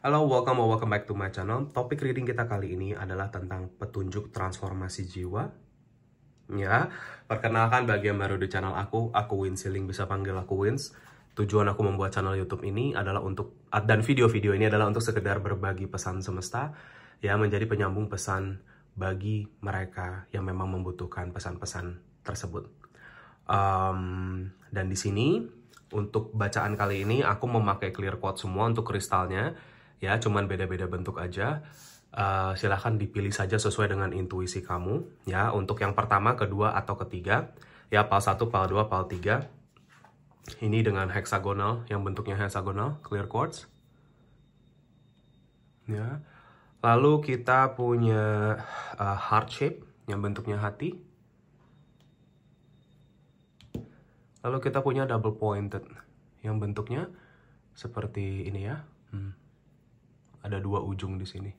Halo, welcome or welcome back to my channel. Topik reading kita kali ini adalah tentang petunjuk transformasi jiwa. Ya, perkenalkan bagi yang baru di channel aku, aku Win Siling, bisa panggil aku Wins. Tujuan aku membuat channel YouTube ini adalah untuk dan video-video ini adalah untuk sekedar berbagi pesan semesta ya menjadi penyambung pesan bagi mereka yang memang membutuhkan pesan-pesan tersebut. Um, dan di sini untuk bacaan kali ini aku memakai clear quote semua untuk kristalnya ya cuman beda-beda bentuk aja uh, eh, silahkan dipilih saja sesuai dengan intuisi kamu ya untuk yang pertama kedua atau ketiga ya pal 1 pal 2 pal 3 ini dengan heksagonal yang bentuknya heksagonal clear quartz ya lalu kita punya uh, heart shape yang bentuknya hati lalu kita punya double pointed yang bentuknya seperti ini ya hmm ada dua ujung di sini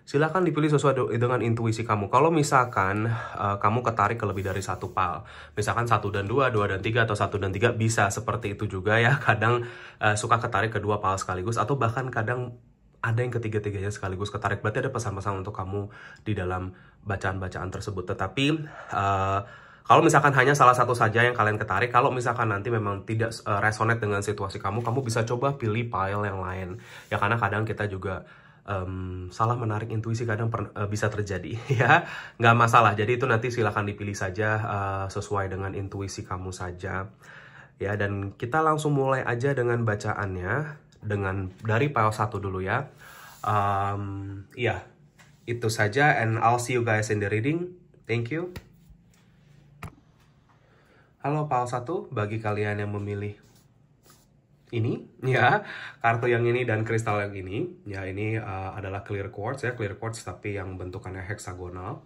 silahkan dipilih sesuai dengan intuisi kamu. Kalau misalkan uh, kamu ketarik ke lebih dari satu pal, misalkan satu dan dua, dua dan tiga, atau satu dan tiga bisa seperti itu juga ya. Kadang uh, suka ketarik kedua pal sekaligus, atau bahkan kadang ada yang ketiga-tiganya sekaligus ketarik. Berarti ada pesan-pesan untuk kamu di dalam bacaan-bacaan tersebut. Tetapi uh, kalau misalkan hanya salah satu saja yang kalian ketarik, kalau misalkan nanti memang tidak uh, resonate dengan situasi kamu, kamu bisa coba pilih file yang lain. Ya karena kadang kita juga um, salah menarik intuisi kadang per, uh, bisa terjadi ya nggak masalah jadi itu nanti silahkan dipilih saja uh, sesuai dengan intuisi kamu saja ya dan kita langsung mulai aja dengan bacaannya dengan dari file satu dulu ya um, ya itu saja and I'll see you guys in the reading thank you Halo PAL 1 bagi kalian yang memilih ini ya kartu yang ini dan kristal yang ini ya ini uh, adalah clear quartz ya clear quartz tapi yang bentukannya heksagonal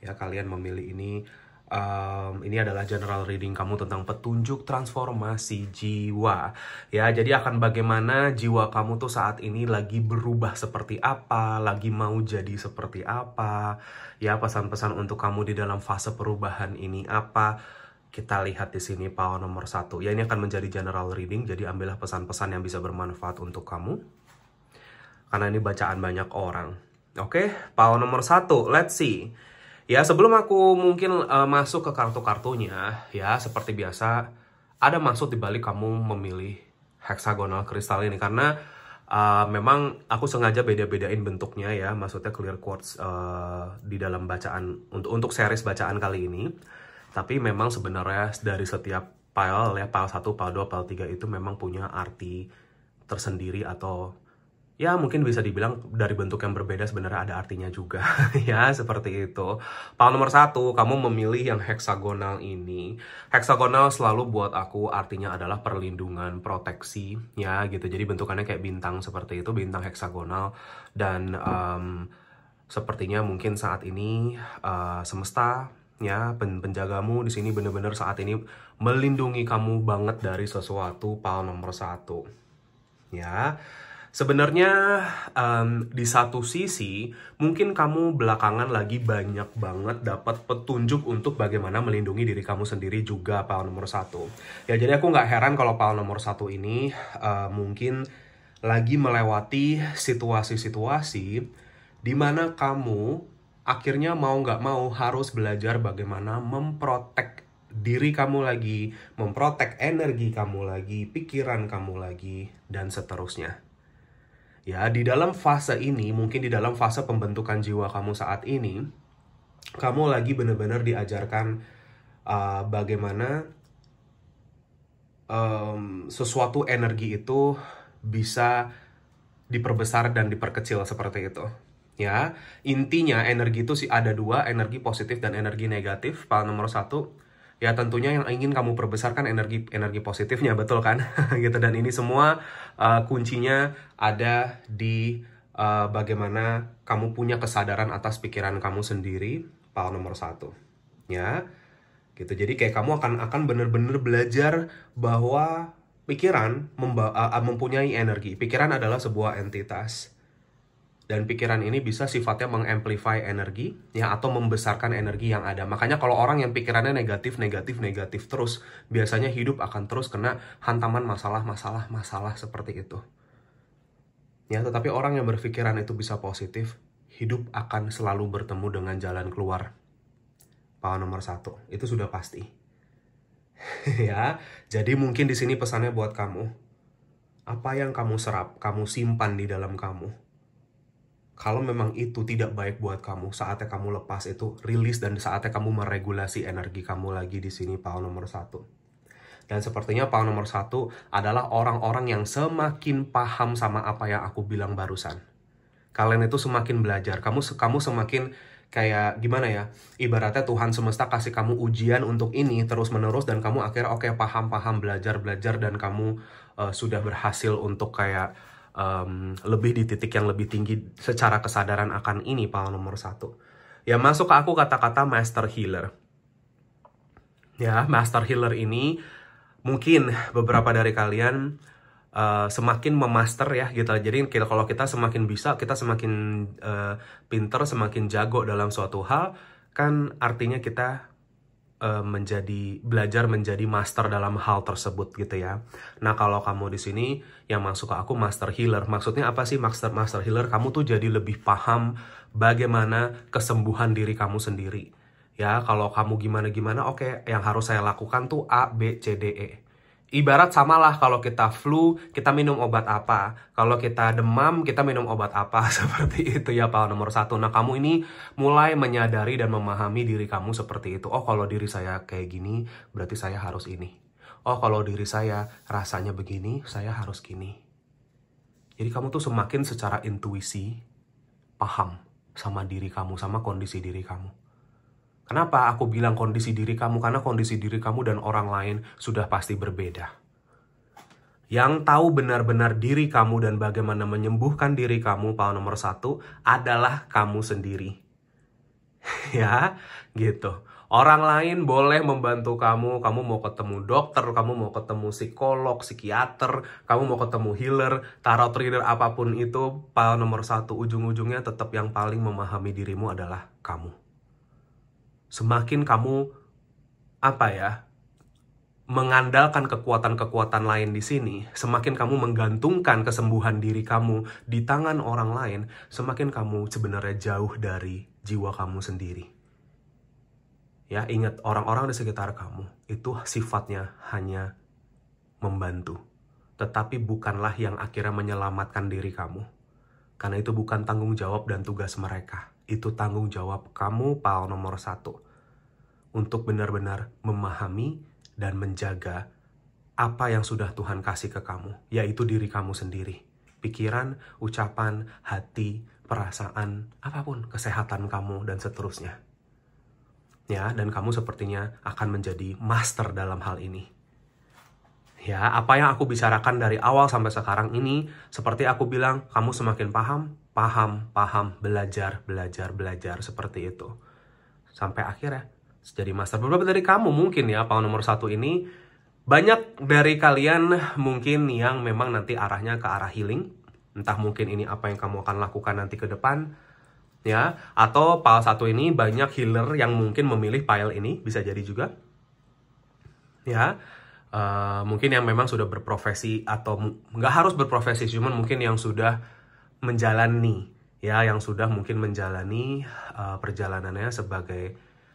ya kalian memilih ini um, ini adalah general reading kamu tentang petunjuk transformasi jiwa ya jadi akan bagaimana jiwa kamu tuh saat ini lagi berubah seperti apa lagi mau jadi seperti apa ya pesan-pesan untuk kamu di dalam fase perubahan ini apa kita lihat di sini power nomor satu. Ya ini akan menjadi general reading, jadi ambillah pesan-pesan yang bisa bermanfaat untuk kamu. Karena ini bacaan banyak orang. Oke, power nomor satu, let's see. Ya sebelum aku mungkin uh, masuk ke kartu-kartunya, ya seperti biasa ada maksud dibalik kamu memilih heksagonal kristal ini karena uh, memang aku sengaja beda-bedain bentuknya ya, maksudnya clear quartz uh, di dalam bacaan untuk untuk series bacaan kali ini tapi memang sebenarnya dari setiap file ya file 1, file 2, file 3 itu memang punya arti tersendiri atau ya mungkin bisa dibilang dari bentuk yang berbeda sebenarnya ada artinya juga ya seperti itu file nomor satu kamu memilih yang heksagonal ini heksagonal selalu buat aku artinya adalah perlindungan proteksi ya gitu jadi bentukannya kayak bintang seperti itu bintang heksagonal dan um, sepertinya mungkin saat ini uh, semesta ya penjagamu di sini benar-benar saat ini melindungi kamu banget dari sesuatu pal nomor satu ya sebenarnya um, di satu sisi mungkin kamu belakangan lagi banyak banget dapat petunjuk untuk bagaimana melindungi diri kamu sendiri juga pal nomor satu ya jadi aku nggak heran kalau pal nomor satu ini uh, mungkin lagi melewati situasi-situasi di mana kamu akhirnya mau nggak mau harus belajar bagaimana memprotek diri kamu lagi, memprotek energi kamu lagi, pikiran kamu lagi, dan seterusnya. Ya, di dalam fase ini, mungkin di dalam fase pembentukan jiwa kamu saat ini, kamu lagi benar-benar diajarkan uh, bagaimana um, sesuatu energi itu bisa diperbesar dan diperkecil seperti itu. Ya, intinya energi itu sih ada dua, energi positif dan energi negatif. Pal nomor satu, ya tentunya yang ingin kamu perbesarkan energi energi positifnya, betul kan? gitu dan ini semua uh, kuncinya ada di uh, bagaimana kamu punya kesadaran atas pikiran kamu sendiri. Pal nomor satu, ya gitu. Jadi kayak kamu akan akan bener-bener belajar bahwa pikiran eh, mempunyai energi. Pikiran adalah sebuah entitas dan pikiran ini bisa sifatnya mengamplify energi ya atau membesarkan energi yang ada. Makanya kalau orang yang pikirannya negatif, negatif, negatif terus, biasanya hidup akan terus kena hantaman masalah-masalah masalah seperti itu. Ya, tetapi orang yang berpikiran itu bisa positif, hidup akan selalu bertemu dengan jalan keluar. Pak nomor satu, itu sudah pasti. ya, jadi mungkin di sini pesannya buat kamu. Apa yang kamu serap, kamu simpan di dalam kamu kalau memang itu tidak baik buat kamu, saatnya kamu lepas itu, rilis dan saatnya kamu meregulasi energi kamu lagi di sini pau nomor satu. Dan sepertinya pau nomor satu adalah orang-orang yang semakin paham sama apa yang aku bilang barusan. Kalian itu semakin belajar, kamu kamu semakin kayak gimana ya ibaratnya Tuhan semesta kasih kamu ujian untuk ini terus menerus dan kamu akhirnya oke okay, paham paham belajar belajar dan kamu uh, sudah berhasil untuk kayak um, lebih di titik yang lebih tinggi secara kesadaran akan ini pal nomor satu. Ya masuk ke aku kata-kata master healer. Ya master healer ini mungkin beberapa dari kalian uh, semakin memaster ya gitu. Jadi kalau kita semakin bisa, kita semakin uh, pinter, semakin jago dalam suatu hal, kan artinya kita Eh, menjadi belajar menjadi master dalam hal tersebut gitu ya. Nah kalau kamu di sini yang masuk ke aku master healer, maksudnya apa sih master master healer? Kamu tuh jadi lebih paham bagaimana kesembuhan diri kamu sendiri. Ya kalau kamu gimana gimana, oke okay, yang harus saya lakukan tuh A B C D E ibarat samalah kalau kita flu kita minum obat apa kalau kita demam kita minum obat apa seperti itu ya pak nomor satu nah kamu ini mulai menyadari dan memahami diri kamu seperti itu oh kalau diri saya kayak gini berarti saya harus ini oh kalau diri saya rasanya begini saya harus gini jadi kamu tuh semakin secara intuisi paham sama diri kamu sama kondisi diri kamu Kenapa aku bilang kondisi diri kamu? Karena kondisi diri kamu dan orang lain sudah pasti berbeda. Yang tahu benar-benar diri kamu dan bagaimana menyembuhkan diri kamu, pal nomor satu, adalah kamu sendiri. ya, gitu. Orang lain boleh membantu kamu, kamu mau ketemu dokter, kamu mau ketemu psikolog, psikiater, kamu mau ketemu healer, tarot reader, apapun itu, pal nomor satu ujung-ujungnya tetap yang paling memahami dirimu adalah kamu semakin kamu apa ya mengandalkan kekuatan-kekuatan lain di sini, semakin kamu menggantungkan kesembuhan diri kamu di tangan orang lain, semakin kamu sebenarnya jauh dari jiwa kamu sendiri. Ya, ingat orang-orang di sekitar kamu itu sifatnya hanya membantu, tetapi bukanlah yang akhirnya menyelamatkan diri kamu. Karena itu bukan tanggung jawab dan tugas mereka itu tanggung jawab kamu pal nomor satu untuk benar-benar memahami dan menjaga apa yang sudah Tuhan kasih ke kamu, yaitu diri kamu sendiri. Pikiran, ucapan, hati, perasaan, apapun, kesehatan kamu, dan seterusnya. Ya, dan kamu sepertinya akan menjadi master dalam hal ini. Ya, apa yang aku bicarakan dari awal sampai sekarang ini, seperti aku bilang, kamu semakin paham, paham, paham, belajar, belajar, belajar, seperti itu. Sampai akhirnya, jadi master. Beberapa dari kamu mungkin ya, paling nomor satu ini, banyak dari kalian mungkin yang memang nanti arahnya ke arah healing. Entah mungkin ini apa yang kamu akan lakukan nanti ke depan, ya. Atau pal satu ini banyak healer yang mungkin memilih pile ini, bisa jadi juga. Ya, uh, mungkin yang memang sudah berprofesi atau nggak harus berprofesi cuman mungkin yang sudah menjalani ya yang sudah mungkin menjalani uh, perjalanannya sebagai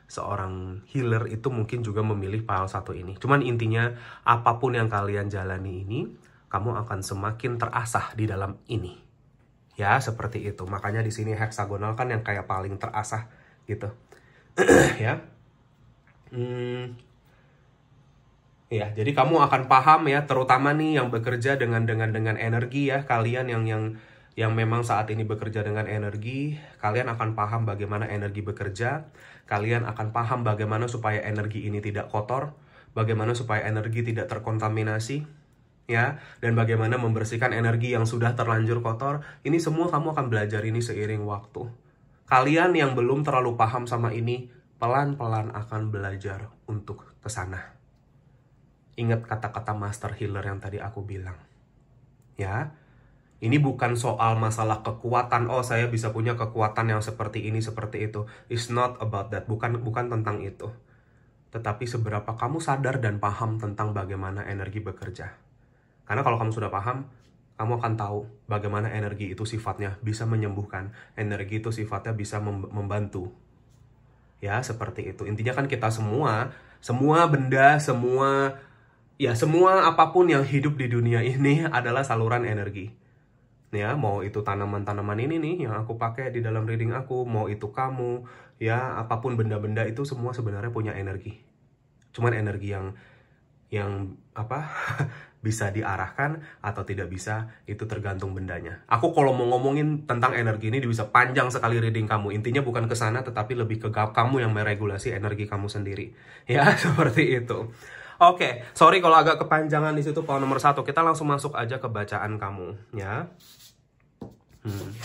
seorang healer itu mungkin juga memilih file satu ini cuman intinya apapun yang kalian jalani ini kamu akan semakin terasah di dalam ini ya seperti itu makanya di sini heksagonal kan yang kayak paling terasah gitu ya hmm, Ya, jadi kamu akan paham ya, terutama nih yang bekerja dengan dengan dengan energi ya, kalian yang yang yang memang saat ini bekerja dengan energi, kalian akan paham bagaimana energi bekerja, kalian akan paham bagaimana supaya energi ini tidak kotor, bagaimana supaya energi tidak terkontaminasi, ya, dan bagaimana membersihkan energi yang sudah terlanjur kotor. Ini semua kamu akan belajar ini seiring waktu. Kalian yang belum terlalu paham sama ini, pelan-pelan akan belajar untuk ke sana. Ingat kata-kata master healer yang tadi aku bilang. Ya, ini bukan soal masalah kekuatan. Oh, saya bisa punya kekuatan yang seperti ini, seperti itu. It's not about that. Bukan bukan tentang itu. Tetapi seberapa kamu sadar dan paham tentang bagaimana energi bekerja. Karena kalau kamu sudah paham, kamu akan tahu bagaimana energi itu sifatnya bisa menyembuhkan. Energi itu sifatnya bisa membantu. Ya, seperti itu. Intinya kan kita semua, semua benda, semua ya semua apapun yang hidup di dunia ini adalah saluran energi. Ya, mau itu tanaman-tanaman ini nih yang aku pakai di dalam reading aku, mau itu kamu, ya apapun benda-benda itu semua sebenarnya punya energi. Cuman energi yang yang apa bisa diarahkan atau tidak bisa itu tergantung bendanya. Aku kalau mau ngomongin tentang energi ini bisa panjang sekali reading kamu. Intinya bukan ke sana tetapi lebih ke kamu yang meregulasi energi kamu sendiri. Ya, seperti itu. Oke, okay, sorry kalau agak kepanjangan di situ poin nomor satu. Kita langsung masuk aja ke bacaan kamu, ya. Hmm.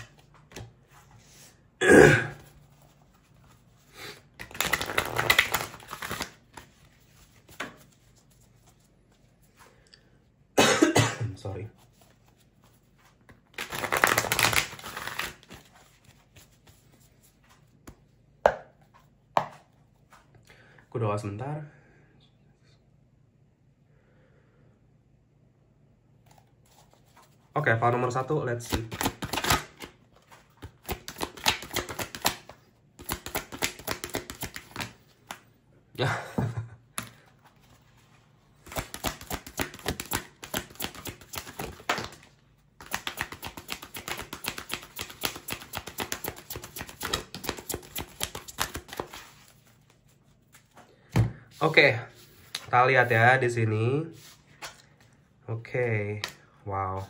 sorry. Kudoa sebentar. Oke, okay, file nomor satu, let's see. Ya. Oke, okay, kita lihat ya di sini. Oke, okay. wow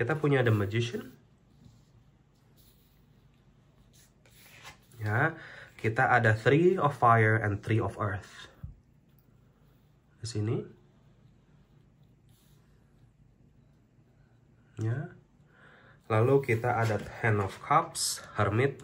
kita punya The Magician. Ya, kita ada Three of Fire and Three of Earth. Di sini. Ya. Lalu kita ada Ten of Cups, Hermit.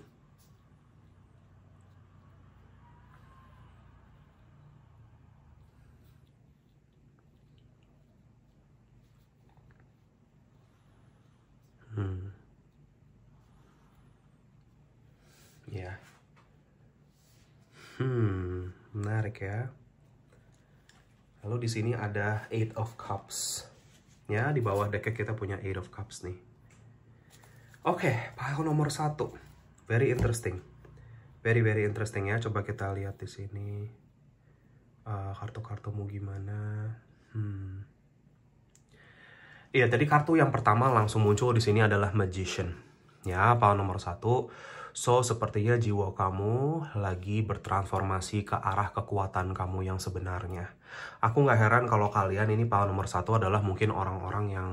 Hmm, menarik ya. Lalu di sini ada Eight of Cups. Ya, di bawah deck kita punya Eight of Cups nih. Oke, okay, pile nomor satu. Very interesting. Very, very interesting ya. Coba kita lihat di sini. Uh, Kartu-kartumu gimana. Hmm. Iya, tadi kartu yang pertama langsung muncul di sini adalah Magician. Ya, pile nomor satu. So, sepertinya jiwa kamu lagi bertransformasi ke arah kekuatan kamu yang sebenarnya. Aku nggak heran kalau kalian ini paham nomor satu adalah mungkin orang-orang yang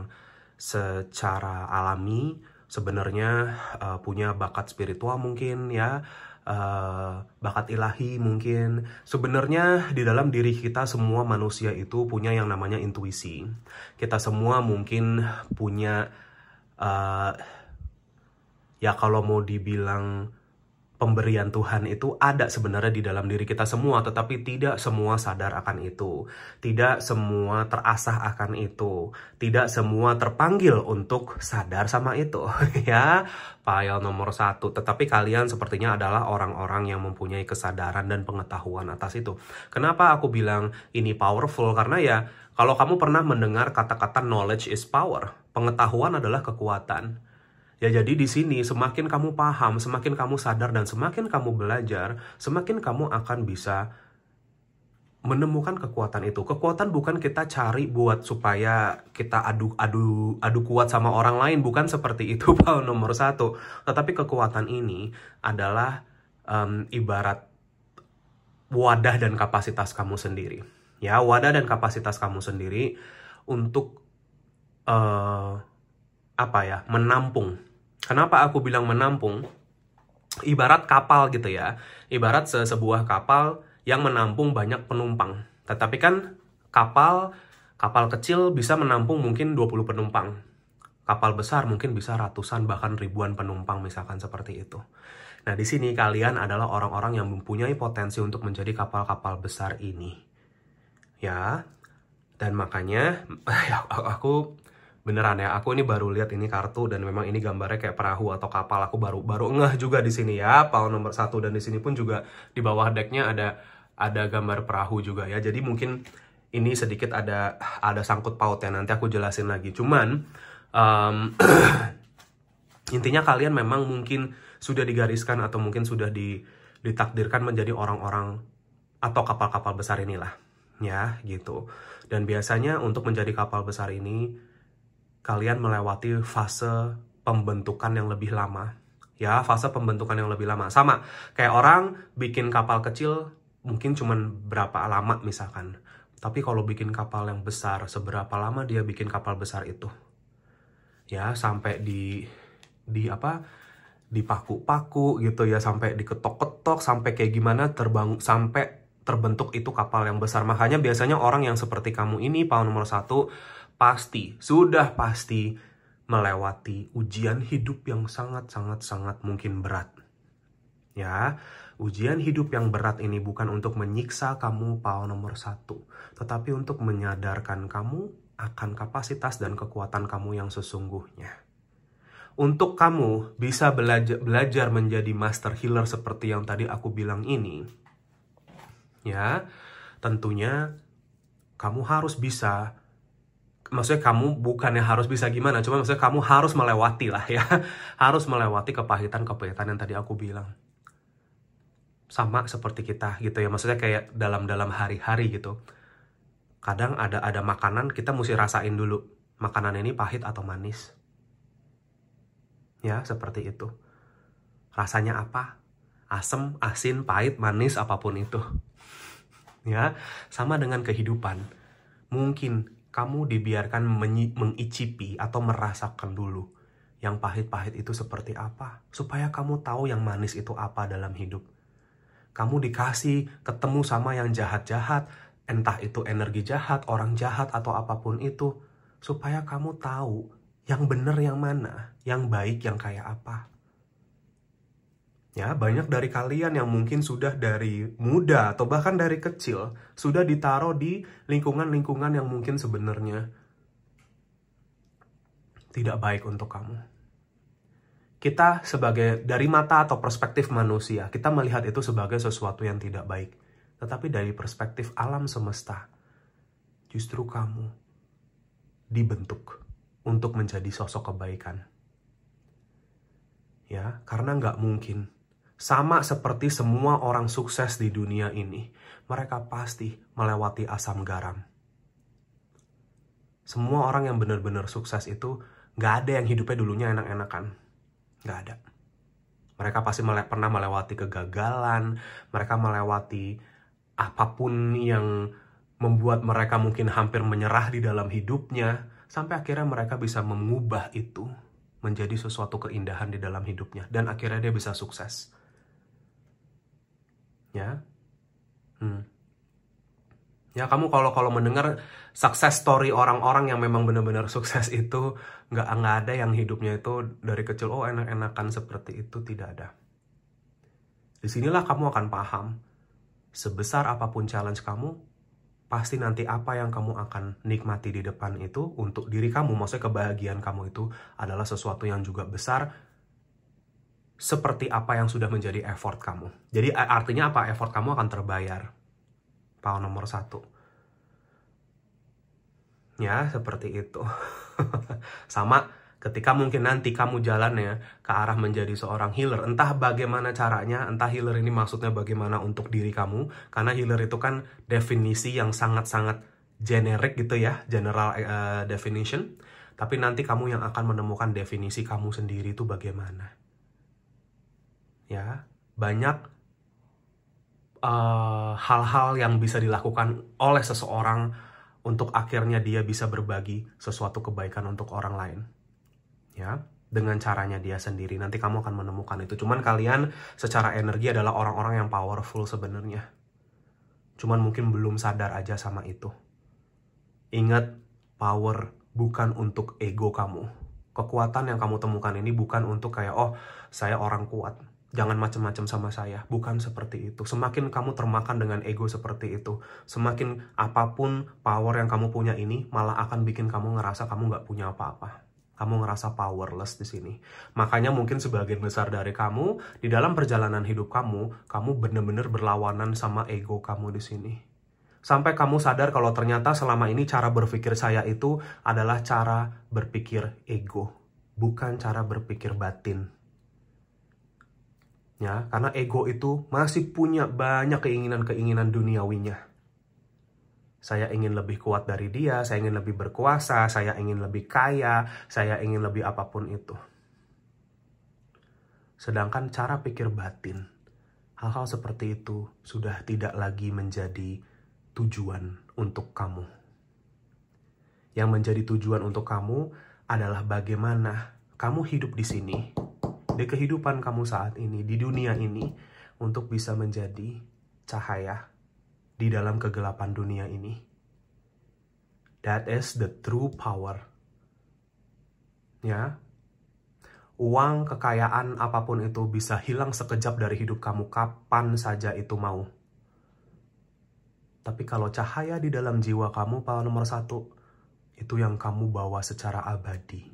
secara alami sebenarnya uh, punya bakat spiritual mungkin ya. Uh, bakat ilahi mungkin sebenarnya di dalam diri kita semua manusia itu punya yang namanya intuisi kita semua mungkin punya uh, ya kalau mau dibilang pemberian Tuhan itu ada sebenarnya di dalam diri kita semua, tetapi tidak semua sadar akan itu, tidak semua terasah akan itu, tidak semua terpanggil untuk sadar sama itu, ya. file nomor satu, tetapi kalian sepertinya adalah orang-orang yang mempunyai kesadaran dan pengetahuan atas itu. Kenapa aku bilang ini powerful? Karena ya, kalau kamu pernah mendengar kata-kata knowledge is power, pengetahuan adalah kekuatan Ya jadi di sini semakin kamu paham, semakin kamu sadar dan semakin kamu belajar, semakin kamu akan bisa menemukan kekuatan itu. Kekuatan bukan kita cari buat supaya kita adu adu adu kuat sama orang lain, bukan seperti itu pak nomor satu. Tetapi kekuatan ini adalah um, ibarat wadah dan kapasitas kamu sendiri. Ya wadah dan kapasitas kamu sendiri untuk uh, apa ya menampung Kenapa aku bilang menampung? Ibarat kapal gitu ya. Ibarat se sebuah kapal yang menampung banyak penumpang. Tetapi kan kapal kapal kecil bisa menampung mungkin 20 penumpang. Kapal besar mungkin bisa ratusan bahkan ribuan penumpang misalkan seperti itu. Nah, di sini kalian adalah orang-orang yang mempunyai potensi untuk menjadi kapal-kapal besar ini. Ya. Dan makanya ya, aku beneran ya aku ini baru lihat ini kartu dan memang ini gambarnya kayak perahu atau kapal aku baru baru ngeh juga di sini ya pal nomor satu dan di sini pun juga di bawah decknya ada ada gambar perahu juga ya jadi mungkin ini sedikit ada ada sangkut ya nanti aku jelasin lagi cuman um, intinya kalian memang mungkin sudah digariskan atau mungkin sudah di, ditakdirkan menjadi orang-orang atau kapal-kapal besar inilah ya gitu dan biasanya untuk menjadi kapal besar ini kalian melewati fase pembentukan yang lebih lama. Ya, fase pembentukan yang lebih lama. Sama, kayak orang bikin kapal kecil mungkin cuman berapa lama misalkan. Tapi kalau bikin kapal yang besar, seberapa lama dia bikin kapal besar itu? Ya, sampai di di apa? dipaku-paku gitu ya sampai diketok-ketok sampai kayak gimana terbang sampai terbentuk itu kapal yang besar makanya biasanya orang yang seperti kamu ini paun nomor satu pasti, sudah pasti melewati ujian hidup yang sangat-sangat-sangat mungkin berat. Ya, ujian hidup yang berat ini bukan untuk menyiksa kamu pao nomor satu, tetapi untuk menyadarkan kamu akan kapasitas dan kekuatan kamu yang sesungguhnya. Untuk kamu bisa belajar, belajar menjadi master healer seperti yang tadi aku bilang ini, ya, tentunya kamu harus bisa maksudnya kamu bukannya harus bisa gimana, cuma maksudnya kamu harus melewati lah ya. Harus melewati kepahitan-kepahitan yang tadi aku bilang. Sama seperti kita gitu ya, maksudnya kayak dalam-dalam hari-hari gitu. Kadang ada ada makanan kita mesti rasain dulu makanan ini pahit atau manis. Ya, seperti itu. Rasanya apa? Asem, asin, pahit, manis, apapun itu. Ya, sama dengan kehidupan. Mungkin kamu dibiarkan mengicipi atau merasakan dulu yang pahit-pahit itu seperti apa, supaya kamu tahu yang manis itu apa dalam hidup. Kamu dikasih ketemu sama yang jahat-jahat, entah itu energi jahat, orang jahat, atau apapun itu, supaya kamu tahu yang benar yang mana, yang baik yang kayak apa. Ya, banyak dari kalian yang mungkin sudah dari muda atau bahkan dari kecil sudah ditaruh di lingkungan-lingkungan yang mungkin sebenarnya tidak baik untuk kamu. Kita sebagai dari mata atau perspektif manusia, kita melihat itu sebagai sesuatu yang tidak baik. Tetapi dari perspektif alam semesta, justru kamu dibentuk untuk menjadi sosok kebaikan. Ya, karena nggak mungkin sama seperti semua orang sukses di dunia ini, mereka pasti melewati asam garam. Semua orang yang benar-benar sukses itu gak ada yang hidupnya dulunya enak-enakan. Gak ada. Mereka pasti mele pernah melewati kegagalan, mereka melewati apapun yang membuat mereka mungkin hampir menyerah di dalam hidupnya, sampai akhirnya mereka bisa mengubah itu menjadi sesuatu keindahan di dalam hidupnya, dan akhirnya dia bisa sukses ya hmm. ya kamu kalau kalau mendengar sukses story orang-orang yang memang benar-benar sukses itu nggak nggak ada yang hidupnya itu dari kecil oh enak-enakan seperti itu tidak ada disinilah kamu akan paham sebesar apapun challenge kamu pasti nanti apa yang kamu akan nikmati di depan itu untuk diri kamu maksudnya kebahagiaan kamu itu adalah sesuatu yang juga besar seperti apa yang sudah menjadi effort kamu. Jadi artinya apa? Effort kamu akan terbayar. Pau nomor satu. Ya, seperti itu. Sama ketika mungkin nanti kamu jalannya ke arah menjadi seorang healer. Entah bagaimana caranya, entah healer ini maksudnya bagaimana untuk diri kamu. Karena healer itu kan definisi yang sangat-sangat generic gitu ya, general uh, definition. Tapi nanti kamu yang akan menemukan definisi kamu sendiri itu bagaimana ya banyak eh, hal-hal uh, yang bisa dilakukan oleh seseorang untuk akhirnya dia bisa berbagi sesuatu kebaikan untuk orang lain. Ya, dengan caranya dia sendiri. Nanti kamu akan menemukan itu. Cuman kalian secara energi adalah orang-orang yang powerful sebenarnya. Cuman mungkin belum sadar aja sama itu. Ingat, power bukan untuk ego kamu. Kekuatan yang kamu temukan ini bukan untuk kayak, oh, saya orang kuat Jangan macam-macam sama saya, bukan seperti itu. Semakin kamu termakan dengan ego seperti itu, semakin apapun power yang kamu punya ini, malah akan bikin kamu ngerasa kamu nggak punya apa-apa kamu ngerasa powerless di sini. Makanya mungkin sebagian besar dari kamu di dalam perjalanan hidup kamu, kamu benar-benar berlawanan sama ego kamu di sini. Sampai kamu sadar kalau ternyata selama ini cara berpikir saya itu adalah cara berpikir ego, bukan cara berpikir batin ya karena ego itu masih punya banyak keinginan-keinginan duniawinya. Saya ingin lebih kuat dari dia, saya ingin lebih berkuasa, saya ingin lebih kaya, saya ingin lebih apapun itu. Sedangkan cara pikir batin, hal-hal seperti itu sudah tidak lagi menjadi tujuan untuk kamu. Yang menjadi tujuan untuk kamu adalah bagaimana kamu hidup di sini di kehidupan kamu saat ini, di dunia ini, untuk bisa menjadi cahaya di dalam kegelapan dunia ini. That is the true power. Ya, uang, kekayaan, apapun itu bisa hilang sekejap dari hidup kamu kapan saja itu mau. Tapi kalau cahaya di dalam jiwa kamu, pahala nomor satu, itu yang kamu bawa secara abadi.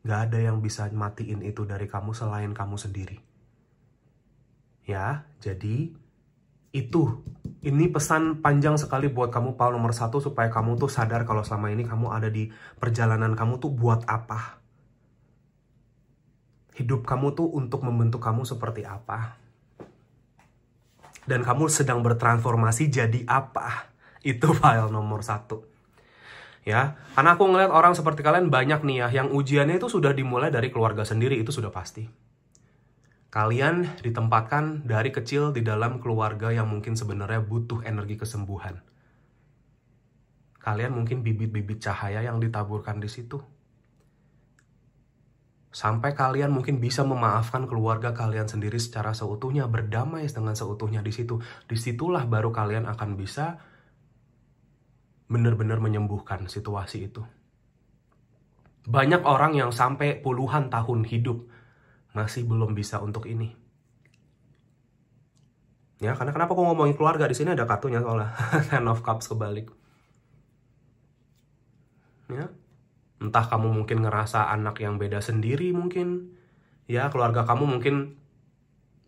Gak ada yang bisa matiin itu dari kamu selain kamu sendiri. Ya, jadi itu. Ini pesan panjang sekali buat kamu Paul nomor satu supaya kamu tuh sadar kalau selama ini kamu ada di perjalanan kamu tuh buat apa. Hidup kamu tuh untuk membentuk kamu seperti apa. Dan kamu sedang bertransformasi jadi apa. Itu file nomor satu ya karena aku ngelihat orang seperti kalian banyak nih ya yang ujiannya itu sudah dimulai dari keluarga sendiri itu sudah pasti kalian ditempatkan dari kecil di dalam keluarga yang mungkin sebenarnya butuh energi kesembuhan kalian mungkin bibit-bibit cahaya yang ditaburkan di situ sampai kalian mungkin bisa memaafkan keluarga kalian sendiri secara seutuhnya berdamai dengan seutuhnya di situ disitulah baru kalian akan bisa benar-benar menyembuhkan situasi itu. Banyak orang yang sampai puluhan tahun hidup masih belum bisa untuk ini. Ya, karena kenapa aku ngomongin keluarga di sini ada kartunya soalnya Ten of Cups kebalik. Ya. Entah kamu mungkin ngerasa anak yang beda sendiri mungkin. Ya, keluarga kamu mungkin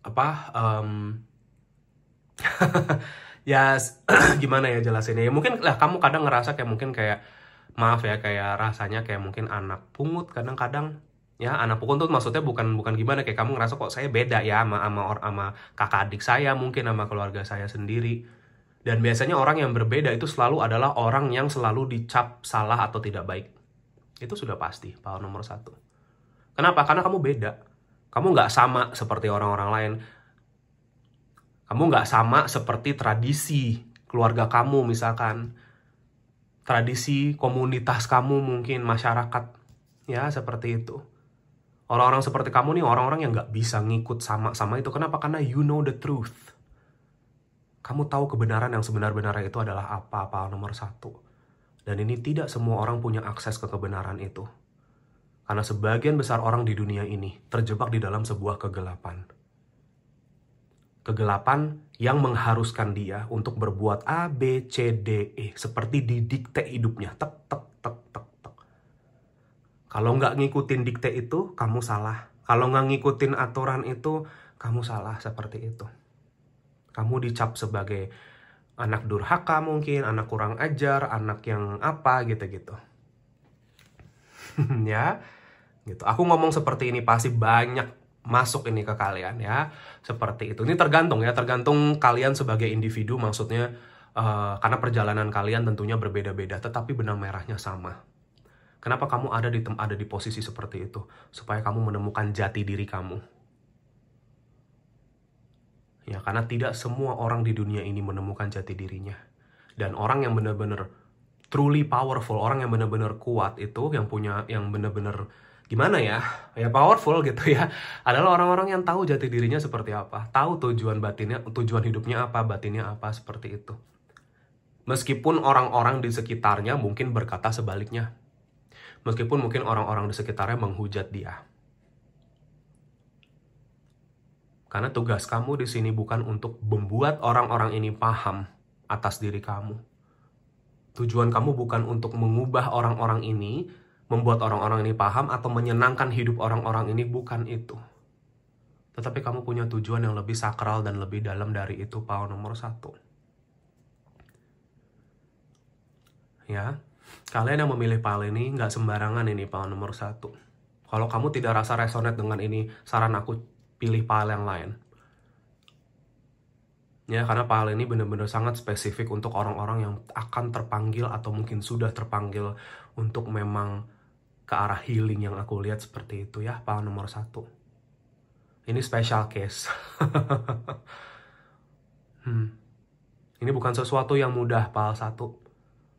apa um, ya gimana ya jelasinnya ya mungkin lah kamu kadang ngerasa kayak mungkin kayak maaf ya kayak rasanya kayak mungkin anak pungut kadang-kadang ya anak pungut tuh maksudnya bukan bukan gimana kayak kamu ngerasa kok saya beda ya sama sama or sama kakak adik saya mungkin sama keluarga saya sendiri dan biasanya orang yang berbeda itu selalu adalah orang yang selalu dicap salah atau tidak baik itu sudah pasti power nomor satu kenapa karena kamu beda kamu nggak sama seperti orang-orang lain kamu nggak sama seperti tradisi keluarga kamu misalkan. Tradisi komunitas kamu mungkin, masyarakat. Ya, seperti itu. Orang-orang seperti kamu nih, orang-orang yang nggak bisa ngikut sama-sama itu. Kenapa? Karena you know the truth. Kamu tahu kebenaran yang sebenar-benarnya itu adalah apa, apa nomor satu. Dan ini tidak semua orang punya akses ke kebenaran itu. Karena sebagian besar orang di dunia ini terjebak di dalam sebuah kegelapan kegelapan yang mengharuskan dia untuk berbuat A, B, C, D, E. Seperti didikte hidupnya. Tek, tek, tek, tek, tek. Kalau nggak ngikutin dikte itu, kamu salah. Kalau nggak ngikutin aturan itu, kamu salah seperti itu. Kamu dicap sebagai anak durhaka mungkin, anak kurang ajar, anak yang apa gitu-gitu. ya, gitu. Aku ngomong seperti ini pasti banyak masuk ini ke kalian ya seperti itu ini tergantung ya tergantung kalian sebagai individu maksudnya uh, karena perjalanan kalian tentunya berbeda-beda tetapi benang merahnya sama kenapa kamu ada di tem ada di posisi seperti itu supaya kamu menemukan jati diri kamu ya karena tidak semua orang di dunia ini menemukan jati dirinya dan orang yang benar-benar truly powerful orang yang benar-benar kuat itu yang punya yang benar-benar gimana ya ya powerful gitu ya adalah orang-orang yang tahu jati dirinya seperti apa tahu tujuan batinnya tujuan hidupnya apa batinnya apa seperti itu meskipun orang-orang di sekitarnya mungkin berkata sebaliknya meskipun mungkin orang-orang di sekitarnya menghujat dia karena tugas kamu di sini bukan untuk membuat orang-orang ini paham atas diri kamu tujuan kamu bukan untuk mengubah orang-orang ini membuat orang-orang ini paham atau menyenangkan hidup orang-orang ini bukan itu. Tetapi kamu punya tujuan yang lebih sakral dan lebih dalam dari itu, Pau nomor satu. Ya, kalian yang memilih Pau ini nggak sembarangan ini Pau nomor satu. Kalau kamu tidak rasa resonate dengan ini, saran aku pilih Pau yang lain. Ya, karena Pau ini benar-benar sangat spesifik untuk orang-orang yang akan terpanggil atau mungkin sudah terpanggil untuk memang ke arah healing yang aku lihat seperti itu ya pal nomor satu ini special case hmm. ini bukan sesuatu yang mudah pal satu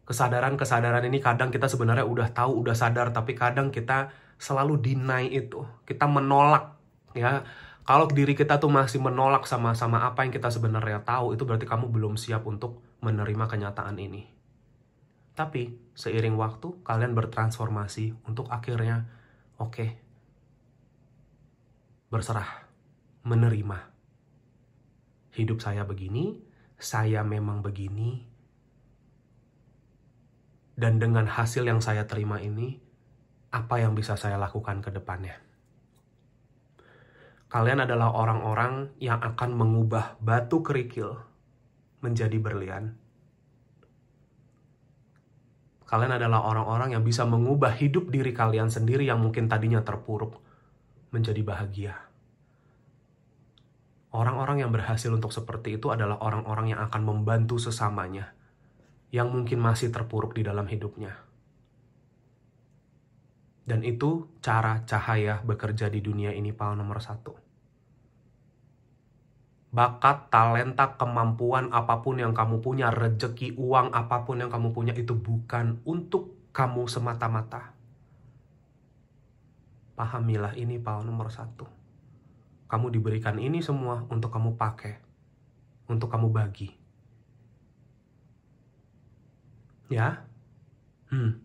kesadaran-kesadaran ini kadang kita sebenarnya udah tahu udah sadar tapi kadang kita selalu deny itu kita menolak ya kalau diri kita tuh masih menolak sama-sama apa yang kita sebenarnya tahu itu berarti kamu belum siap untuk menerima kenyataan ini tapi seiring waktu kalian bertransformasi untuk akhirnya oke okay, berserah, menerima. Hidup saya begini, saya memang begini. Dan dengan hasil yang saya terima ini, apa yang bisa saya lakukan ke depannya? Kalian adalah orang-orang yang akan mengubah batu kerikil menjadi berlian Kalian adalah orang-orang yang bisa mengubah hidup diri kalian sendiri yang mungkin tadinya terpuruk menjadi bahagia. Orang-orang yang berhasil untuk seperti itu adalah orang-orang yang akan membantu sesamanya yang mungkin masih terpuruk di dalam hidupnya. Dan itu cara cahaya bekerja di dunia ini, pal nomor satu bakat, talenta, kemampuan apapun yang kamu punya, rejeki uang apapun yang kamu punya itu bukan untuk kamu semata-mata. Pahamilah ini Paul nomor satu. Kamu diberikan ini semua untuk kamu pakai, untuk kamu bagi. Ya, hmm.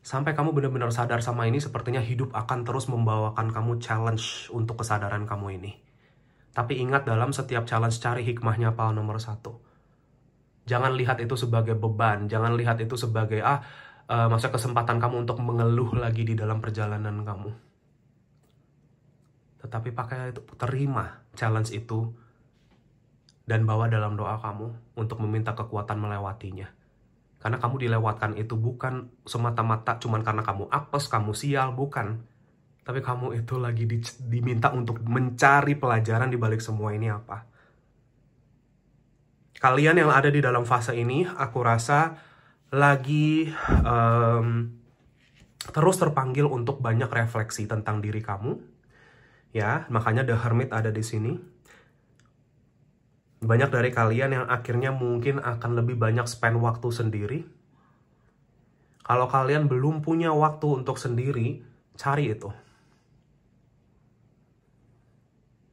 Sampai kamu benar-benar sadar sama ini, sepertinya hidup akan terus membawakan kamu challenge untuk kesadaran kamu ini. Tapi ingat dalam setiap challenge cari hikmahnya pal nomor satu. Jangan lihat itu sebagai beban, jangan lihat itu sebagai ah uh, masa kesempatan kamu untuk mengeluh lagi di dalam perjalanan kamu. Tetapi pakai itu terima challenge itu dan bawa dalam doa kamu untuk meminta kekuatan melewatinya. Karena kamu dilewatkan itu bukan semata-mata cuman karena kamu apes, kamu sial, bukan tapi kamu itu lagi di, diminta untuk mencari pelajaran di balik semua ini apa. Kalian yang ada di dalam fase ini, aku rasa lagi um, terus terpanggil untuk banyak refleksi tentang diri kamu. Ya, makanya The Hermit ada di sini. Banyak dari kalian yang akhirnya mungkin akan lebih banyak spend waktu sendiri. Kalau kalian belum punya waktu untuk sendiri, cari itu.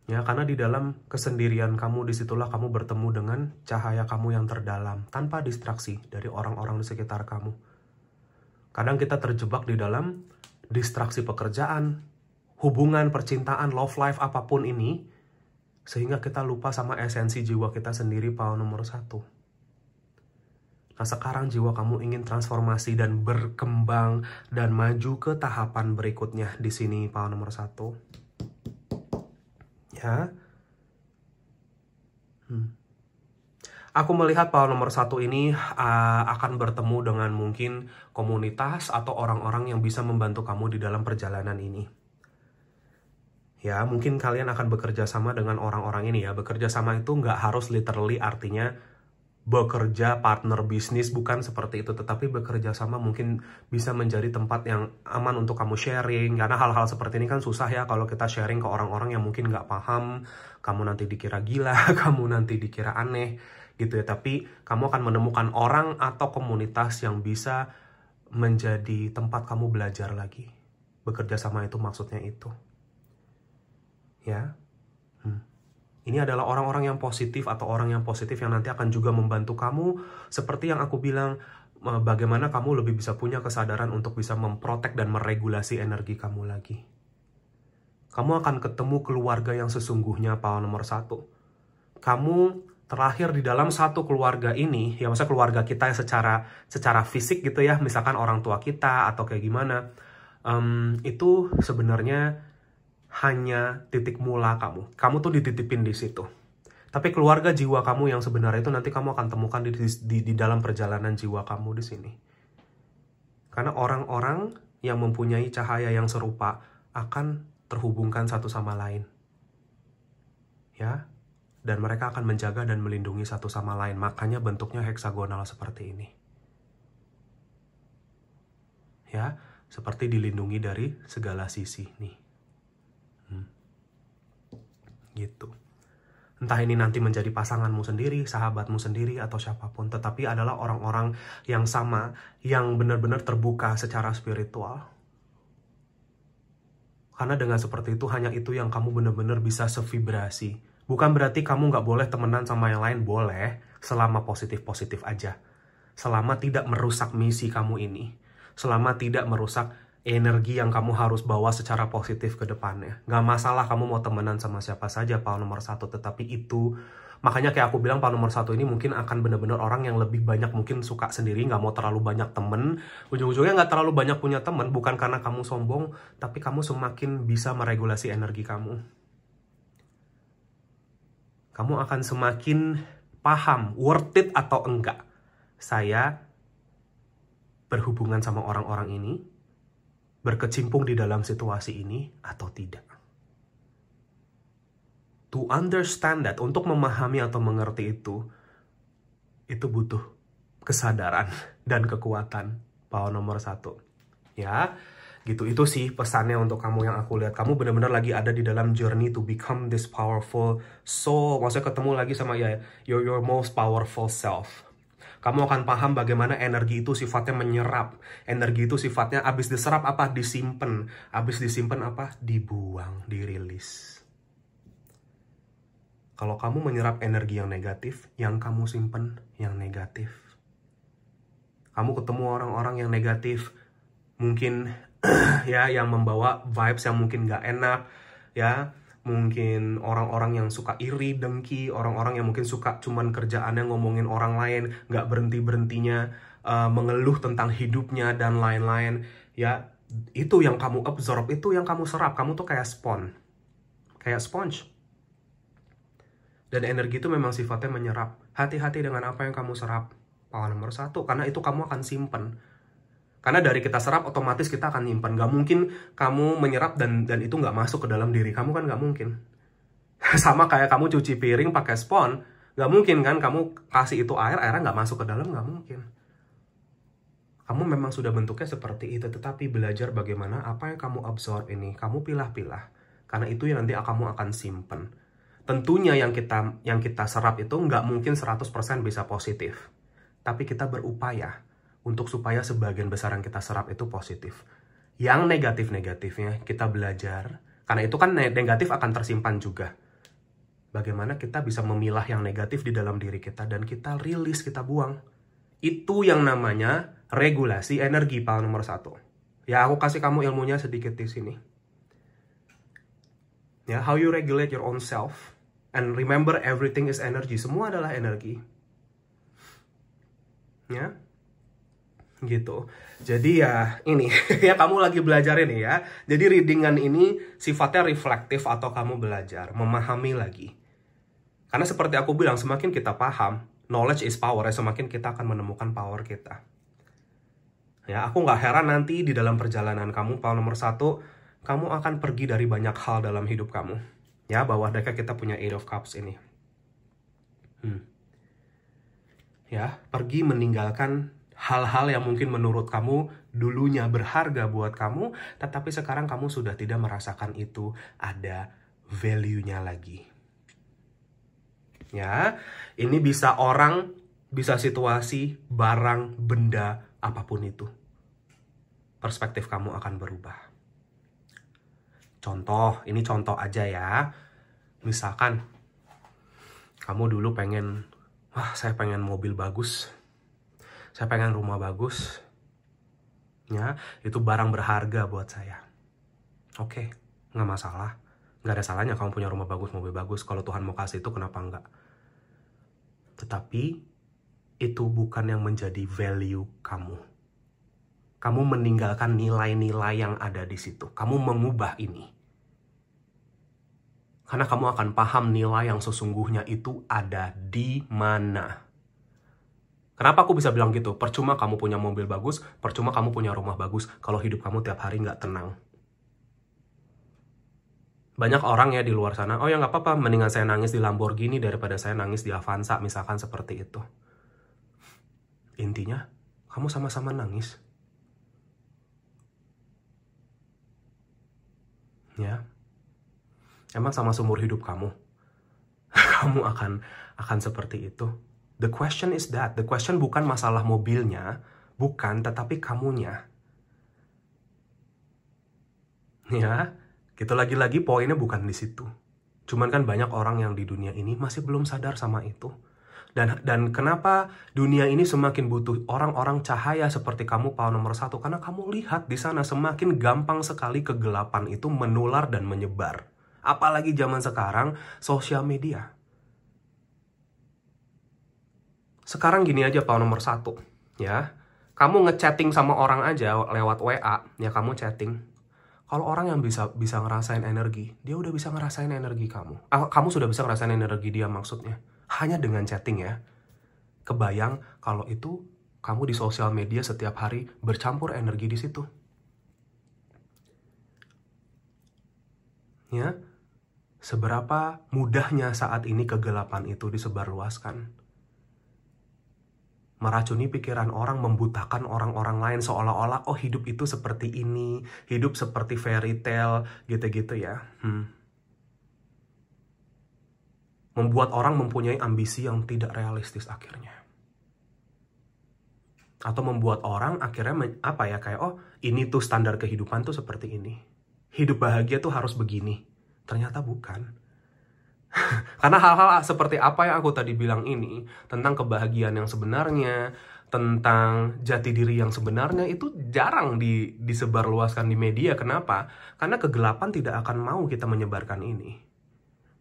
Ya, karena di dalam kesendirian kamu disitulah kamu bertemu dengan cahaya kamu yang terdalam tanpa distraksi dari orang-orang di sekitar kamu. Kadang kita terjebak di dalam distraksi pekerjaan, hubungan, percintaan, love life, apapun ini, sehingga kita lupa sama esensi jiwa kita sendiri, pau nomor satu. Nah sekarang jiwa kamu ingin transformasi dan berkembang dan maju ke tahapan berikutnya di sini, pau nomor satu Ya. Hmm. Aku melihat pal nomor satu ini uh, akan bertemu dengan mungkin komunitas atau orang-orang yang bisa membantu kamu di dalam perjalanan ini. Ya, mungkin kalian akan bekerja sama dengan orang-orang ini ya. Bekerja sama itu nggak harus literally artinya bekerja partner bisnis bukan seperti itu tetapi bekerja sama mungkin bisa menjadi tempat yang aman untuk kamu sharing karena hal-hal seperti ini kan susah ya kalau kita sharing ke orang-orang yang mungkin nggak paham kamu nanti dikira gila kamu nanti dikira aneh gitu ya tapi kamu akan menemukan orang atau komunitas yang bisa menjadi tempat kamu belajar lagi bekerja sama itu maksudnya itu ya ini adalah orang-orang yang positif atau orang yang positif yang nanti akan juga membantu kamu. Seperti yang aku bilang, e, bagaimana kamu lebih bisa punya kesadaran untuk bisa memprotek dan meregulasi energi kamu lagi. Kamu akan ketemu keluarga yang sesungguhnya paham nomor satu. Kamu terakhir di dalam satu keluarga ini, ya masa keluarga kita secara secara fisik gitu ya, misalkan orang tua kita atau kayak gimana, um, itu sebenarnya hanya titik mula kamu. Kamu tuh dititipin di situ. Tapi keluarga jiwa kamu yang sebenarnya itu nanti kamu akan temukan di, di, di dalam perjalanan jiwa kamu di sini. Karena orang-orang yang mempunyai cahaya yang serupa akan terhubungkan satu sama lain. Ya, dan mereka akan menjaga dan melindungi satu sama lain. Makanya bentuknya heksagonal seperti ini. Ya, seperti dilindungi dari segala sisi nih gitu. Entah ini nanti menjadi pasanganmu sendiri, sahabatmu sendiri, atau siapapun, tetapi adalah orang-orang yang sama, yang benar-benar terbuka secara spiritual. Karena dengan seperti itu, hanya itu yang kamu benar-benar bisa sevibrasi. Bukan berarti kamu nggak boleh temenan sama yang lain, boleh, selama positif-positif aja. Selama tidak merusak misi kamu ini. Selama tidak merusak energi yang kamu harus bawa secara positif ke depannya. Gak masalah kamu mau temenan sama siapa saja, pal nomor satu. Tetapi itu, makanya kayak aku bilang pal nomor satu ini mungkin akan bener-bener orang yang lebih banyak mungkin suka sendiri, gak mau terlalu banyak temen. Ujung-ujungnya gak terlalu banyak punya temen, bukan karena kamu sombong, tapi kamu semakin bisa meregulasi energi kamu. Kamu akan semakin paham worth it atau enggak. Saya berhubungan sama orang-orang ini, berkecimpung di dalam situasi ini atau tidak. To understand that, untuk memahami atau mengerti itu, itu butuh kesadaran dan kekuatan. Paham nomor satu. Ya, gitu. Itu sih pesannya untuk kamu yang aku lihat. Kamu benar-benar lagi ada di dalam journey to become this powerful soul. Maksudnya ketemu lagi sama ya, your, your most powerful self kamu akan paham bagaimana energi itu sifatnya menyerap. Energi itu sifatnya habis diserap apa? Disimpan. Habis disimpan apa? Dibuang, dirilis. Kalau kamu menyerap energi yang negatif, yang kamu simpen yang negatif. Kamu ketemu orang-orang yang negatif, mungkin ya yang membawa vibes yang mungkin gak enak, ya mungkin orang-orang yang suka iri, dengki, orang-orang yang mungkin suka cuman kerjaannya ngomongin orang lain, nggak berhenti-berhentinya uh, mengeluh tentang hidupnya dan lain-lain. Ya, itu yang kamu absorb, itu yang kamu serap. Kamu tuh kayak sponge, kayak sponge. Dan energi itu memang sifatnya menyerap. Hati-hati dengan apa yang kamu serap. Power nomor satu, karena itu kamu akan simpen. Karena dari kita serap, otomatis kita akan nyimpan. Gak mungkin kamu menyerap dan dan itu gak masuk ke dalam diri kamu kan gak mungkin. Sama kayak kamu cuci piring pakai spons, gak mungkin kan kamu kasih itu air, airnya gak masuk ke dalam, gak mungkin. Kamu memang sudah bentuknya seperti itu, tetapi belajar bagaimana apa yang kamu absorb ini, kamu pilah-pilah. Karena itu yang nanti kamu akan simpen tentunya yang kita yang kita serap itu nggak mungkin 100% bisa positif. Tapi kita berupaya untuk supaya sebagian besar yang kita serap itu positif. Yang negatif-negatifnya kita belajar, karena itu kan negatif akan tersimpan juga. Bagaimana kita bisa memilah yang negatif di dalam diri kita dan kita rilis, kita buang. Itu yang namanya regulasi energi pal nomor satu. Ya, aku kasih kamu ilmunya sedikit di sini. Ya, how you regulate your own self. And remember everything is energy. Semua adalah energi. Ya, gitu. Jadi ya ini ya kamu lagi belajar ini ya. Jadi readingan ini sifatnya reflektif atau kamu belajar, memahami lagi. Karena seperti aku bilang semakin kita paham, knowledge is power ya, semakin kita akan menemukan power kita. Ya, aku nggak heran nanti di dalam perjalanan kamu, power nomor satu, kamu akan pergi dari banyak hal dalam hidup kamu. Ya, bahwa mereka kita punya Eight of Cups ini. Hmm. Ya, pergi meninggalkan hal-hal yang mungkin menurut kamu dulunya berharga buat kamu, tetapi sekarang kamu sudah tidak merasakan itu ada value-nya lagi. Ya, ini bisa orang, bisa situasi, barang, benda, apapun itu. Perspektif kamu akan berubah. Contoh, ini contoh aja ya. Misalkan kamu dulu pengen, wah saya pengen mobil bagus, saya pengen rumah bagus ya itu barang berharga buat saya oke okay, nggak masalah nggak ada salahnya kamu punya rumah bagus mobil bagus kalau Tuhan mau kasih itu kenapa enggak tetapi itu bukan yang menjadi value kamu kamu meninggalkan nilai-nilai yang ada di situ kamu mengubah ini karena kamu akan paham nilai yang sesungguhnya itu ada di mana. Kenapa aku bisa bilang gitu? Percuma kamu punya mobil bagus, percuma kamu punya rumah bagus, kalau hidup kamu tiap hari nggak tenang. Banyak orang ya di luar sana, oh ya nggak apa-apa, mendingan saya nangis di Lamborghini daripada saya nangis di Avanza, misalkan seperti itu. Intinya, kamu sama-sama nangis. Ya, emang sama seumur hidup kamu, kamu akan akan seperti itu. The question is that, the question bukan masalah mobilnya, bukan, tetapi kamunya. Ya, kita gitu. lagi-lagi poinnya bukan di situ. Cuman kan banyak orang yang di dunia ini masih belum sadar sama itu. Dan, dan kenapa dunia ini semakin butuh orang-orang cahaya seperti kamu, Pak nomor satu? Karena kamu lihat di sana semakin gampang sekali kegelapan itu menular dan menyebar. Apalagi zaman sekarang, sosial media Sekarang gini aja Pak nomor satu, ya. Kamu ngechatting sama orang aja lewat WA, ya kamu chatting. Kalau orang yang bisa bisa ngerasain energi, dia udah bisa ngerasain energi kamu. Ah, kamu sudah bisa ngerasain energi dia maksudnya. Hanya dengan chatting ya. Kebayang kalau itu kamu di sosial media setiap hari bercampur energi di situ. Ya, seberapa mudahnya saat ini kegelapan itu disebarluaskan meracuni pikiran orang, membutakan orang-orang lain seolah-olah oh hidup itu seperti ini, hidup seperti fairy tale gitu-gitu ya. Hmm. Membuat orang mempunyai ambisi yang tidak realistis akhirnya. Atau membuat orang akhirnya apa ya kayak oh ini tuh standar kehidupan tuh seperti ini. Hidup bahagia tuh harus begini. Ternyata bukan Karena hal-hal seperti apa yang aku tadi bilang ini tentang kebahagiaan yang sebenarnya, tentang jati diri yang sebenarnya itu jarang di, disebarluaskan di media. Kenapa? Karena kegelapan tidak akan mau kita menyebarkan ini.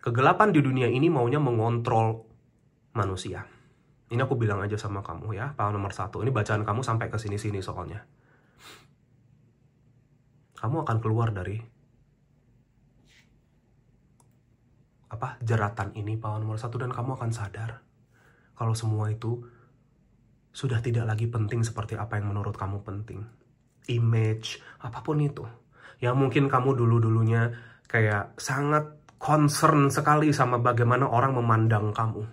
Kegelapan di dunia ini maunya mengontrol manusia. Ini aku bilang aja sama kamu ya, paham nomor satu. Ini bacaan kamu sampai ke sini-sini soalnya. Kamu akan keluar dari apa jeratan ini pawai nomor satu dan kamu akan sadar kalau semua itu sudah tidak lagi penting seperti apa yang menurut kamu penting. Image, apapun itu. Ya mungkin kamu dulu-dulunya kayak sangat concern sekali sama bagaimana orang memandang kamu.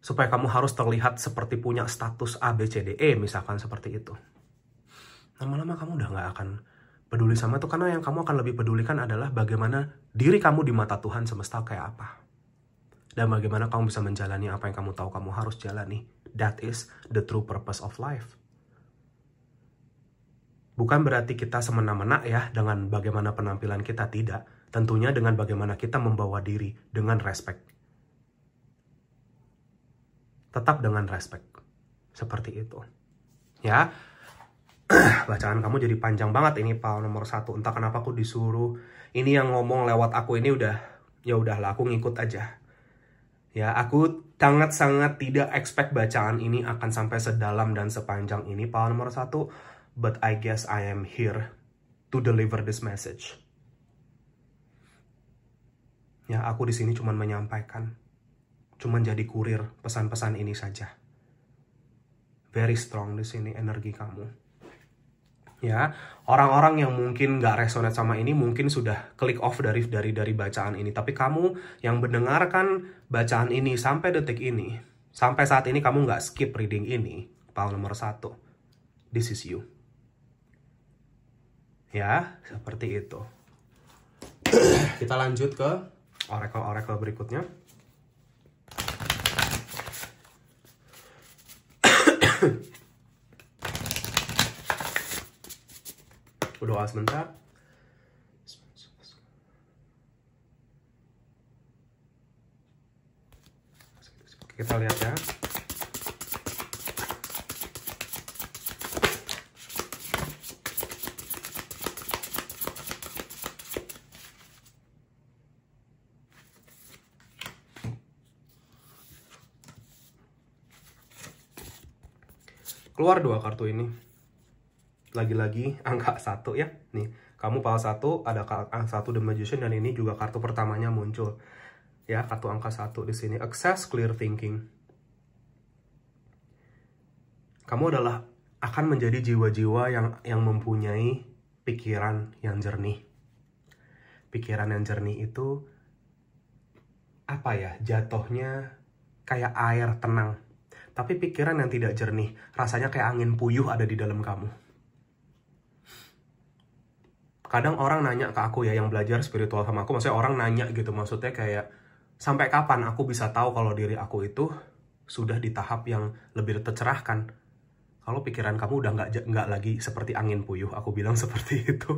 Supaya kamu harus terlihat seperti punya status A, B, C, D, E, misalkan seperti itu. Lama-lama kamu udah nggak akan peduli sama itu karena yang kamu akan lebih pedulikan adalah bagaimana diri kamu di mata Tuhan semesta kayak apa. Dan bagaimana kamu bisa menjalani apa yang kamu tahu kamu harus jalani. That is the true purpose of life. Bukan berarti kita semena-mena ya dengan bagaimana penampilan kita tidak. Tentunya dengan bagaimana kita membawa diri dengan respect. Tetap dengan respect. Seperti itu. Ya, bacaan kamu jadi panjang banget ini pal nomor satu entah kenapa aku disuruh ini yang ngomong lewat aku ini udah ya udahlah aku ngikut aja ya aku sangat sangat tidak expect bacaan ini akan sampai sedalam dan sepanjang ini pal nomor satu but I guess I am here to deliver this message ya aku di sini cuman menyampaikan cuman jadi kurir pesan-pesan ini saja very strong di sini energi kamu ya orang-orang yang mungkin nggak resonate sama ini mungkin sudah klik off dari dari dari bacaan ini tapi kamu yang mendengarkan bacaan ini sampai detik ini sampai saat ini kamu nggak skip reading ini paham nomor satu this is you ya seperti itu kita lanjut ke oracle oracle berikutnya berdoa sebentar kita lihat ya keluar dua kartu ini lagi-lagi angka ah, satu ya nih kamu pal satu ada angka ah, satu the magician dan ini juga kartu pertamanya muncul ya kartu angka satu di sini access clear thinking kamu adalah akan menjadi jiwa-jiwa yang yang mempunyai pikiran yang jernih pikiran yang jernih itu apa ya jatuhnya kayak air tenang tapi pikiran yang tidak jernih rasanya kayak angin puyuh ada di dalam kamu kadang orang nanya ke aku ya yang belajar spiritual sama aku maksudnya orang nanya gitu maksudnya kayak sampai kapan aku bisa tahu kalau diri aku itu sudah di tahap yang lebih tercerahkan kalau pikiran kamu udah nggak nggak lagi seperti angin puyuh aku bilang seperti itu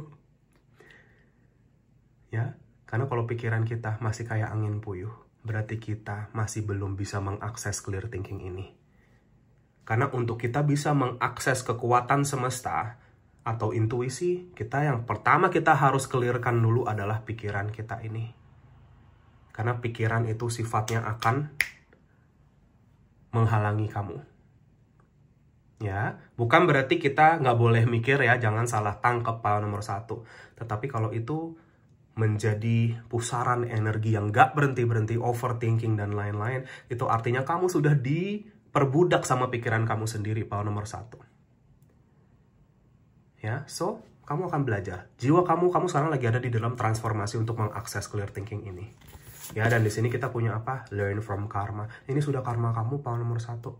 ya karena kalau pikiran kita masih kayak angin puyuh berarti kita masih belum bisa mengakses clear thinking ini karena untuk kita bisa mengakses kekuatan semesta atau intuisi, kita yang pertama kita harus kelirkan dulu adalah pikiran kita ini. Karena pikiran itu sifatnya akan menghalangi kamu. Ya, bukan berarti kita nggak boleh mikir ya, jangan salah tangkap pal nomor satu. Tetapi kalau itu menjadi pusaran energi yang nggak berhenti-berhenti overthinking dan lain-lain, itu artinya kamu sudah diperbudak sama pikiran kamu sendiri, pal nomor satu ya so kamu akan belajar jiwa kamu kamu sekarang lagi ada di dalam transformasi untuk mengakses clear thinking ini ya dan di sini kita punya apa learn from karma ini sudah karma kamu power nomor satu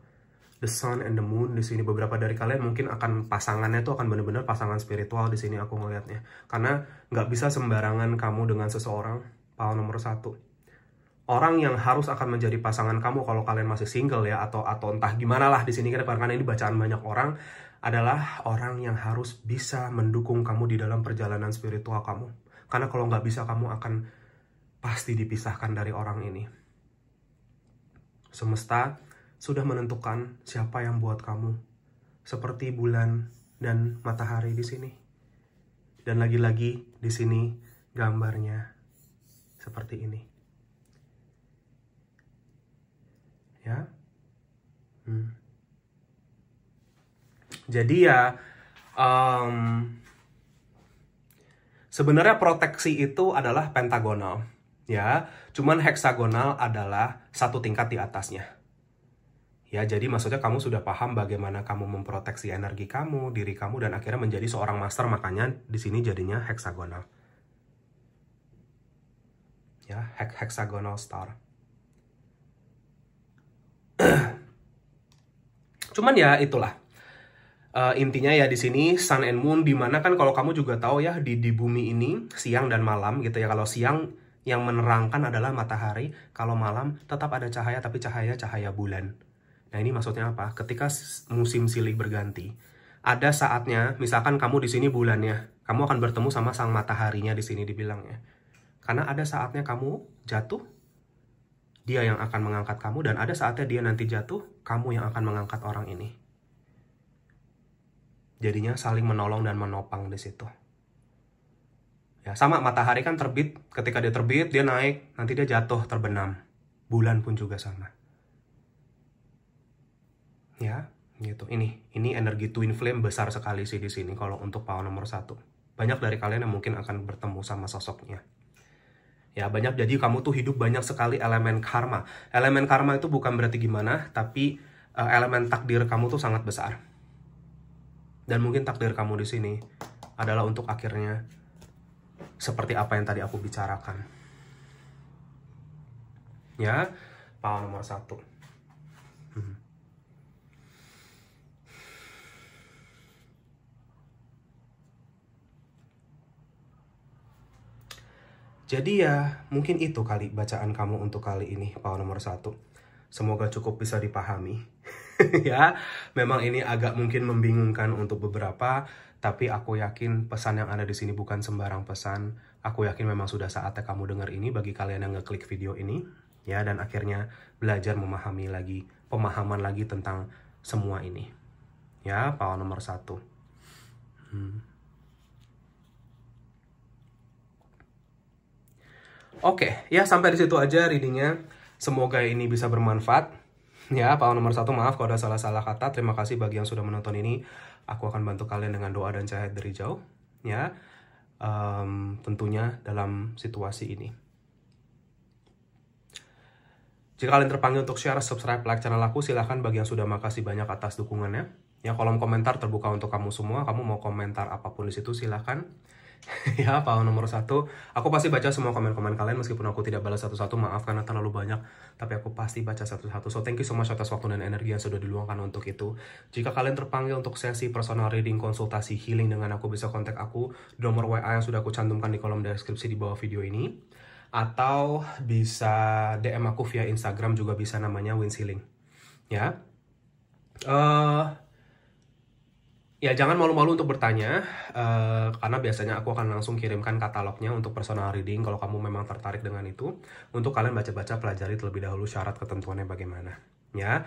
the sun and the moon di sini beberapa dari kalian mungkin akan pasangannya itu akan benar-benar pasangan spiritual di sini aku melihatnya. karena nggak bisa sembarangan kamu dengan seseorang power nomor satu orang yang harus akan menjadi pasangan kamu kalau kalian masih single ya atau atau entah gimana lah di sini karena ini bacaan banyak orang adalah orang yang harus bisa mendukung kamu di dalam perjalanan spiritual kamu. Karena kalau nggak bisa kamu akan pasti dipisahkan dari orang ini. Semesta sudah menentukan siapa yang buat kamu. Seperti bulan dan matahari di sini. Dan lagi-lagi di sini gambarnya seperti ini. Ya. Hmm. Jadi ya um, sebenarnya proteksi itu adalah pentagonal ya. Cuman heksagonal adalah satu tingkat di atasnya. Ya, jadi maksudnya kamu sudah paham bagaimana kamu memproteksi energi kamu, diri kamu dan akhirnya menjadi seorang master makanya di sini jadinya heksagonal. Ya, hek heksagonal star. Cuman ya itulah uh, intinya ya di sini sun and moon dimana kan kalau kamu juga tahu ya di di bumi ini siang dan malam gitu ya kalau siang yang menerangkan adalah matahari kalau malam tetap ada cahaya tapi cahaya cahaya bulan nah ini maksudnya apa ketika musim silih berganti ada saatnya misalkan kamu di sini bulannya kamu akan bertemu sama sang mataharinya di sini ya karena ada saatnya kamu jatuh dia yang akan mengangkat kamu dan ada saatnya dia nanti jatuh kamu yang akan mengangkat orang ini jadinya saling menolong dan menopang di situ ya sama matahari kan terbit ketika dia terbit dia naik nanti dia jatuh terbenam bulan pun juga sama ya gitu ini ini energi twin flame besar sekali sih di sini kalau untuk pao nomor satu banyak dari kalian yang mungkin akan bertemu sama sosoknya ya banyak jadi kamu tuh hidup banyak sekali elemen karma elemen karma itu bukan berarti gimana tapi eh, elemen takdir kamu tuh sangat besar dan mungkin takdir kamu di sini adalah untuk akhirnya seperti apa yang tadi aku bicarakan. Ya, paham nomor satu. Hmm. Jadi ya, mungkin itu kali bacaan kamu untuk kali ini, paham nomor satu. Semoga cukup bisa dipahami. ya. Memang ini agak mungkin membingungkan untuk beberapa, tapi aku yakin pesan yang ada di sini bukan sembarang pesan. Aku yakin memang sudah saatnya kamu dengar ini bagi kalian yang ngeklik video ini, ya, dan akhirnya belajar memahami lagi, pemahaman lagi tentang semua ini. Ya, pawal nomor satu. Hmm. Oke, okay, ya sampai di situ aja readingnya. Semoga ini bisa bermanfaat. Ya, Pak nomor satu maaf kalau ada salah-salah kata. Terima kasih bagi yang sudah menonton ini. Aku akan bantu kalian dengan doa dan cahaya dari jauh. Ya, um, tentunya dalam situasi ini. Jika kalian terpanggil untuk share, subscribe, like channel aku, silahkan bagi yang sudah makasih banyak atas dukungannya. Ya, kolom komentar terbuka untuk kamu semua. Kamu mau komentar apapun di situ, silahkan. ya paham nomor satu aku pasti baca semua komen-komen kalian meskipun aku tidak balas satu-satu maaf karena terlalu banyak tapi aku pasti baca satu-satu so thank you so much atas waktu dan energi yang sudah diluangkan untuk itu jika kalian terpanggil untuk sesi personal reading konsultasi healing dengan aku bisa kontak aku di nomor WA yang sudah aku cantumkan di kolom deskripsi di bawah video ini atau bisa DM aku via Instagram juga bisa namanya Winsealing Healing ya uh, Ya, jangan malu-malu untuk bertanya, uh, karena biasanya aku akan langsung kirimkan katalognya untuk personal reading kalau kamu memang tertarik dengan itu. Untuk kalian baca-baca, pelajari terlebih dahulu syarat ketentuannya bagaimana. Ya,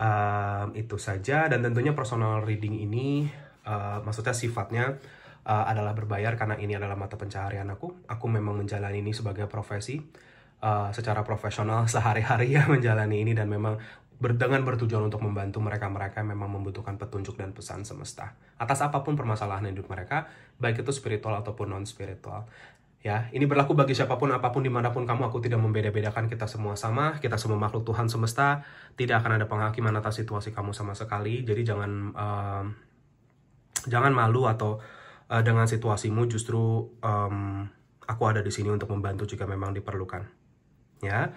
uh, itu saja. Dan tentunya personal reading ini, uh, maksudnya sifatnya uh, adalah berbayar karena ini adalah mata pencaharian aku. Aku memang menjalani ini sebagai profesi. Uh, secara profesional sehari-hari ya menjalani ini dan memang dengan bertujuan untuk membantu mereka-mereka yang memang membutuhkan petunjuk dan pesan semesta atas apapun permasalahan hidup mereka, baik itu spiritual ataupun non-spiritual. Ya, ini berlaku bagi siapapun, apapun, dimanapun kamu. Aku tidak membeda-bedakan kita semua sama. Kita semua makhluk Tuhan semesta. Tidak akan ada penghakiman atas situasi kamu sama sekali. Jadi jangan um, jangan malu atau uh, dengan situasimu justru um, aku ada di sini untuk membantu jika memang diperlukan. Ya.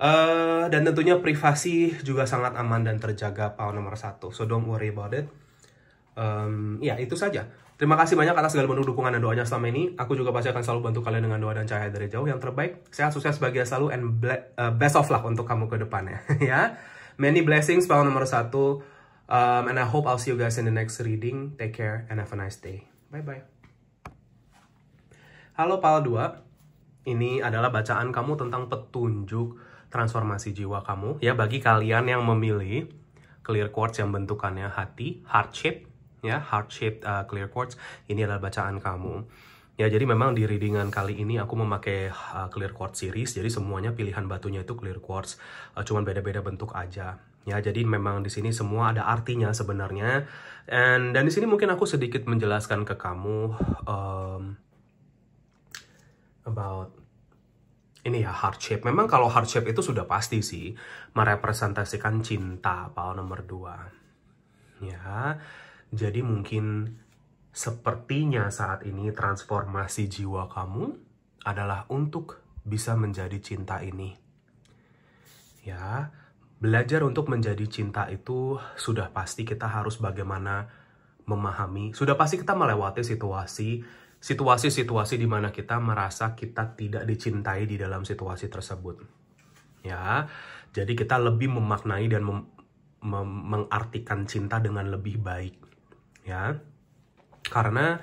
Uh, dan tentunya privasi juga sangat aman dan terjaga PAU nomor satu. So don't worry about it. Um, ya itu saja. Terima kasih banyak atas segala bentuk dukungan dan doanya selama ini. Aku juga pasti akan selalu bantu kalian dengan doa dan cahaya dari jauh yang terbaik. Sehat, sukses, bahagia selalu, and uh, best of luck untuk kamu ke depannya. ya. Many blessings, PAU nomor satu. Um, and I hope I'll see you guys in the next reading. Take care and have a nice day. Bye-bye. Halo PAL 2. Ini adalah bacaan kamu tentang petunjuk transformasi jiwa kamu ya bagi kalian yang memilih clear quartz yang bentukannya hati heart shape ya heart shape uh, clear quartz ini adalah bacaan kamu ya jadi memang di readingan kali ini aku memakai uh, clear quartz series jadi semuanya pilihan batunya itu clear quartz uh, cuman beda-beda bentuk aja ya jadi memang di sini semua ada artinya sebenarnya and dan di sini mungkin aku sedikit menjelaskan ke kamu um, about ini ya hardship. Memang kalau hardship itu sudah pasti sih merepresentasikan cinta pau nomor dua. Ya, jadi mungkin sepertinya saat ini transformasi jiwa kamu adalah untuk bisa menjadi cinta ini. Ya, belajar untuk menjadi cinta itu sudah pasti kita harus bagaimana memahami. Sudah pasti kita melewati situasi situasi-situasi di mana kita merasa kita tidak dicintai di dalam situasi tersebut. Ya. Jadi kita lebih memaknai dan mem mem mengartikan cinta dengan lebih baik. Ya. Karena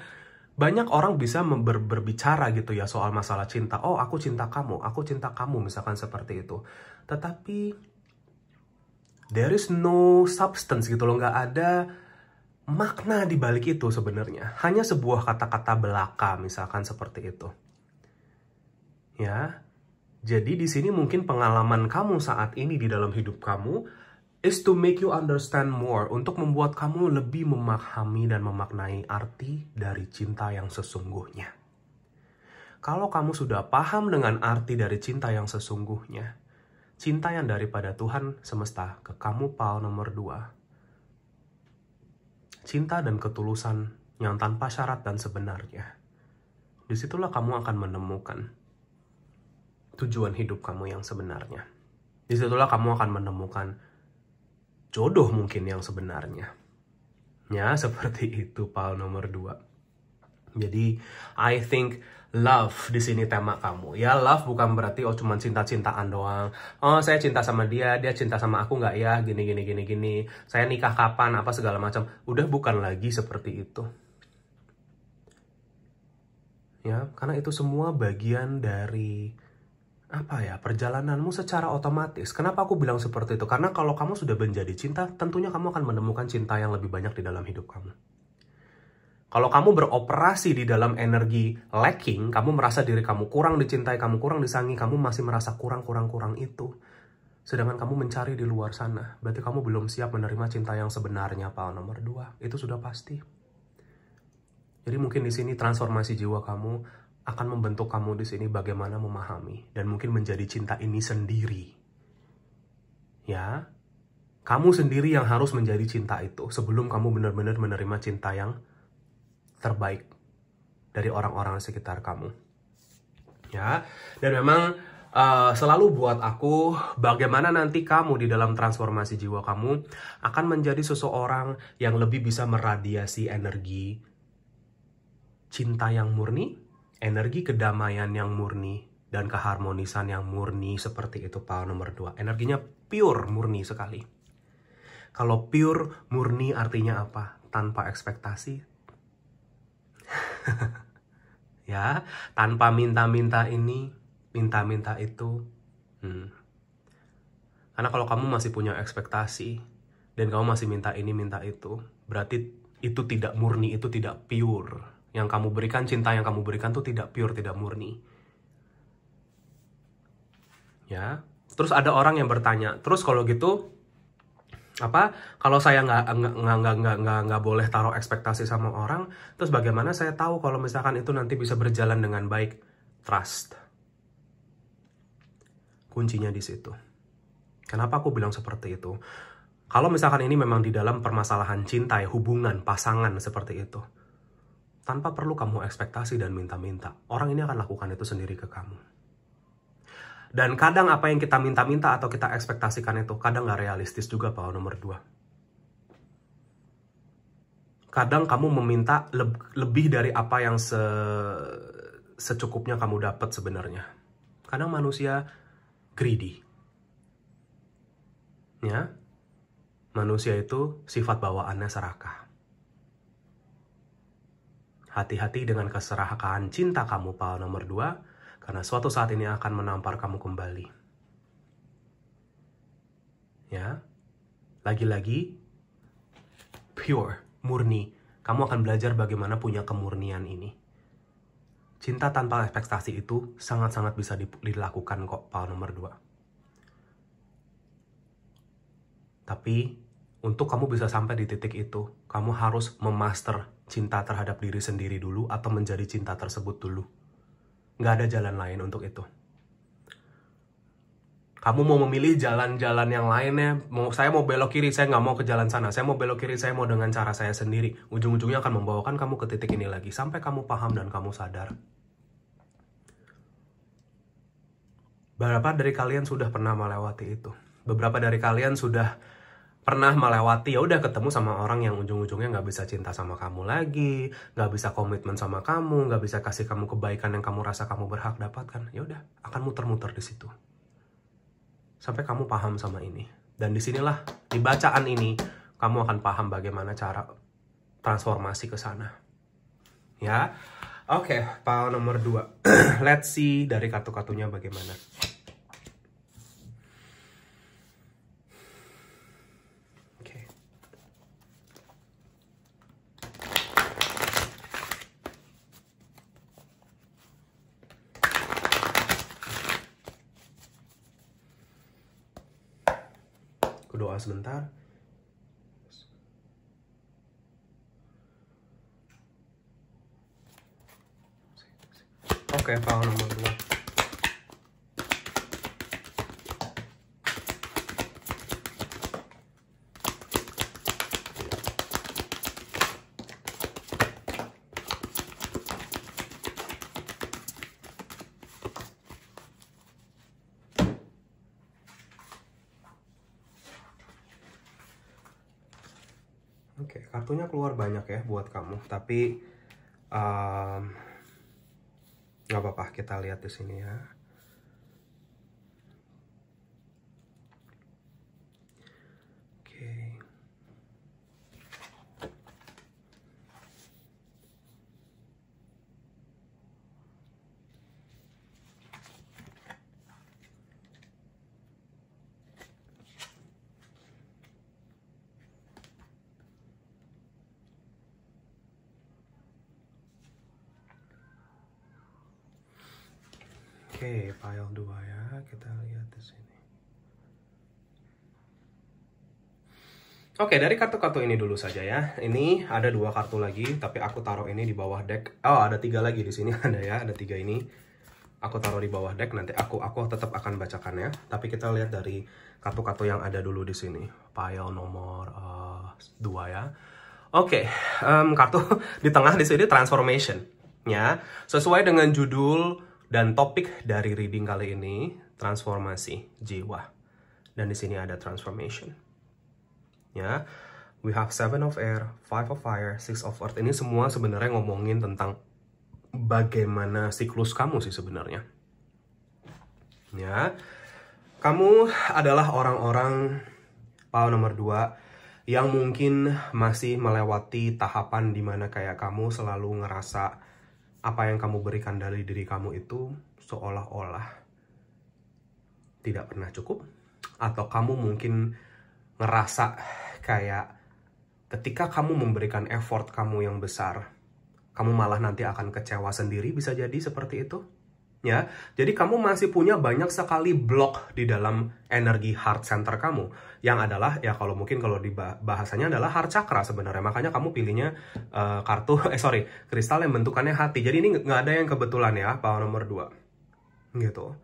banyak orang bisa ber berbicara gitu ya soal masalah cinta. Oh, aku cinta kamu, aku cinta kamu misalkan seperti itu. Tetapi there is no substance gitu loh, nggak ada makna di balik itu sebenarnya hanya sebuah kata-kata belaka misalkan seperti itu. Ya. Jadi di sini mungkin pengalaman kamu saat ini di dalam hidup kamu is to make you understand more untuk membuat kamu lebih memahami dan memaknai arti dari cinta yang sesungguhnya. Kalau kamu sudah paham dengan arti dari cinta yang sesungguhnya, cinta yang daripada Tuhan semesta ke kamu Paul nomor 2 cinta dan ketulusan yang tanpa syarat dan sebenarnya. Disitulah kamu akan menemukan tujuan hidup kamu yang sebenarnya. Disitulah kamu akan menemukan jodoh mungkin yang sebenarnya. Ya, seperti itu, pal nomor dua. Jadi, I think love di sini tema kamu ya love bukan berarti oh cuma cinta cintaan doang oh saya cinta sama dia dia cinta sama aku nggak ya gini gini gini gini saya nikah kapan apa segala macam udah bukan lagi seperti itu ya karena itu semua bagian dari apa ya perjalananmu secara otomatis kenapa aku bilang seperti itu karena kalau kamu sudah menjadi cinta tentunya kamu akan menemukan cinta yang lebih banyak di dalam hidup kamu kalau kamu beroperasi di dalam energi lacking, kamu merasa diri kamu kurang dicintai, kamu kurang disangi, kamu masih merasa kurang-kurang-kurang itu. Sedangkan kamu mencari di luar sana, berarti kamu belum siap menerima cinta yang sebenarnya, Pak. Nomor dua, itu sudah pasti. Jadi mungkin di sini transformasi jiwa kamu akan membentuk kamu di sini bagaimana memahami dan mungkin menjadi cinta ini sendiri. Ya, kamu sendiri yang harus menjadi cinta itu sebelum kamu benar-benar menerima cinta yang terbaik dari orang-orang sekitar kamu. Ya, dan memang uh, selalu buat aku bagaimana nanti kamu di dalam transformasi jiwa kamu akan menjadi seseorang yang lebih bisa meradiasi energi cinta yang murni, energi kedamaian yang murni, dan keharmonisan yang murni seperti itu pal nomor dua. Energinya pure, murni sekali. Kalau pure, murni artinya apa? Tanpa ekspektasi, ya, tanpa minta-minta ini, minta-minta itu. Hmm. Karena kalau kamu masih punya ekspektasi dan kamu masih minta ini minta itu, berarti itu tidak murni, itu tidak pure. Yang kamu berikan cinta yang kamu berikan tuh tidak pure, tidak murni. Ya. Terus ada orang yang bertanya, "Terus kalau gitu apa kalau saya nggak nggak nggak nggak nggak nggak boleh taruh ekspektasi sama orang terus bagaimana saya tahu kalau misalkan itu nanti bisa berjalan dengan baik trust kuncinya di situ kenapa aku bilang seperti itu kalau misalkan ini memang di dalam permasalahan cinta ya hubungan pasangan seperti itu tanpa perlu kamu ekspektasi dan minta-minta orang ini akan lakukan itu sendiri ke kamu dan kadang apa yang kita minta-minta atau kita ekspektasikan itu kadang nggak realistis juga Pak nomor dua. Kadang kamu meminta le lebih dari apa yang se secukupnya kamu dapat sebenarnya. Kadang manusia greedy. Ya, manusia itu sifat bawaannya serakah. Hati-hati dengan keserakahan cinta kamu, pal nomor dua karena suatu saat ini akan menampar kamu kembali. Ya, lagi-lagi pure, murni. Kamu akan belajar bagaimana punya kemurnian ini. Cinta tanpa ekspektasi itu sangat-sangat bisa dilakukan kok, pal nomor dua. Tapi, untuk kamu bisa sampai di titik itu, kamu harus memaster cinta terhadap diri sendiri dulu atau menjadi cinta tersebut dulu. Nggak ada jalan lain untuk itu. Kamu mau memilih jalan-jalan yang lainnya, mau, saya mau belok kiri, saya nggak mau ke jalan sana, saya mau belok kiri, saya mau dengan cara saya sendiri. Ujung-ujungnya akan membawakan kamu ke titik ini lagi, sampai kamu paham dan kamu sadar. Berapa dari kalian sudah pernah melewati itu? Beberapa dari kalian sudah pernah melewati ya udah ketemu sama orang yang ujung-ujungnya nggak bisa cinta sama kamu lagi nggak bisa komitmen sama kamu nggak bisa kasih kamu kebaikan yang kamu rasa kamu berhak dapatkan ya udah akan muter-muter di situ sampai kamu paham sama ini dan disinilah di bacaan ini kamu akan paham bagaimana cara transformasi ke sana ya oke okay, pal nomor 2 let's see dari kartu-kartunya bagaimana sebentar oke okay, file nomor 2 keluar banyak ya buat kamu tapi nggak um, apa-apa kita lihat di sini ya sini. Oke, dari kartu-kartu ini dulu saja ya. Ini ada dua kartu lagi, tapi aku taruh ini di bawah deck. Oh, ada tiga lagi di sini ada ya, ada tiga ini. Aku taruh di bawah deck, nanti aku aku tetap akan bacakannya. Tapi kita lihat dari kartu-kartu yang ada dulu di sini. Pile nomor uh, dua ya. Oke, um, kartu di tengah di sini transformation. Ya, sesuai dengan judul dan topik dari reading kali ini, transformasi jiwa. Dan di sini ada transformation. Ya, we have seven of air, five of fire, six of earth. Ini semua sebenarnya ngomongin tentang bagaimana siklus kamu sih sebenarnya. Ya, kamu adalah orang-orang pau nomor dua yang mungkin masih melewati tahapan di mana kayak kamu selalu ngerasa apa yang kamu berikan dari diri kamu itu seolah-olah tidak pernah cukup atau kamu mungkin ngerasa kayak ketika kamu memberikan effort kamu yang besar kamu malah nanti akan kecewa sendiri bisa jadi seperti itu ya jadi kamu masih punya banyak sekali blok di dalam energi heart center kamu yang adalah ya kalau mungkin kalau di bahasanya adalah heart chakra sebenarnya makanya kamu pilihnya uh, kartu eh sorry kristal yang bentukannya hati jadi ini nggak ada yang kebetulan ya power nomor dua gitu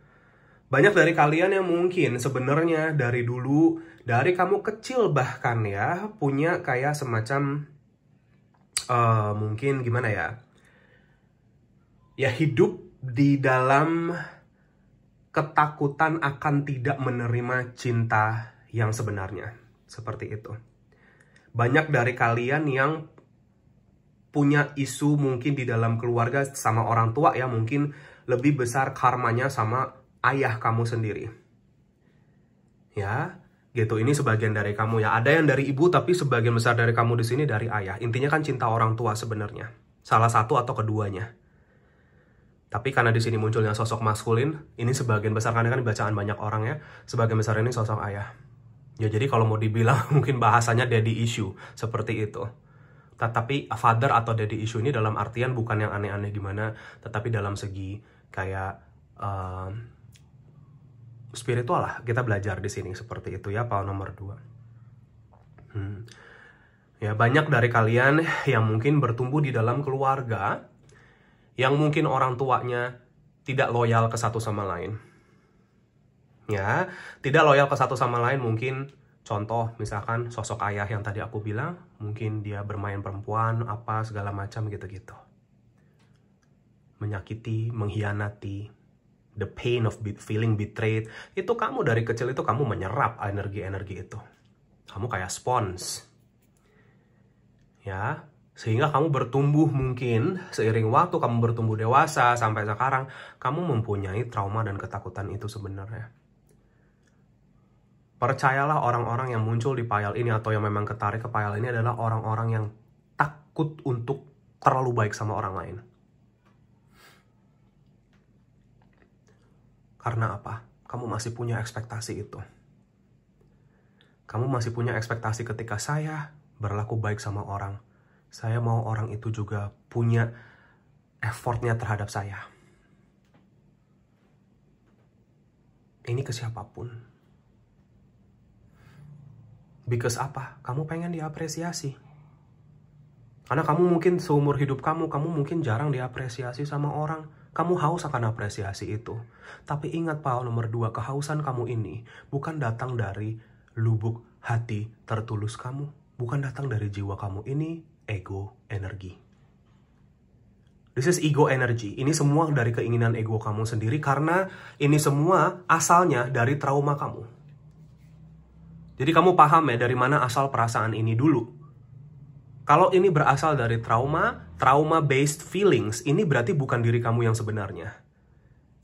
banyak dari kalian yang mungkin sebenarnya dari dulu, dari kamu kecil bahkan ya, punya kayak semacam uh, mungkin gimana ya? Ya hidup di dalam ketakutan akan tidak menerima cinta yang sebenarnya. Seperti itu. Banyak dari kalian yang punya isu mungkin di dalam keluarga sama orang tua ya mungkin lebih besar karmanya sama ayah kamu sendiri. Ya, gitu. Ini sebagian dari kamu ya. Ada yang dari ibu tapi sebagian besar dari kamu di sini dari ayah. Intinya kan cinta orang tua sebenarnya. Salah satu atau keduanya. Tapi karena di sini munculnya sosok maskulin, ini sebagian besar karena kan bacaan banyak orang ya. Sebagian besar ini sosok ayah. Ya jadi kalau mau dibilang mungkin bahasanya daddy issue seperti itu. Tetapi father atau daddy issue ini dalam artian bukan yang aneh-aneh gimana, tetapi dalam segi kayak uh, spiritual lah kita belajar di sini seperti itu ya Paul nomor dua hmm. ya banyak dari kalian yang mungkin bertumbuh di dalam keluarga yang mungkin orang tuanya tidak loyal ke satu sama lain ya tidak loyal ke satu sama lain mungkin contoh misalkan sosok ayah yang tadi aku bilang mungkin dia bermain perempuan apa segala macam gitu-gitu menyakiti mengkhianati the pain of feeling betrayed itu kamu dari kecil itu kamu menyerap energi-energi itu kamu kayak spons ya sehingga kamu bertumbuh mungkin seiring waktu kamu bertumbuh dewasa sampai sekarang kamu mempunyai trauma dan ketakutan itu sebenarnya percayalah orang-orang yang muncul di payal ini atau yang memang ketarik ke payal ini adalah orang-orang yang takut untuk terlalu baik sama orang lain Karena apa? Kamu masih punya ekspektasi itu. Kamu masih punya ekspektasi ketika saya berlaku baik sama orang. Saya mau orang itu juga punya effortnya terhadap saya. Ini ke siapapun. Because apa? Kamu pengen diapresiasi. Karena kamu mungkin seumur hidup kamu, kamu mungkin jarang diapresiasi sama orang kamu haus akan apresiasi itu. Tapi ingat Paul nomor dua, kehausan kamu ini bukan datang dari lubuk hati tertulus kamu. Bukan datang dari jiwa kamu ini ego energi. This is ego energy. Ini semua dari keinginan ego kamu sendiri karena ini semua asalnya dari trauma kamu. Jadi kamu paham ya dari mana asal perasaan ini dulu. Kalau ini berasal dari trauma, trauma-based feelings, ini berarti bukan diri kamu yang sebenarnya.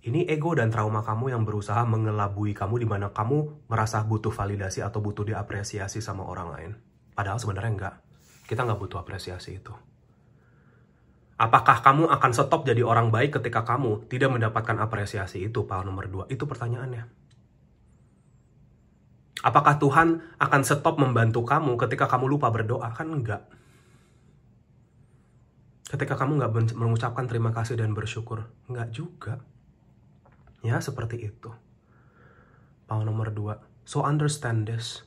Ini ego dan trauma kamu yang berusaha mengelabui kamu di mana kamu merasa butuh validasi atau butuh diapresiasi sama orang lain. Padahal sebenarnya enggak. Kita enggak butuh apresiasi itu. Apakah kamu akan stop jadi orang baik ketika kamu tidak mendapatkan apresiasi itu, Paul nomor dua? Itu pertanyaannya. Apakah Tuhan akan stop membantu kamu ketika kamu lupa berdoa? Kan enggak ketika kamu nggak mengucapkan terima kasih dan bersyukur nggak juga ya seperti itu pound nomor dua so understand this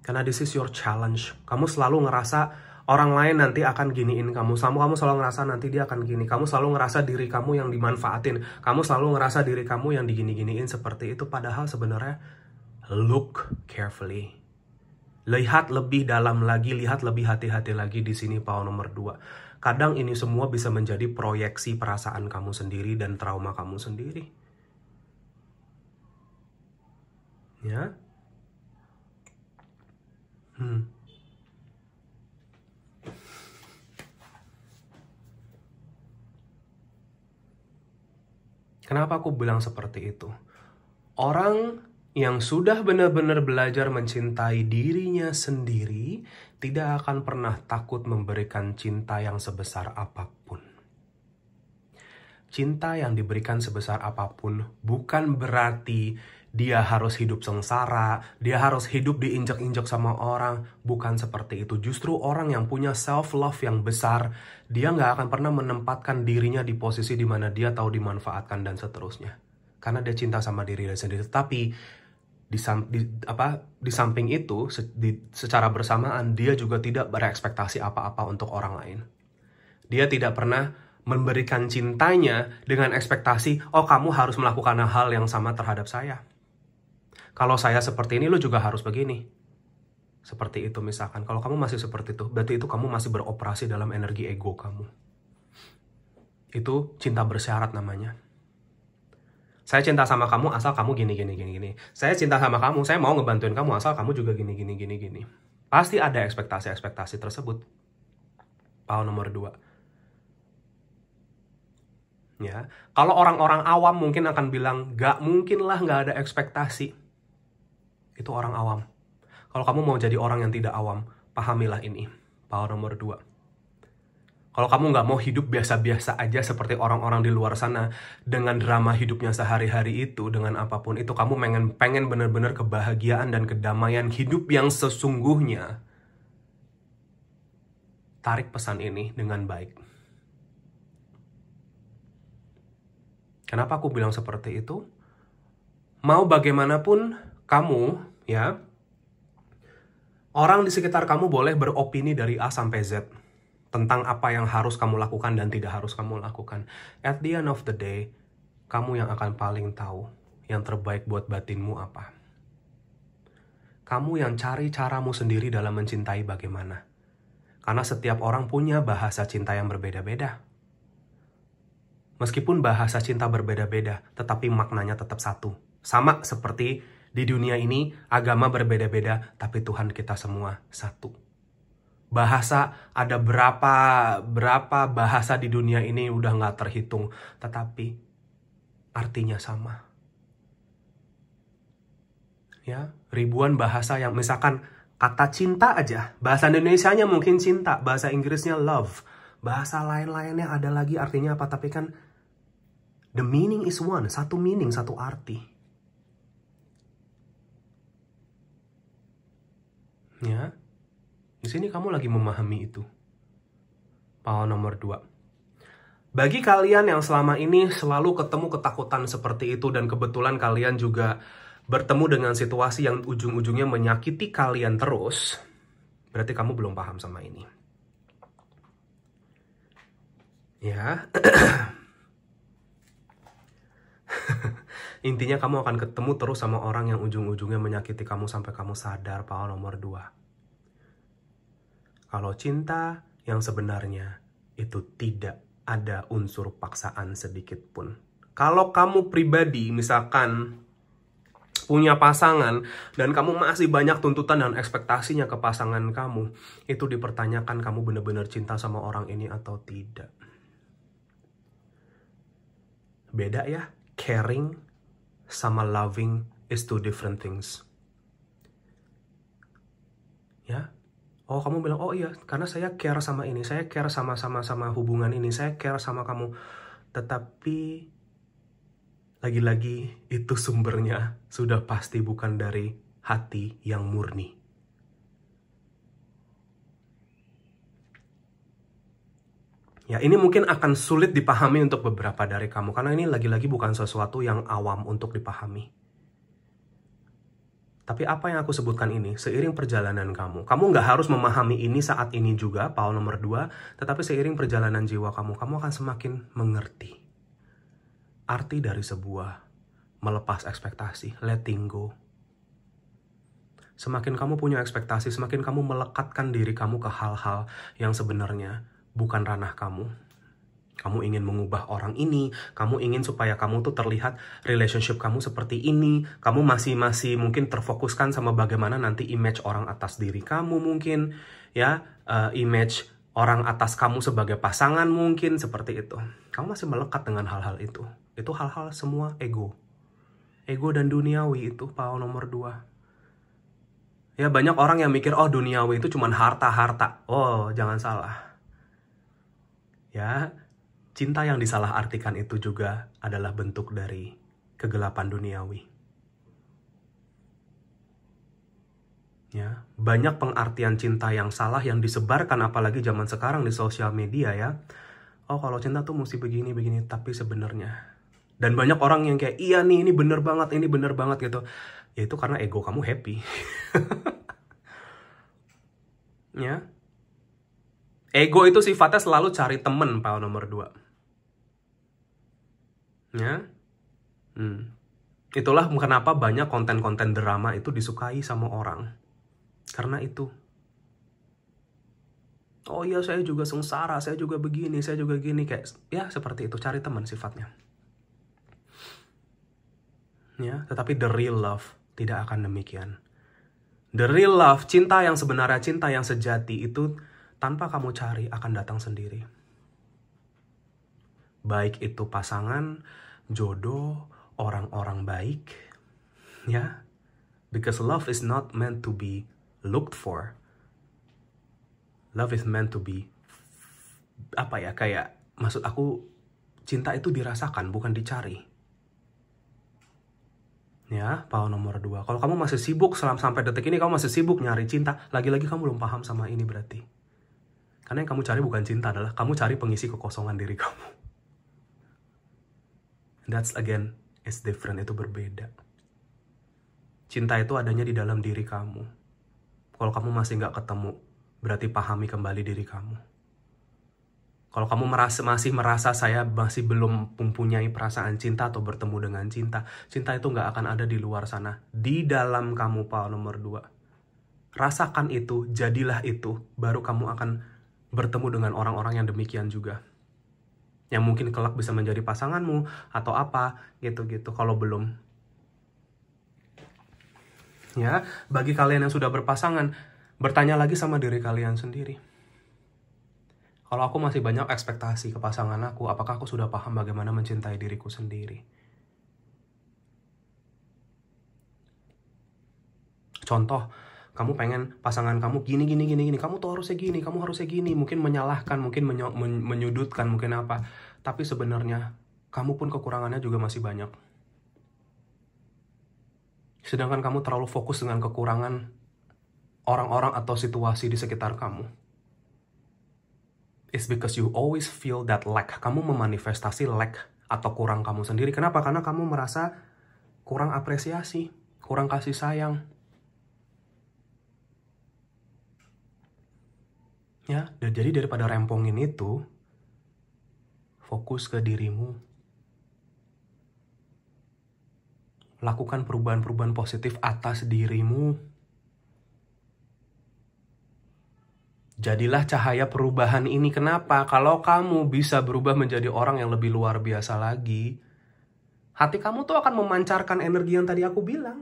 karena this is your challenge kamu selalu ngerasa orang lain nanti akan giniin kamu. Kamu kamu selalu ngerasa nanti dia akan gini. Kamu selalu ngerasa diri kamu yang dimanfaatin. Kamu selalu ngerasa diri kamu yang digini-giniin seperti itu padahal sebenarnya look carefully Lihat lebih dalam lagi, lihat lebih hati-hati lagi di sini pau nomor 2. Kadang ini semua bisa menjadi proyeksi perasaan kamu sendiri dan trauma kamu sendiri. Ya. Hmm. Kenapa aku bilang seperti itu? Orang yang sudah benar-benar belajar mencintai dirinya sendiri tidak akan pernah takut memberikan cinta yang sebesar apapun. Cinta yang diberikan sebesar apapun bukan berarti dia harus hidup sengsara, dia harus hidup diinjak-injak sama orang. Bukan seperti itu. Justru orang yang punya self love yang besar, dia nggak akan pernah menempatkan dirinya di posisi di mana dia tahu dimanfaatkan dan seterusnya. Karena dia cinta sama diri dia sendiri. Tetapi di, di apa di samping itu se, di, secara bersamaan dia juga tidak berekspektasi apa-apa untuk orang lain. Dia tidak pernah memberikan cintanya dengan ekspektasi, "Oh, kamu harus melakukan hal yang sama terhadap saya." Kalau saya seperti ini, lu juga harus begini. Seperti itu misalkan. Kalau kamu masih seperti itu, berarti itu kamu masih beroperasi dalam energi ego kamu. Itu cinta bersyarat namanya saya cinta sama kamu asal kamu gini gini gini gini saya cinta sama kamu saya mau ngebantuin kamu asal kamu juga gini gini gini gini pasti ada ekspektasi ekspektasi tersebut paham nomor dua ya kalau orang-orang awam mungkin akan bilang gak mungkin lah gak ada ekspektasi itu orang awam kalau kamu mau jadi orang yang tidak awam pahamilah ini paham nomor dua kalau kamu nggak mau hidup biasa-biasa aja seperti orang-orang di luar sana dengan drama hidupnya sehari-hari itu dengan apapun itu kamu pengen pengen bener-bener kebahagiaan dan kedamaian hidup yang sesungguhnya. Tarik pesan ini dengan baik. Kenapa aku bilang seperti itu? Mau bagaimanapun kamu ya Orang di sekitar kamu boleh beropini dari A sampai Z tentang apa yang harus kamu lakukan dan tidak harus kamu lakukan. At the end of the day, kamu yang akan paling tahu yang terbaik buat batinmu apa. Kamu yang cari caramu sendiri dalam mencintai bagaimana. Karena setiap orang punya bahasa cinta yang berbeda-beda. Meskipun bahasa cinta berbeda-beda, tetapi maknanya tetap satu. Sama seperti di dunia ini, agama berbeda-beda, tapi Tuhan kita semua satu bahasa ada berapa berapa bahasa di dunia ini udah nggak terhitung tetapi artinya sama ya ribuan bahasa yang misalkan kata cinta aja bahasa Indonesia nya mungkin cinta bahasa Inggrisnya love bahasa lain-lainnya ada lagi artinya apa tapi kan the meaning is one satu meaning satu arti ya di sini kamu lagi memahami itu. Pahal nomor dua. Bagi kalian yang selama ini selalu ketemu ketakutan seperti itu dan kebetulan kalian juga bertemu dengan situasi yang ujung-ujungnya menyakiti kalian terus, berarti kamu belum paham sama ini. Ya. Intinya kamu akan ketemu terus sama orang yang ujung-ujungnya menyakiti kamu sampai kamu sadar, Paul nomor 2 kalau cinta yang sebenarnya itu tidak ada unsur paksaan sedikit pun. Kalau kamu pribadi misalkan punya pasangan dan kamu masih banyak tuntutan dan ekspektasinya ke pasangan kamu, itu dipertanyakan kamu benar-benar cinta sama orang ini atau tidak. Beda ya, caring sama loving is two different things. Ya, oh kamu bilang oh iya karena saya care sama ini saya care sama sama sama hubungan ini saya care sama kamu tetapi lagi-lagi itu sumbernya sudah pasti bukan dari hati yang murni Ya, ini mungkin akan sulit dipahami untuk beberapa dari kamu karena ini lagi-lagi bukan sesuatu yang awam untuk dipahami. Tapi apa yang aku sebutkan ini seiring perjalanan kamu. Kamu nggak harus memahami ini saat ini juga, Paul nomor dua. tetapi seiring perjalanan jiwa kamu, kamu akan semakin mengerti. Arti dari sebuah melepas ekspektasi, letting go. Semakin kamu punya ekspektasi, semakin kamu melekatkan diri kamu ke hal-hal yang sebenarnya bukan ranah kamu. Kamu ingin mengubah orang ini, kamu ingin supaya kamu tuh terlihat relationship kamu seperti ini, kamu masih-masih mungkin terfokuskan sama bagaimana nanti image orang atas diri kamu mungkin, ya, uh, image orang atas kamu sebagai pasangan mungkin seperti itu. Kamu masih melekat dengan hal-hal itu. Itu hal-hal semua ego. Ego dan duniawi itu pao nomor dua. Ya banyak orang yang mikir, oh duniawi itu cuma harta-harta. Oh, jangan salah. Ya, cinta yang disalahartikan itu juga adalah bentuk dari kegelapan duniawi. Ya, banyak pengartian cinta yang salah yang disebarkan apalagi zaman sekarang di sosial media ya. Oh, kalau cinta tuh mesti begini begini, tapi sebenarnya dan banyak orang yang kayak iya nih ini bener banget, ini bener banget gitu. Ya itu karena ego kamu happy. ya. Ego itu sifatnya selalu cari temen, pal nomor dua ya hmm. itulah kenapa banyak konten-konten drama itu disukai sama orang karena itu oh iya saya juga sengsara saya juga begini saya juga gini kayak ya seperti itu cari teman sifatnya ya tetapi the real love tidak akan demikian the real love cinta yang sebenarnya cinta yang sejati itu tanpa kamu cari akan datang sendiri baik itu pasangan, jodoh, orang-orang baik, ya. Because love is not meant to be looked for. Love is meant to be apa ya kayak maksud aku cinta itu dirasakan bukan dicari. Ya, pau nomor dua. Kalau kamu masih sibuk selam sampai detik ini kamu masih sibuk nyari cinta, lagi-lagi kamu belum paham sama ini berarti. Karena yang kamu cari bukan cinta adalah kamu cari pengisi kekosongan diri kamu. And That's again it's different, itu berbeda. Cinta itu adanya di dalam diri kamu. Kalau kamu masih nggak ketemu, berarti pahami kembali diri kamu. Kalau kamu merasa, masih merasa saya masih belum mempunyai perasaan cinta atau bertemu dengan cinta, cinta itu nggak akan ada di luar sana. Di dalam kamu, pak nomor dua. Rasakan itu, jadilah itu, baru kamu akan bertemu dengan orang-orang yang demikian juga yang mungkin kelak bisa menjadi pasanganmu atau apa gitu-gitu kalau belum ya bagi kalian yang sudah berpasangan bertanya lagi sama diri kalian sendiri kalau aku masih banyak ekspektasi ke pasangan aku apakah aku sudah paham bagaimana mencintai diriku sendiri contoh kamu pengen pasangan kamu gini gini gini gini kamu tuh harusnya gini kamu harusnya gini mungkin menyalahkan mungkin menyo, men, menyudutkan mungkin apa tapi sebenarnya kamu pun kekurangannya juga masih banyak sedangkan kamu terlalu fokus dengan kekurangan orang-orang atau situasi di sekitar kamu it's because you always feel that lack kamu memanifestasi lack atau kurang kamu sendiri kenapa karena kamu merasa kurang apresiasi kurang kasih sayang Ya, dan jadi daripada rempongin itu, fokus ke dirimu. Lakukan perubahan-perubahan positif atas dirimu. Jadilah cahaya perubahan ini. Kenapa? Kalau kamu bisa berubah menjadi orang yang lebih luar biasa lagi, hati kamu tuh akan memancarkan energi yang tadi aku bilang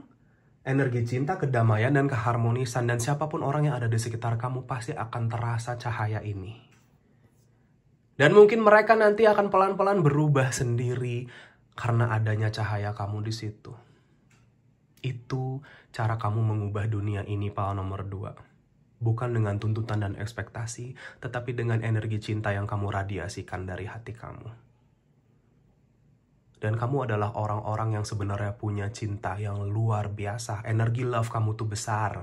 energi cinta, kedamaian, dan keharmonisan. Dan siapapun orang yang ada di sekitar kamu pasti akan terasa cahaya ini. Dan mungkin mereka nanti akan pelan-pelan berubah sendiri karena adanya cahaya kamu di situ. Itu cara kamu mengubah dunia ini, pal nomor dua. Bukan dengan tuntutan dan ekspektasi, tetapi dengan energi cinta yang kamu radiasikan dari hati kamu. Dan kamu adalah orang-orang yang sebenarnya punya cinta yang luar biasa. Energi love kamu tuh besar.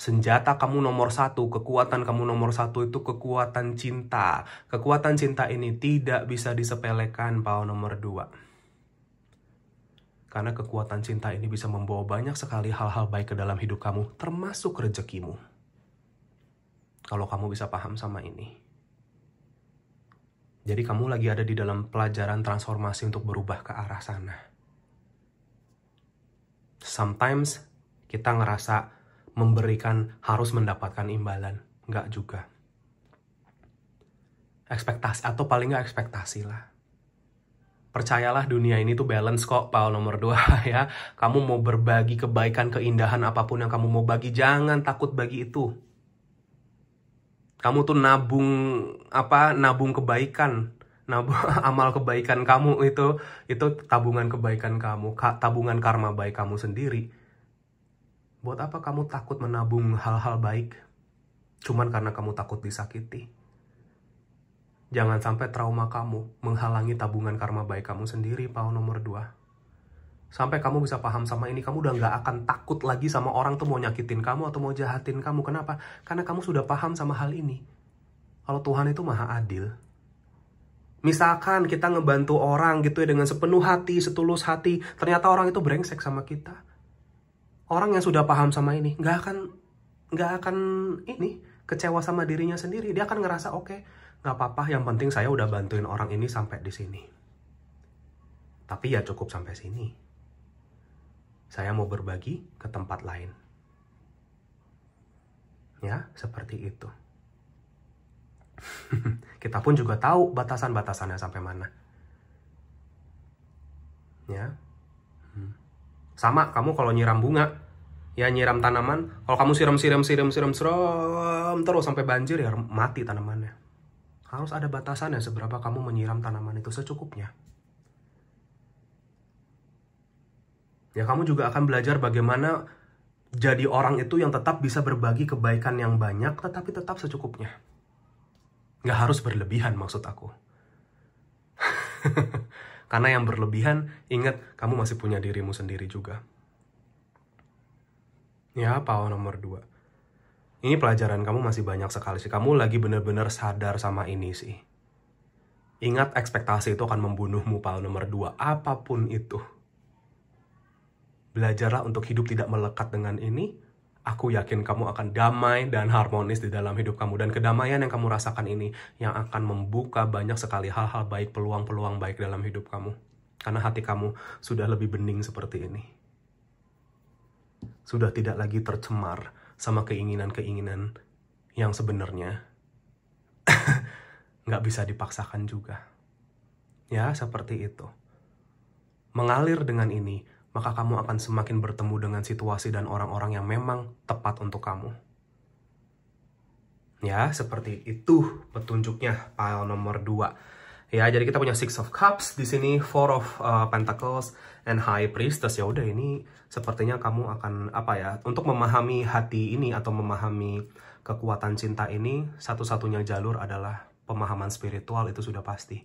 Senjata kamu nomor satu, kekuatan kamu nomor satu itu kekuatan cinta. Kekuatan cinta ini tidak bisa disepelekan, pau nomor dua. Karena kekuatan cinta ini bisa membawa banyak sekali hal-hal baik ke dalam hidup kamu, termasuk rezekimu. Kalau kamu bisa paham sama ini. Jadi kamu lagi ada di dalam pelajaran transformasi untuk berubah ke arah sana. Sometimes kita ngerasa memberikan harus mendapatkan imbalan. Nggak juga. Ekspektasi atau paling nggak ekspektasi lah. Percayalah dunia ini tuh balance kok, Paul nomor dua ya. Kamu mau berbagi kebaikan, keindahan apapun yang kamu mau bagi, jangan takut bagi itu kamu tuh nabung apa nabung kebaikan nabung amal kebaikan kamu itu itu tabungan kebaikan kamu tabungan karma baik kamu sendiri buat apa kamu takut menabung hal-hal baik cuman karena kamu takut disakiti jangan sampai trauma kamu menghalangi tabungan karma baik kamu sendiri pau nomor 2 sampai kamu bisa paham sama ini kamu udah nggak akan takut lagi sama orang tuh mau nyakitin kamu atau mau jahatin kamu kenapa karena kamu sudah paham sama hal ini kalau Tuhan itu maha adil misalkan kita ngebantu orang gitu ya dengan sepenuh hati setulus hati ternyata orang itu brengsek sama kita orang yang sudah paham sama ini nggak akan nggak akan ini kecewa sama dirinya sendiri dia akan ngerasa oke okay, nggak apa-apa yang penting saya udah bantuin orang ini sampai di sini tapi ya cukup sampai sini saya mau berbagi ke tempat lain. Ya, seperti itu. Kita pun juga tahu batasan-batasannya sampai mana. Ya. Sama kamu kalau nyiram bunga, ya nyiram tanaman, kalau kamu siram siram siram siram siram terus sampai banjir ya mati tanamannya. Harus ada batasannya seberapa kamu menyiram tanaman itu secukupnya. Ya kamu juga akan belajar bagaimana jadi orang itu yang tetap bisa berbagi kebaikan yang banyak tetapi tetap secukupnya. Nggak harus berlebihan maksud aku. Karena yang berlebihan, ingat kamu masih punya dirimu sendiri juga. Ya, power nomor dua. Ini pelajaran kamu masih banyak sekali sih. Kamu lagi bener-bener sadar sama ini sih. Ingat ekspektasi itu akan membunuhmu pao nomor dua. Apapun itu. Belajarlah untuk hidup tidak melekat dengan ini. Aku yakin kamu akan damai dan harmonis di dalam hidup kamu. Dan kedamaian yang kamu rasakan ini yang akan membuka banyak sekali hal-hal baik, peluang-peluang baik dalam hidup kamu. Karena hati kamu sudah lebih bening seperti ini. Sudah tidak lagi tercemar sama keinginan-keinginan yang sebenarnya nggak bisa dipaksakan juga. Ya, seperti itu. Mengalir dengan ini maka kamu akan semakin bertemu dengan situasi dan orang-orang yang memang tepat untuk kamu. Ya, seperti itu petunjuknya pile nomor 2. Ya, jadi kita punya Six of Cups di sini, Four of uh, Pentacles, and High Priestess. Ya udah ini sepertinya kamu akan apa ya? Untuk memahami hati ini atau memahami kekuatan cinta ini, satu-satunya jalur adalah pemahaman spiritual itu sudah pasti.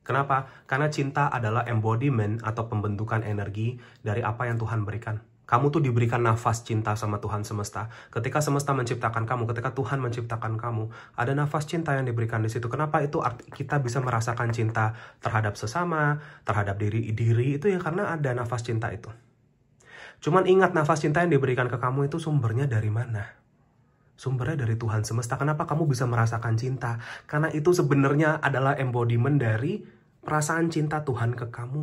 Kenapa? Karena cinta adalah embodiment atau pembentukan energi dari apa yang Tuhan berikan. Kamu tuh diberikan nafas cinta sama Tuhan semesta. Ketika semesta menciptakan kamu, ketika Tuhan menciptakan kamu, ada nafas cinta yang diberikan di situ. Kenapa itu arti kita bisa merasakan cinta terhadap sesama, terhadap diri diri itu ya karena ada nafas cinta itu. Cuman ingat nafas cinta yang diberikan ke kamu itu sumbernya dari mana? sumbernya dari Tuhan semesta. Kenapa kamu bisa merasakan cinta? Karena itu sebenarnya adalah embodiment dari perasaan cinta Tuhan ke kamu.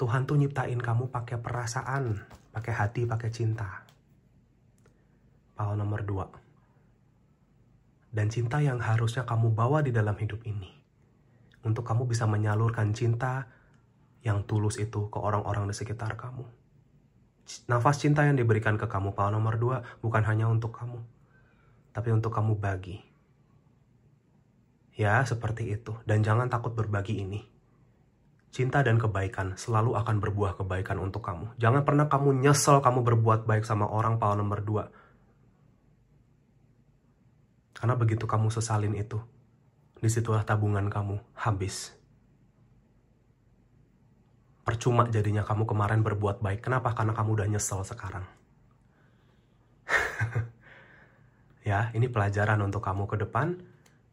Tuhan tuh nyiptain kamu pakai perasaan, pakai hati, pakai cinta. Paul nomor dua. Dan cinta yang harusnya kamu bawa di dalam hidup ini. Untuk kamu bisa menyalurkan cinta yang tulus itu ke orang-orang di sekitar kamu nafas cinta yang diberikan ke kamu, Paul nomor dua, bukan hanya untuk kamu, tapi untuk kamu bagi. Ya, seperti itu. Dan jangan takut berbagi ini. Cinta dan kebaikan selalu akan berbuah kebaikan untuk kamu. Jangan pernah kamu nyesel kamu berbuat baik sama orang, Paul nomor dua. Karena begitu kamu sesalin itu, disitulah tabungan kamu habis percuma jadinya kamu kemarin berbuat baik. Kenapa? Karena kamu udah nyesel sekarang. ya, ini pelajaran untuk kamu ke depan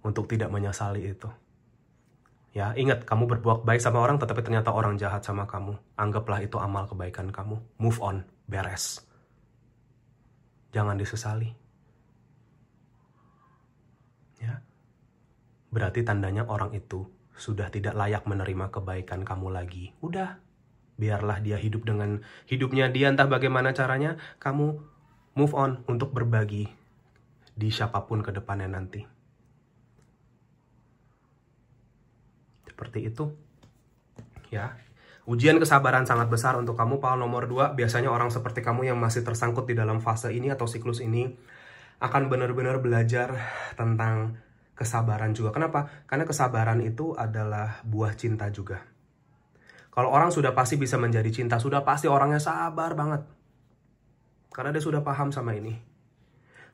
untuk tidak menyesali itu. Ya, ingat kamu berbuat baik sama orang tetapi ternyata orang jahat sama kamu. Anggaplah itu amal kebaikan kamu. Move on, beres. Jangan disesali. Ya. Berarti tandanya orang itu sudah tidak layak menerima kebaikan kamu lagi. Udah, biarlah dia hidup dengan hidupnya dia entah bagaimana caranya. Kamu move on untuk berbagi di siapapun ke depannya nanti. Seperti itu. Ya. Ujian kesabaran sangat besar untuk kamu, Paul nomor 2. Biasanya orang seperti kamu yang masih tersangkut di dalam fase ini atau siklus ini akan benar-benar belajar tentang kesabaran juga. Kenapa? Karena kesabaran itu adalah buah cinta juga. Kalau orang sudah pasti bisa menjadi cinta, sudah pasti orangnya sabar banget. Karena dia sudah paham sama ini.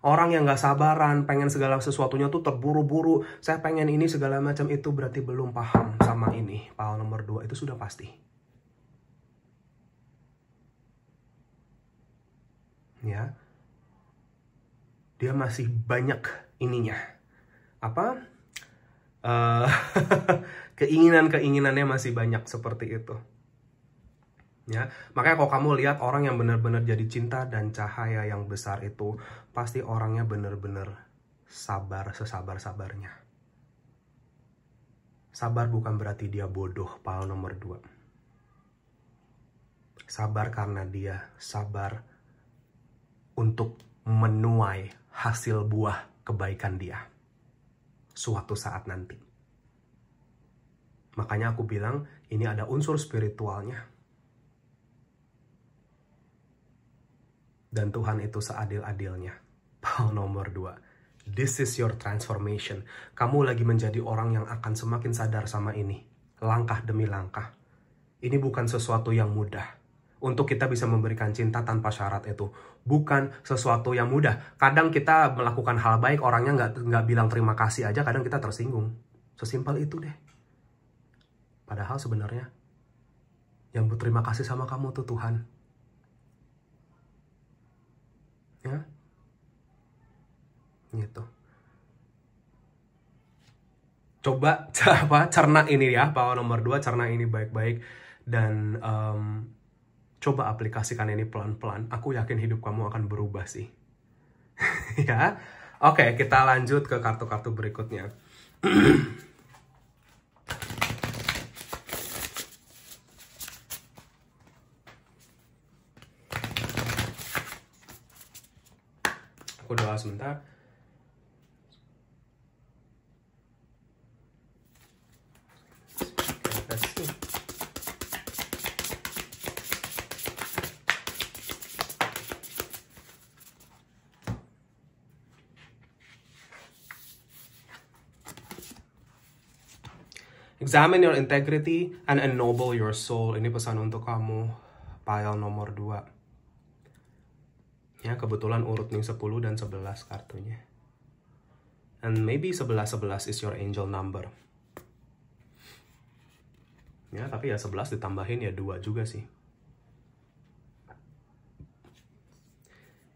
Orang yang gak sabaran, pengen segala sesuatunya tuh terburu-buru. Saya pengen ini segala macam itu berarti belum paham sama ini. Pahal nomor dua itu sudah pasti. Ya, dia masih banyak ininya apa eh, keinginan-keinginannya masih banyak seperti itu ya makanya kalau kamu lihat orang yang benar-benar jadi cinta dan cahaya yang besar itu pasti orangnya benar-benar sabar sesabar sabarnya sabar bukan berarti dia bodoh pal nomor dua sabar karena dia sabar untuk menuai hasil buah kebaikan dia suatu saat nanti. Makanya aku bilang ini ada unsur spiritualnya. Dan Tuhan itu seadil-adilnya. Paul nomor dua. This is your transformation. Kamu lagi menjadi orang yang akan semakin sadar sama ini. Langkah demi langkah. Ini bukan sesuatu yang mudah. Untuk kita bisa memberikan cinta tanpa syarat itu bukan sesuatu yang mudah. Kadang kita melakukan hal baik, orangnya nggak nggak bilang terima kasih aja, kadang kita tersinggung. Sesimpel itu deh. Padahal sebenarnya yang berterima kasih sama kamu tuh Tuhan. Ya? Gitu. Coba apa cerna ini ya, bahwa nomor dua cerna ini baik-baik dan um, coba aplikasikan ini pelan-pelan. Aku yakin hidup kamu akan berubah sih. ya. Oke, okay, kita lanjut ke kartu-kartu berikutnya. Aku doa sebentar. Examine your integrity and ennoble your soul. Ini pesan untuk kamu, pile nomor 2. Ya, kebetulan urut nih 10 dan 11 kartunya. And maybe 11-11 is your angel number. Ya, tapi ya 11 ditambahin ya 2 juga sih.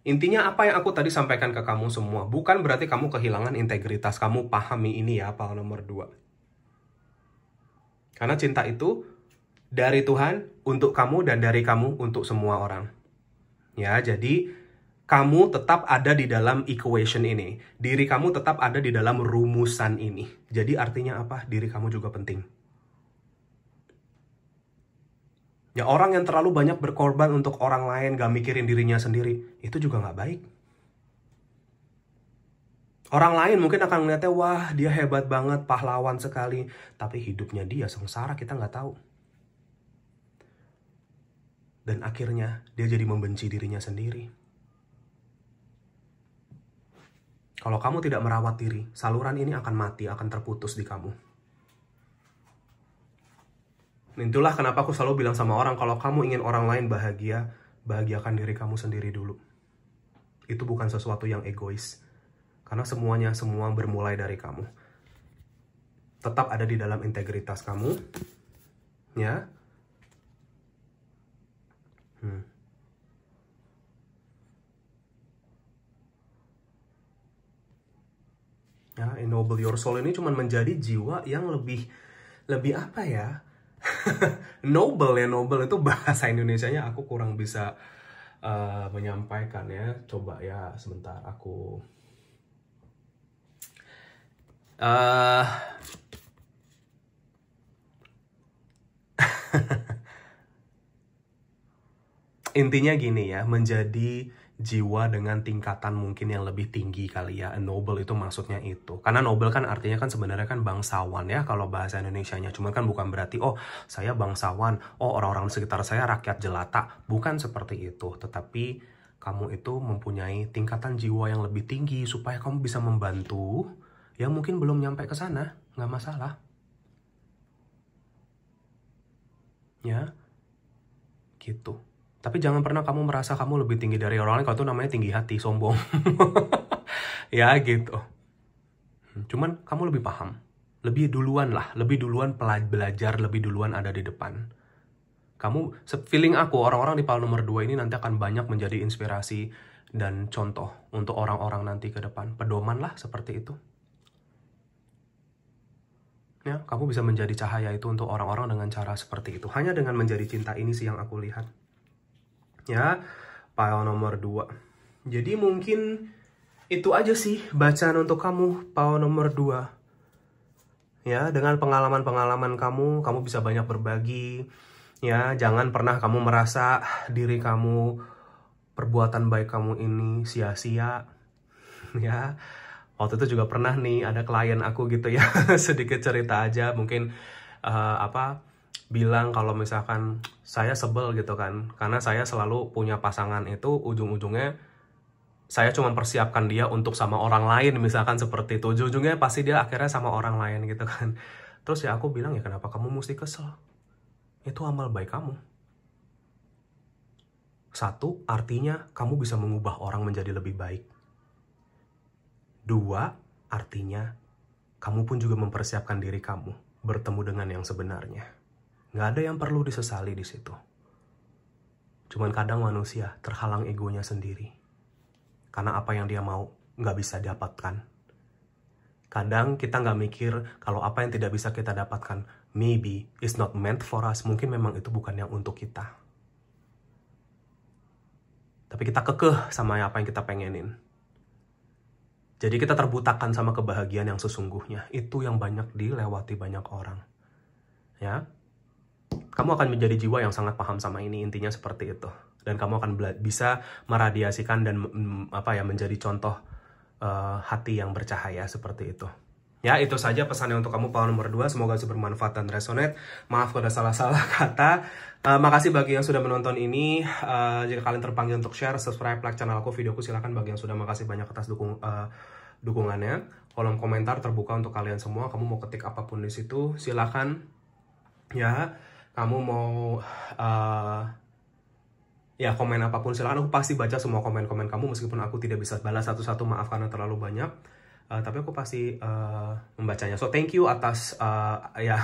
Intinya apa yang aku tadi sampaikan ke kamu semua, bukan berarti kamu kehilangan integritas. Kamu pahami ini ya, pahal nomor 2. Karena cinta itu dari Tuhan untuk kamu dan dari kamu untuk semua orang. Ya, jadi kamu tetap ada di dalam equation ini. Diri kamu tetap ada di dalam rumusan ini. Jadi artinya apa? Diri kamu juga penting. Ya orang yang terlalu banyak berkorban untuk orang lain gak mikirin dirinya sendiri, itu juga gak baik. Orang lain mungkin akan melihatnya, wah dia hebat banget, pahlawan sekali. Tapi hidupnya dia sengsara, kita nggak tahu. Dan akhirnya dia jadi membenci dirinya sendiri. Kalau kamu tidak merawat diri, saluran ini akan mati, akan terputus di kamu. Itulah kenapa aku selalu bilang sama orang, kalau kamu ingin orang lain bahagia, bahagiakan diri kamu sendiri dulu. Itu bukan sesuatu yang egois, karena semuanya semua bermulai dari kamu. Tetap ada di dalam integritas kamu. Ya. Hmm. Ya, ennoble your soul ini cuman menjadi jiwa yang lebih lebih apa ya? noble ya noble itu bahasa Indonesia-nya aku kurang bisa uh, menyampaikan ya. Coba ya sebentar aku Uh, intinya gini ya, menjadi jiwa dengan tingkatan mungkin yang lebih tinggi kali ya. noble itu maksudnya itu. Karena noble kan artinya kan sebenarnya kan bangsawan ya kalau bahasa Indonesia nya cuma kan bukan berarti oh saya bangsawan, oh orang-orang sekitar saya rakyat jelata. Bukan seperti itu, tetapi kamu itu mempunyai tingkatan jiwa yang lebih tinggi supaya kamu bisa membantu ya mungkin belum nyampe ke sana, nggak masalah. Ya, gitu. Tapi jangan pernah kamu merasa kamu lebih tinggi dari orang lain kalau itu namanya tinggi hati, sombong. ya gitu. Hmm, cuman kamu lebih paham. Lebih duluan lah, lebih duluan belajar, lebih duluan ada di depan. Kamu, feeling aku, orang-orang di pal nomor 2 ini nanti akan banyak menjadi inspirasi dan contoh untuk orang-orang nanti ke depan. Pedoman lah seperti itu. Ya, kamu bisa menjadi cahaya itu untuk orang-orang dengan cara seperti itu. Hanya dengan menjadi cinta ini sih yang aku lihat. Ya, pile nomor 2. Jadi mungkin itu aja sih bacaan untuk kamu, pile nomor 2. Ya, dengan pengalaman-pengalaman kamu, kamu bisa banyak berbagi. Ya, jangan pernah kamu merasa diri kamu perbuatan baik kamu ini sia-sia. Ya, waktu itu juga pernah nih ada klien aku gitu ya sedikit cerita aja mungkin uh, apa bilang kalau misalkan saya sebel gitu kan karena saya selalu punya pasangan itu ujung-ujungnya saya cuma persiapkan dia untuk sama orang lain misalkan seperti itu ujung-ujungnya pasti dia akhirnya sama orang lain gitu kan terus ya aku bilang ya kenapa kamu mesti kesel itu amal baik kamu satu artinya kamu bisa mengubah orang menjadi lebih baik Dua, artinya kamu pun juga mempersiapkan diri kamu bertemu dengan yang sebenarnya. Nggak ada yang perlu disesali di situ. Cuman kadang manusia terhalang egonya sendiri. Karena apa yang dia mau nggak bisa didapatkan Kadang kita nggak mikir kalau apa yang tidak bisa kita dapatkan, maybe is not meant for us. Mungkin memang itu bukan yang untuk kita. Tapi kita kekeh sama apa yang kita pengenin jadi kita terbutakan sama kebahagiaan yang sesungguhnya. Itu yang banyak dilewati banyak orang. Ya. Kamu akan menjadi jiwa yang sangat paham sama ini, intinya seperti itu. Dan kamu akan bisa meradiasikan dan apa ya menjadi contoh uh, hati yang bercahaya seperti itu. Ya, itu saja pesannya untuk kamu Paul nomor 2. Semoga bisa bermanfaat dan resonate. Maaf kalau ada salah-salah kata. Uh, makasih bagi yang sudah menonton ini. Uh, jika kalian terpanggil untuk share, subscribe, like channel aku, videoku silahkan bagi yang sudah. Makasih banyak atas dukung uh, dukungannya. Kolom komentar terbuka untuk kalian semua. Kamu mau ketik apapun di situ, silahkan. Ya, kamu mau uh, ya komen apapun silahkan. Aku pasti baca semua komen-komen kamu meskipun aku tidak bisa balas satu-satu. Maaf karena terlalu banyak. Uh, tapi aku pasti uh, membacanya. So thank you atas uh, ya yeah,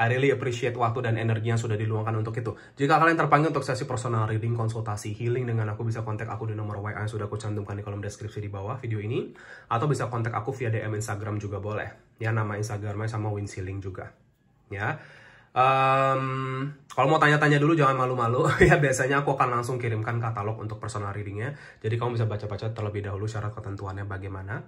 I really appreciate waktu dan energi yang sudah diluangkan untuk itu. Jika kalian terpanggil untuk sesi personal reading, konsultasi, healing dengan aku bisa kontak aku di nomor WA yang sudah aku cantumkan di kolom deskripsi di bawah video ini atau bisa kontak aku via DM Instagram juga boleh. Ya nama Instagramnya sama Win Healing juga. Ya. Um, kalau mau tanya-tanya dulu jangan malu-malu ya biasanya aku akan langsung kirimkan katalog untuk personal readingnya jadi kamu bisa baca-baca terlebih dahulu syarat ketentuannya bagaimana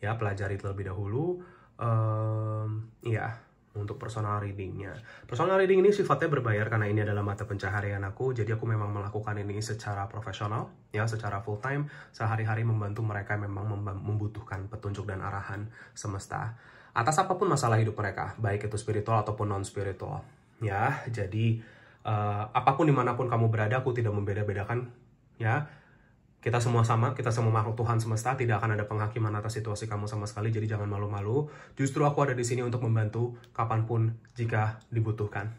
ya pelajari terlebih dahulu um, ya untuk personal readingnya. Personal reading ini sifatnya berbayar karena ini adalah mata pencaharian aku, jadi aku memang melakukan ini secara profesional, ya secara full time, sehari-hari membantu mereka memang membutuhkan petunjuk dan arahan semesta atas apapun masalah hidup mereka, baik itu spiritual ataupun non spiritual, ya. Jadi uh, apapun dimanapun kamu berada, aku tidak membeda-bedakan, ya kita semua sama, kita semua makhluk Tuhan semesta, tidak akan ada penghakiman atas situasi kamu sama sekali, jadi jangan malu-malu. Justru aku ada di sini untuk membantu kapanpun jika dibutuhkan.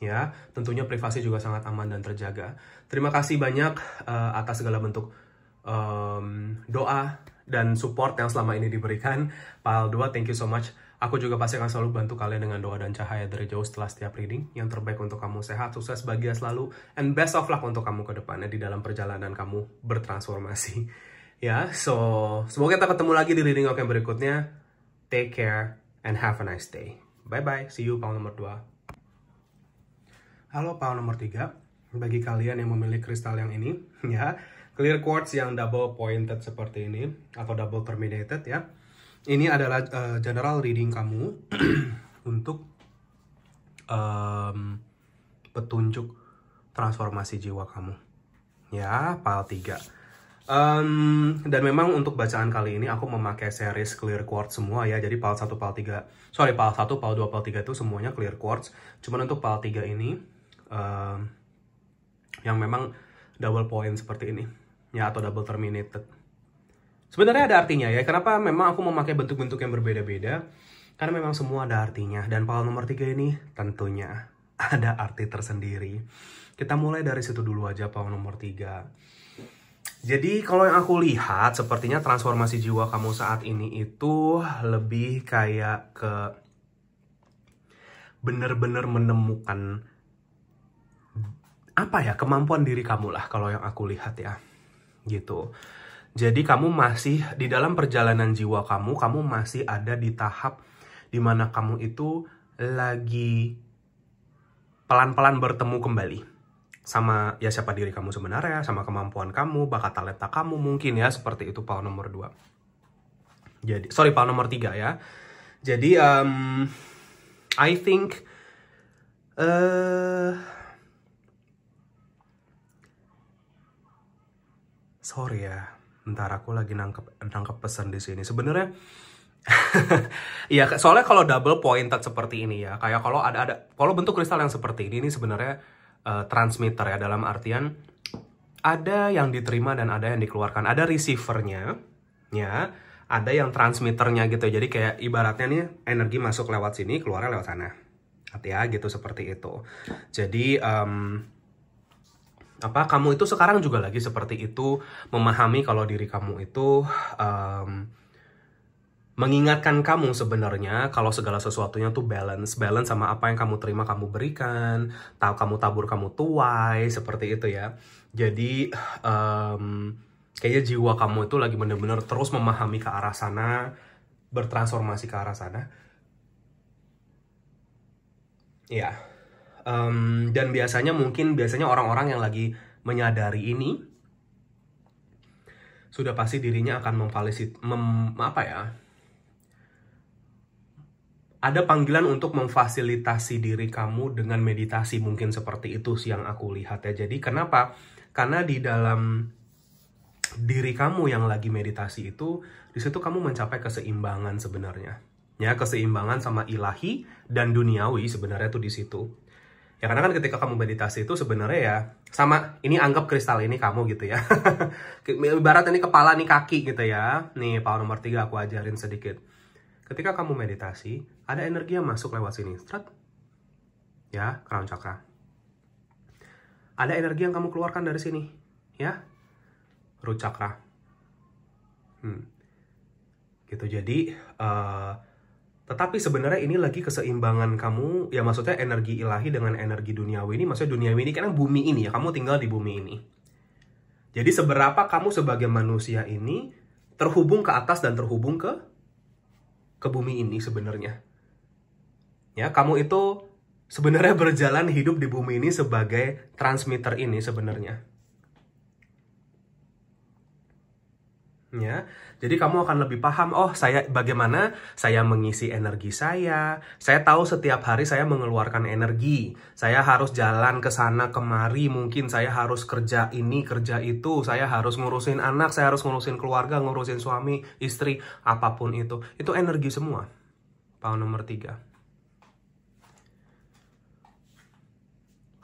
Ya, tentunya privasi juga sangat aman dan terjaga. Terima kasih banyak uh, atas segala bentuk um, doa dan support yang selama ini diberikan. Pal Aldua, thank you so much Aku juga pasti akan selalu bantu kalian dengan doa dan cahaya dari jauh setelah setiap reading. Yang terbaik untuk kamu sehat, sukses, bahagia selalu, and best of luck untuk kamu ke depannya di dalam perjalanan kamu bertransformasi. Ya, so semoga kita ketemu lagi di reading oke berikutnya. Take care and have a nice day. Bye-bye, see you pound nomor 2. Halo pound nomor 3, bagi kalian yang memilih kristal yang ini, ya, clear quartz yang double pointed seperti ini, atau double terminated ya, ini adalah uh, general reading kamu untuk um, petunjuk transformasi jiwa kamu. Ya, pal 3. Um, dan memang untuk bacaan kali ini aku memakai series clear quartz semua ya. Jadi pal 1, pal 3. Sorry, pal 1, pal 2, pal 3 itu semuanya clear quartz. Cuman untuk pal 3 ini um, yang memang double point seperti ini. Ya, atau double terminated. Sebenarnya ada artinya ya, kenapa memang aku memakai bentuk-bentuk yang berbeda-beda? Karena memang semua ada artinya, dan pawai nomor tiga ini tentunya ada arti tersendiri. Kita mulai dari situ dulu aja pawai nomor tiga. Jadi kalau yang aku lihat, sepertinya transformasi jiwa kamu saat ini itu lebih kayak ke bener-bener menemukan apa ya kemampuan diri kamu lah kalau yang aku lihat ya gitu jadi kamu masih di dalam perjalanan jiwa kamu, kamu masih ada di tahap dimana kamu itu lagi pelan-pelan bertemu kembali sama ya siapa diri kamu sebenarnya, sama kemampuan kamu, bakat talenta kamu mungkin ya seperti itu pal nomor 2. Jadi sorry pal nomor 3 ya. Jadi um, I think uh, sorry ya ntar aku lagi nangkep nangkep pesan di sini sebenarnya ya soalnya kalau double pointed seperti ini ya kayak kalau ada ada kalau bentuk kristal yang seperti ini ini sebenarnya uh, transmitter ya dalam artian ada yang diterima dan ada yang dikeluarkan ada receivernya ya ada yang transmitternya gitu ya. jadi kayak ibaratnya nih energi masuk lewat sini keluar lewat sana hati ya gitu seperti itu jadi um, apa kamu itu sekarang juga lagi seperti itu memahami kalau diri kamu itu um, mengingatkan kamu sebenarnya kalau segala sesuatunya tuh balance balance sama apa yang kamu terima kamu berikan tahu kamu tabur kamu tuai seperti itu ya jadi um, kayaknya jiwa kamu itu lagi bener-bener terus memahami ke arah sana bertransformasi ke arah sana ya yeah um, dan biasanya mungkin biasanya orang-orang yang lagi menyadari ini sudah pasti dirinya akan memvalisit mem, apa ya ada panggilan untuk memfasilitasi diri kamu dengan meditasi mungkin seperti itu sih yang aku lihat ya jadi kenapa karena di dalam diri kamu yang lagi meditasi itu di situ kamu mencapai keseimbangan sebenarnya ya keseimbangan sama ilahi dan duniawi sebenarnya itu di situ Ya karena kan ketika kamu meditasi itu sebenarnya ya sama ini anggap kristal ini kamu gitu ya. Ibarat ini kepala nih kaki gitu ya. Nih power nomor 3 aku ajarin sedikit. Ketika kamu meditasi, ada energi yang masuk lewat sini. Strat. Ya, crown chakra. Ada energi yang kamu keluarkan dari sini, ya. Root chakra. Hmm. Gitu. Jadi uh, tetapi sebenarnya ini lagi keseimbangan kamu, ya maksudnya energi ilahi dengan energi duniawi ini, maksudnya duniawi ini kan bumi ini ya, kamu tinggal di bumi ini. Jadi seberapa kamu sebagai manusia ini terhubung ke atas dan terhubung ke ke bumi ini sebenarnya. Ya, kamu itu sebenarnya berjalan hidup di bumi ini sebagai transmitter ini sebenarnya. Ya, jadi kamu akan lebih paham, oh saya bagaimana saya mengisi energi saya. Saya tahu setiap hari saya mengeluarkan energi. Saya harus jalan ke sana kemari, mungkin saya harus kerja ini, kerja itu, saya harus ngurusin anak, saya harus ngurusin keluarga, ngurusin suami, istri, apapun itu. Itu energi semua. Tahun nomor tiga.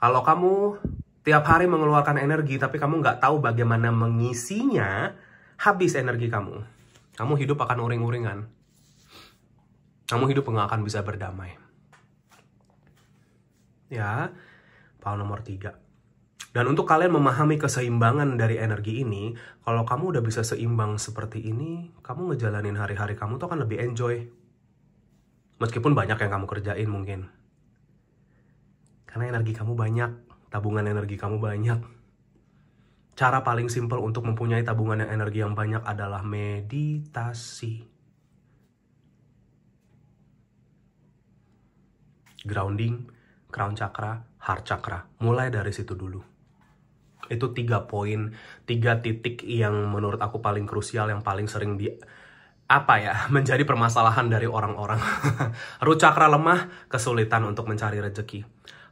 Kalau kamu tiap hari mengeluarkan energi tapi kamu nggak tahu bagaimana mengisinya, habis energi kamu. Kamu hidup akan uring-uringan. Kamu hidup nggak akan bisa berdamai. Ya, paul nomor tiga. Dan untuk kalian memahami keseimbangan dari energi ini, kalau kamu udah bisa seimbang seperti ini, kamu ngejalanin hari-hari kamu tuh akan lebih enjoy. Meskipun banyak yang kamu kerjain mungkin. Karena energi kamu banyak, tabungan energi kamu banyak Cara paling simple untuk mempunyai tabungan yang energi yang banyak adalah meditasi. Grounding, crown chakra, heart chakra. Mulai dari situ dulu. Itu tiga poin, tiga titik yang menurut aku paling krusial, yang paling sering di apa ya menjadi permasalahan dari orang-orang. Root chakra lemah, kesulitan untuk mencari rezeki.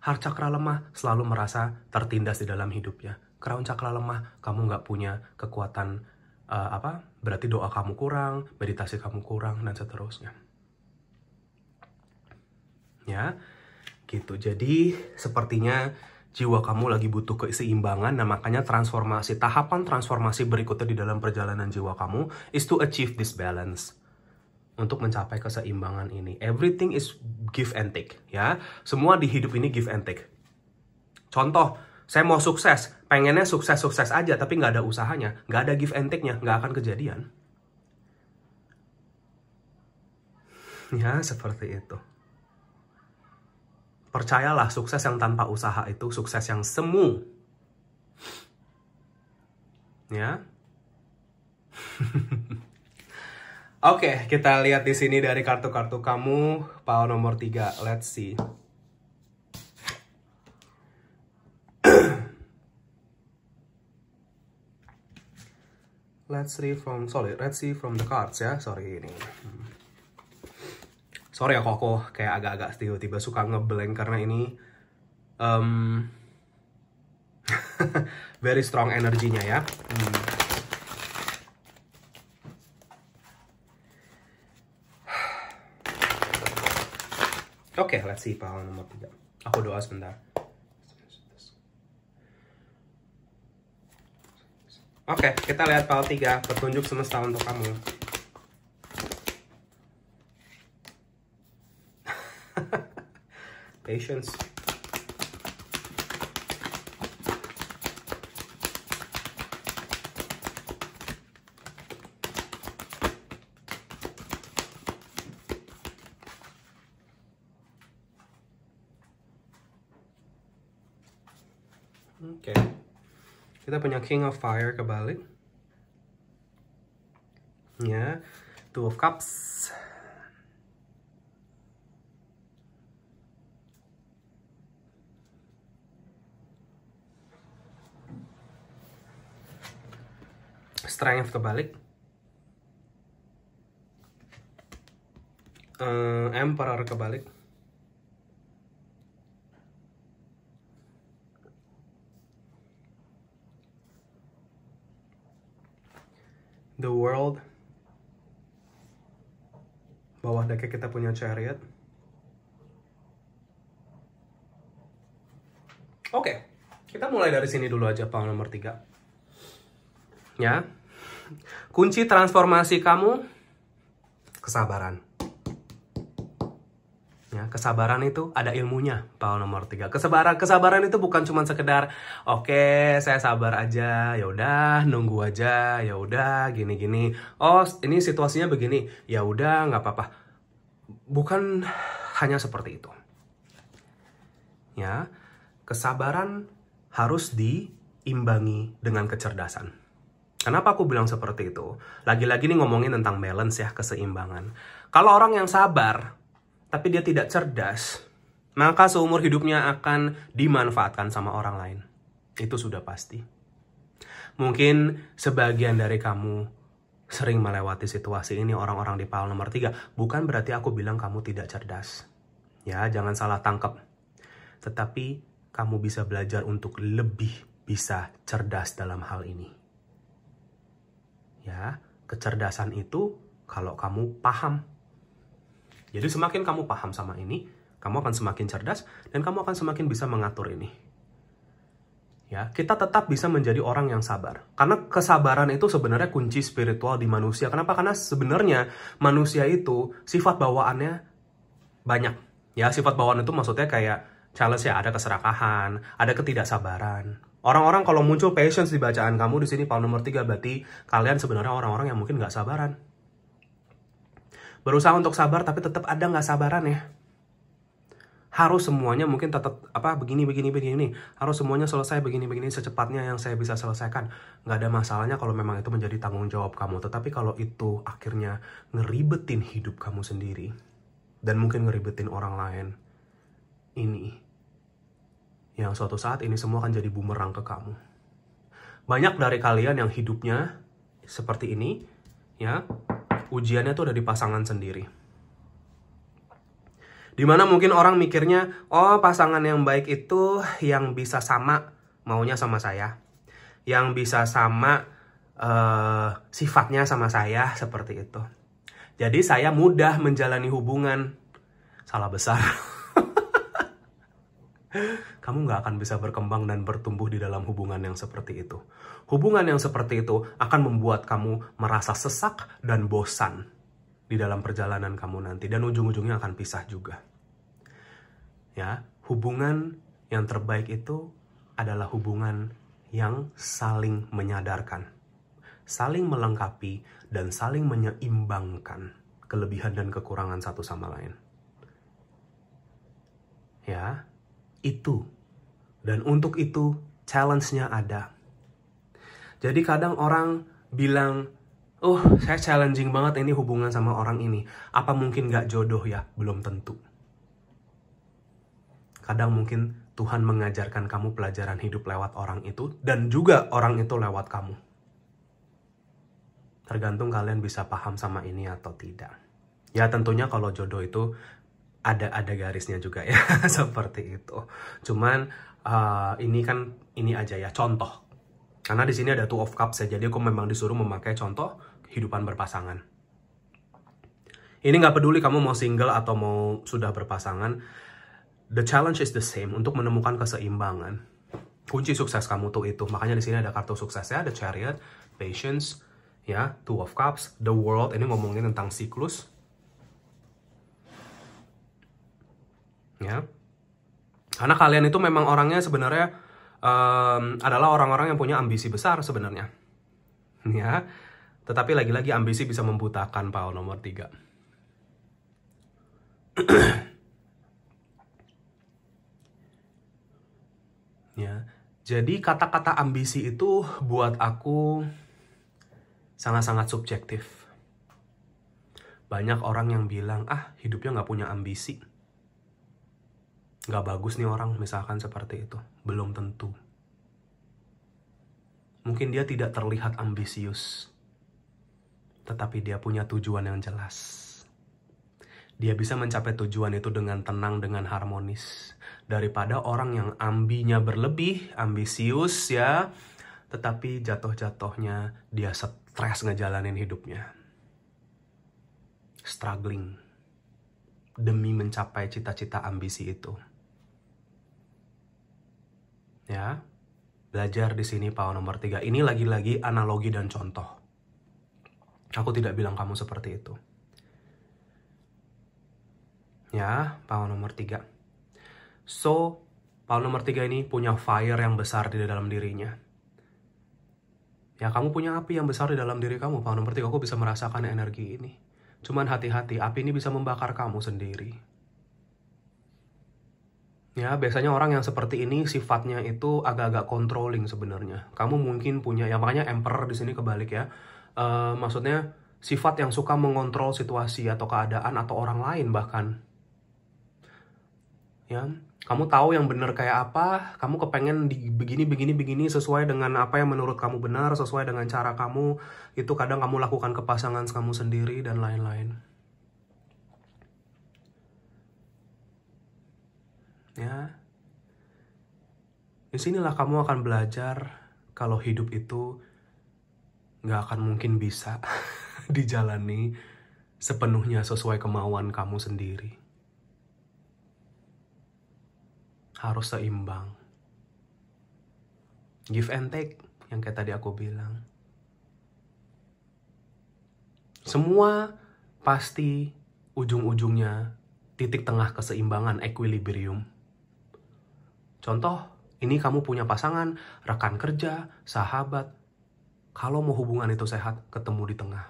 Heart chakra lemah, selalu merasa tertindas di dalam hidupnya Crown cakra lemah, kamu nggak punya kekuatan uh, apa? Berarti doa kamu kurang, meditasi kamu kurang dan seterusnya. Ya. Gitu. Jadi sepertinya jiwa kamu lagi butuh keseimbangan nah makanya transformasi tahapan transformasi berikutnya di dalam perjalanan jiwa kamu is to achieve this balance untuk mencapai keseimbangan ini everything is give and take ya semua di hidup ini give and take contoh saya mau sukses, pengennya sukses-sukses aja, tapi nggak ada usahanya, nggak ada give and take-nya, nggak akan kejadian. Ya, seperti itu. Percayalah, sukses yang tanpa usaha itu sukses yang semu. Ya. Oke, okay, kita lihat di sini dari kartu-kartu kamu, pau nomor 3. Let's see. let's read from sorry let's see from the cards ya sorry ini sorry aku aku kayak agak-agak tiba-tiba suka ngeblank karena ini um, very strong energinya ya hmm. Oke, okay, let's see pahlawan nomor 3. Aku doa sebentar. Oke, kita lihat pal 3, petunjuk semesta untuk kamu. Patience. kita punya King of Fire kebalik ya Two of Cups Strength kebalik uh, Emperor kebalik the world bawah deknya kita punya chariot oke okay. kita mulai dari sini dulu aja pang nomor 3 ya kunci transformasi kamu kesabaran kesabaran itu ada ilmunya Paul nomor 3 kesabaran kesabaran itu bukan cuma sekedar oke okay, saya sabar aja ya udah nunggu aja ya udah gini gini oh ini situasinya begini ya udah nggak apa-apa bukan hanya seperti itu ya kesabaran harus diimbangi dengan kecerdasan Kenapa aku bilang seperti itu? Lagi-lagi nih ngomongin tentang balance ya, keseimbangan. Kalau orang yang sabar, tapi dia tidak cerdas, maka seumur hidupnya akan dimanfaatkan sama orang lain. Itu sudah pasti. Mungkin sebagian dari kamu sering melewati situasi ini orang-orang di pal nomor 3. Bukan berarti aku bilang kamu tidak cerdas. Ya, jangan salah tangkap. Tetapi kamu bisa belajar untuk lebih bisa cerdas dalam hal ini. Ya, kecerdasan itu kalau kamu paham jadi semakin kamu paham sama ini, kamu akan semakin cerdas dan kamu akan semakin bisa mengatur ini. Ya, kita tetap bisa menjadi orang yang sabar. Karena kesabaran itu sebenarnya kunci spiritual di manusia. Kenapa? Karena sebenarnya manusia itu sifat bawaannya banyak. Ya, sifat bawaan itu maksudnya kayak challenge ya, ada keserakahan, ada ketidaksabaran. Orang-orang kalau muncul patience di bacaan kamu di sini Paul nomor 3 berarti kalian sebenarnya orang-orang yang mungkin nggak sabaran berusaha untuk sabar tapi tetap ada nggak sabaran ya harus semuanya mungkin tetap apa begini begini begini harus semuanya selesai begini begini secepatnya yang saya bisa selesaikan nggak ada masalahnya kalau memang itu menjadi tanggung jawab kamu tetapi kalau itu akhirnya ngeribetin hidup kamu sendiri dan mungkin ngeribetin orang lain ini yang suatu saat ini semua akan jadi bumerang ke kamu banyak dari kalian yang hidupnya seperti ini ya ujiannya tuh dari pasangan sendiri. Dimana mungkin orang mikirnya, oh pasangan yang baik itu yang bisa sama maunya sama saya. Yang bisa sama uh, sifatnya sama saya seperti itu. Jadi saya mudah menjalani hubungan. Salah besar. kamu nggak akan bisa berkembang dan bertumbuh di dalam hubungan yang seperti itu. Hubungan yang seperti itu akan membuat kamu merasa sesak dan bosan di dalam perjalanan kamu nanti dan ujung-ujungnya akan pisah juga. Ya, hubungan yang terbaik itu adalah hubungan yang saling menyadarkan, saling melengkapi dan saling menyeimbangkan kelebihan dan kekurangan satu sama lain. Ya, itu dan untuk itu, challenge-nya ada. Jadi kadang orang bilang, oh saya challenging banget ini hubungan sama orang ini. Apa mungkin gak jodoh ya? Belum tentu. Kadang mungkin Tuhan mengajarkan kamu pelajaran hidup lewat orang itu dan juga orang itu lewat kamu. Tergantung kalian bisa paham sama ini atau tidak. Ya tentunya kalau jodoh itu ada ada garisnya juga ya seperti itu. Cuman Ah, ini kan ini aja ya contoh. Karena di sini ada two of cups ya, jadi aku memang disuruh memakai contoh kehidupan berpasangan. Ini nggak peduli kamu mau single atau mau sudah berpasangan, the challenge is the same untuk menemukan keseimbangan. Kunci sukses kamu tuh itu. Makanya di sini ada kartu suksesnya, the chariot, patience, ya, two of cups, the world. Ini ngomongin tentang siklus, ya karena kalian itu memang orangnya sebenarnya um, adalah orang-orang yang punya ambisi besar sebenarnya ya tetapi lagi-lagi ambisi bisa membutakan Paul nomor 3 ya jadi kata-kata ambisi itu buat aku sangat-sangat subjektif banyak orang yang bilang ah hidupnya nggak punya ambisi nggak bagus nih orang misalkan seperti itu belum tentu mungkin dia tidak terlihat ambisius tetapi dia punya tujuan yang jelas dia bisa mencapai tujuan itu dengan tenang dengan harmonis daripada orang yang ambinya berlebih ambisius ya tetapi jatuh-jatuhnya dia stres ngejalanin hidupnya struggling demi mencapai cita-cita ambisi itu Ya. Belajar di sini PAO nomor tiga. Ini lagi-lagi analogi dan contoh. Aku tidak bilang kamu seperti itu. Ya, PAO nomor tiga. So, PAO nomor tiga ini punya fire yang besar di dalam dirinya. Ya, kamu punya api yang besar di dalam diri kamu. PAO nomor tiga. aku bisa merasakan energi ini. Cuman hati-hati, api ini bisa membakar kamu sendiri. Ya, biasanya orang yang seperti ini sifatnya itu agak-agak controlling sebenarnya. Kamu mungkin punya, ya makanya emperor di sini kebalik ya. E, maksudnya sifat yang suka mengontrol situasi atau keadaan atau orang lain bahkan. Ya, kamu tahu yang benar kayak apa, kamu kepengen di begini begini begini sesuai dengan apa yang menurut kamu benar, sesuai dengan cara kamu, itu kadang kamu lakukan ke pasangan kamu sendiri dan lain-lain. Ya. Di ya sinilah kamu akan belajar kalau hidup itu nggak akan mungkin bisa dijalani sepenuhnya sesuai kemauan kamu sendiri. Harus seimbang. Give and take yang kayak tadi aku bilang. Semua pasti ujung-ujungnya titik tengah keseimbangan equilibrium. Contoh, ini kamu punya pasangan, rekan kerja, sahabat. Kalau mau hubungan itu sehat, ketemu di tengah.